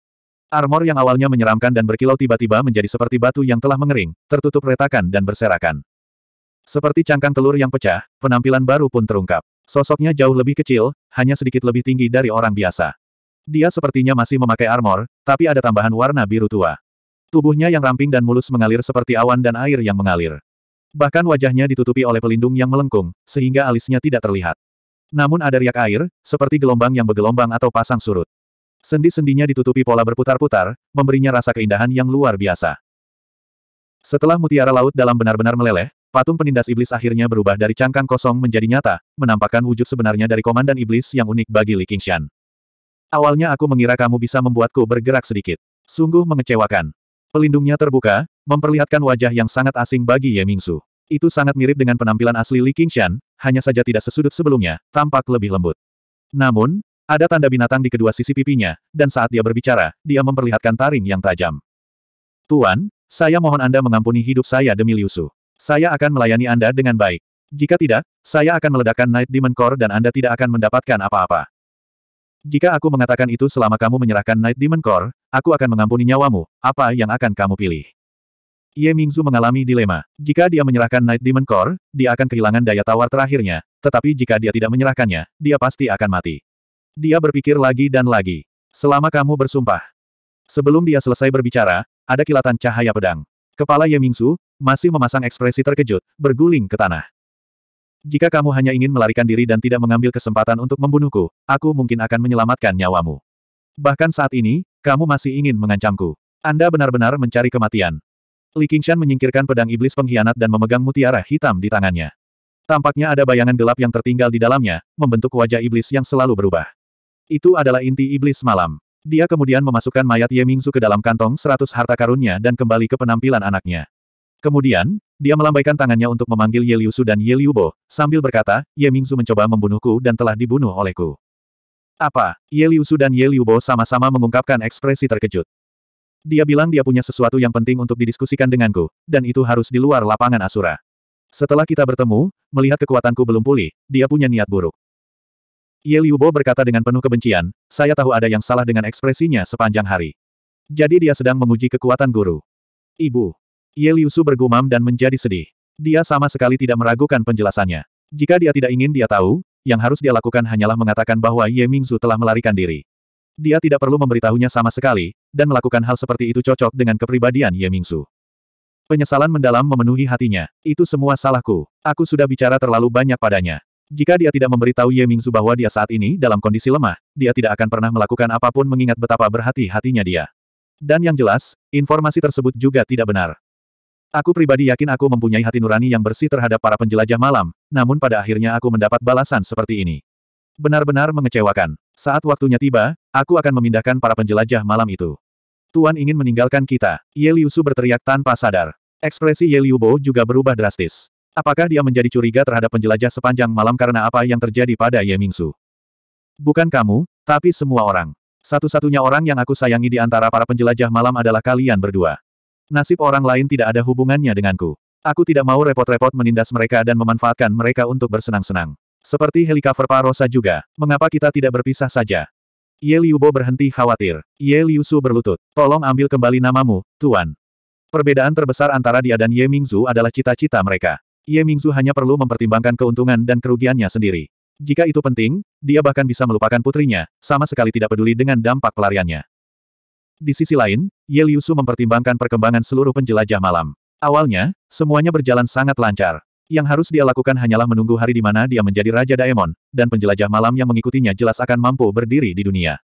Armor yang awalnya menyeramkan dan berkilau tiba-tiba menjadi seperti batu yang telah mengering, tertutup retakan dan berserakan. Seperti cangkang telur yang pecah, penampilan baru pun terungkap. Sosoknya jauh lebih kecil, hanya sedikit lebih tinggi dari orang biasa. Dia sepertinya masih memakai armor, tapi ada tambahan warna biru tua. Tubuhnya yang ramping dan mulus mengalir seperti awan dan air yang mengalir. Bahkan wajahnya ditutupi oleh pelindung yang melengkung, sehingga alisnya tidak terlihat. Namun ada riak air, seperti gelombang yang bergelombang atau pasang surut. Sendi-sendinya ditutupi pola berputar-putar, memberinya rasa keindahan yang luar biasa. Setelah mutiara laut dalam benar-benar meleleh, patung penindas iblis akhirnya berubah dari cangkang kosong menjadi nyata, menampakkan wujud sebenarnya dari komandan iblis yang unik bagi Li Qingshan. Awalnya aku mengira kamu bisa membuatku bergerak sedikit. Sungguh mengecewakan. Pelindungnya terbuka, memperlihatkan wajah yang sangat asing bagi Ye Mingsu. Itu sangat mirip dengan penampilan asli Li Qingshan, hanya saja tidak sesudut sebelumnya, tampak lebih lembut. Namun, ada tanda binatang di kedua sisi pipinya, dan saat dia berbicara, dia memperlihatkan taring yang tajam. Tuan, saya mohon Anda mengampuni hidup saya demi Liusu. Saya akan melayani Anda dengan baik. Jika tidak, saya akan meledakkan Night Demon Core dan Anda tidak akan mendapatkan apa-apa. Jika aku mengatakan itu selama kamu menyerahkan Night Demon Core, aku akan mengampuni nyawamu, apa yang akan kamu pilih? Ye Mingzu mengalami dilema. Jika dia menyerahkan Night Demon Core, dia akan kehilangan daya tawar terakhirnya, tetapi jika dia tidak menyerahkannya, dia pasti akan mati. Dia berpikir lagi dan lagi. Selama kamu bersumpah. Sebelum dia selesai berbicara, ada kilatan cahaya pedang. Kepala Ye Mingzu, masih memasang ekspresi terkejut, berguling ke tanah. Jika kamu hanya ingin melarikan diri dan tidak mengambil kesempatan untuk membunuhku, aku mungkin akan menyelamatkan nyawamu. Bahkan saat ini, kamu masih ingin mengancamku. Anda benar-benar mencari kematian. Li Qingshan menyingkirkan pedang iblis pengkhianat dan memegang mutiara hitam di tangannya. Tampaknya ada bayangan gelap yang tertinggal di dalamnya, membentuk wajah iblis yang selalu berubah. Itu adalah inti iblis malam. Dia kemudian memasukkan mayat Ye Mingzu ke dalam kantong seratus harta karunnya dan kembali ke penampilan anaknya. Kemudian, dia melambaikan tangannya untuk memanggil Ye Liusu dan Ye Liubo, sambil berkata, Ye Mingzu mencoba membunuhku dan telah dibunuh olehku. Apa? Ye Liusu dan Ye Liubo sama-sama mengungkapkan ekspresi terkejut. Dia bilang dia punya sesuatu yang penting untuk didiskusikan denganku, dan itu harus di luar lapangan Asura. Setelah kita bertemu, melihat kekuatanku belum pulih, dia punya niat buruk. Ye Liubo berkata dengan penuh kebencian, saya tahu ada yang salah dengan ekspresinya sepanjang hari. Jadi dia sedang menguji kekuatan guru. Ibu. Ye Liusu bergumam dan menjadi sedih. Dia sama sekali tidak meragukan penjelasannya. Jika dia tidak ingin dia tahu, yang harus dia lakukan hanyalah mengatakan bahwa Ye Mingzu telah melarikan diri. Dia tidak perlu memberitahunya sama sekali, dan melakukan hal seperti itu cocok dengan kepribadian Ye Mingsu. Penyesalan mendalam memenuhi hatinya. Itu semua salahku. Aku sudah bicara terlalu banyak padanya. Jika dia tidak memberitahu Ye Mingsu bahwa dia saat ini dalam kondisi lemah, dia tidak akan pernah melakukan apapun mengingat betapa berhati-hatinya dia. Dan yang jelas, informasi tersebut juga tidak benar. Aku pribadi yakin aku mempunyai hati nurani yang bersih terhadap para penjelajah malam, namun pada akhirnya aku mendapat balasan seperti ini. Benar-benar mengecewakan. Saat waktunya tiba, aku akan memindahkan para penjelajah malam itu. Tuan ingin meninggalkan kita. Ye Liu Su berteriak tanpa sadar. Ekspresi Ye Liu Bo juga berubah drastis. Apakah dia menjadi curiga terhadap penjelajah sepanjang malam karena apa yang terjadi pada Ye Su? Bukan kamu, tapi semua orang. Satu-satunya orang yang aku sayangi di antara para penjelajah malam adalah kalian berdua. Nasib orang lain tidak ada hubungannya denganku. Aku tidak mau repot-repot menindas mereka dan memanfaatkan mereka untuk bersenang-senang. Seperti helikopter Parosa juga, mengapa kita tidak berpisah saja? Ye Liubo berhenti khawatir. Ye Liusu berlutut. Tolong ambil kembali namamu, Tuan. Perbedaan terbesar antara dia dan Ye Mingzu adalah cita-cita mereka. Ye Mingzu hanya perlu mempertimbangkan keuntungan dan kerugiannya sendiri. Jika itu penting, dia bahkan bisa melupakan putrinya, sama sekali tidak peduli dengan dampak pelariannya. Di sisi lain, Ye Liusu mempertimbangkan perkembangan seluruh penjelajah malam. Awalnya, semuanya berjalan sangat lancar. Yang harus dia lakukan hanyalah menunggu hari di mana dia menjadi Raja Daemon, dan penjelajah malam yang mengikutinya jelas akan mampu berdiri di dunia.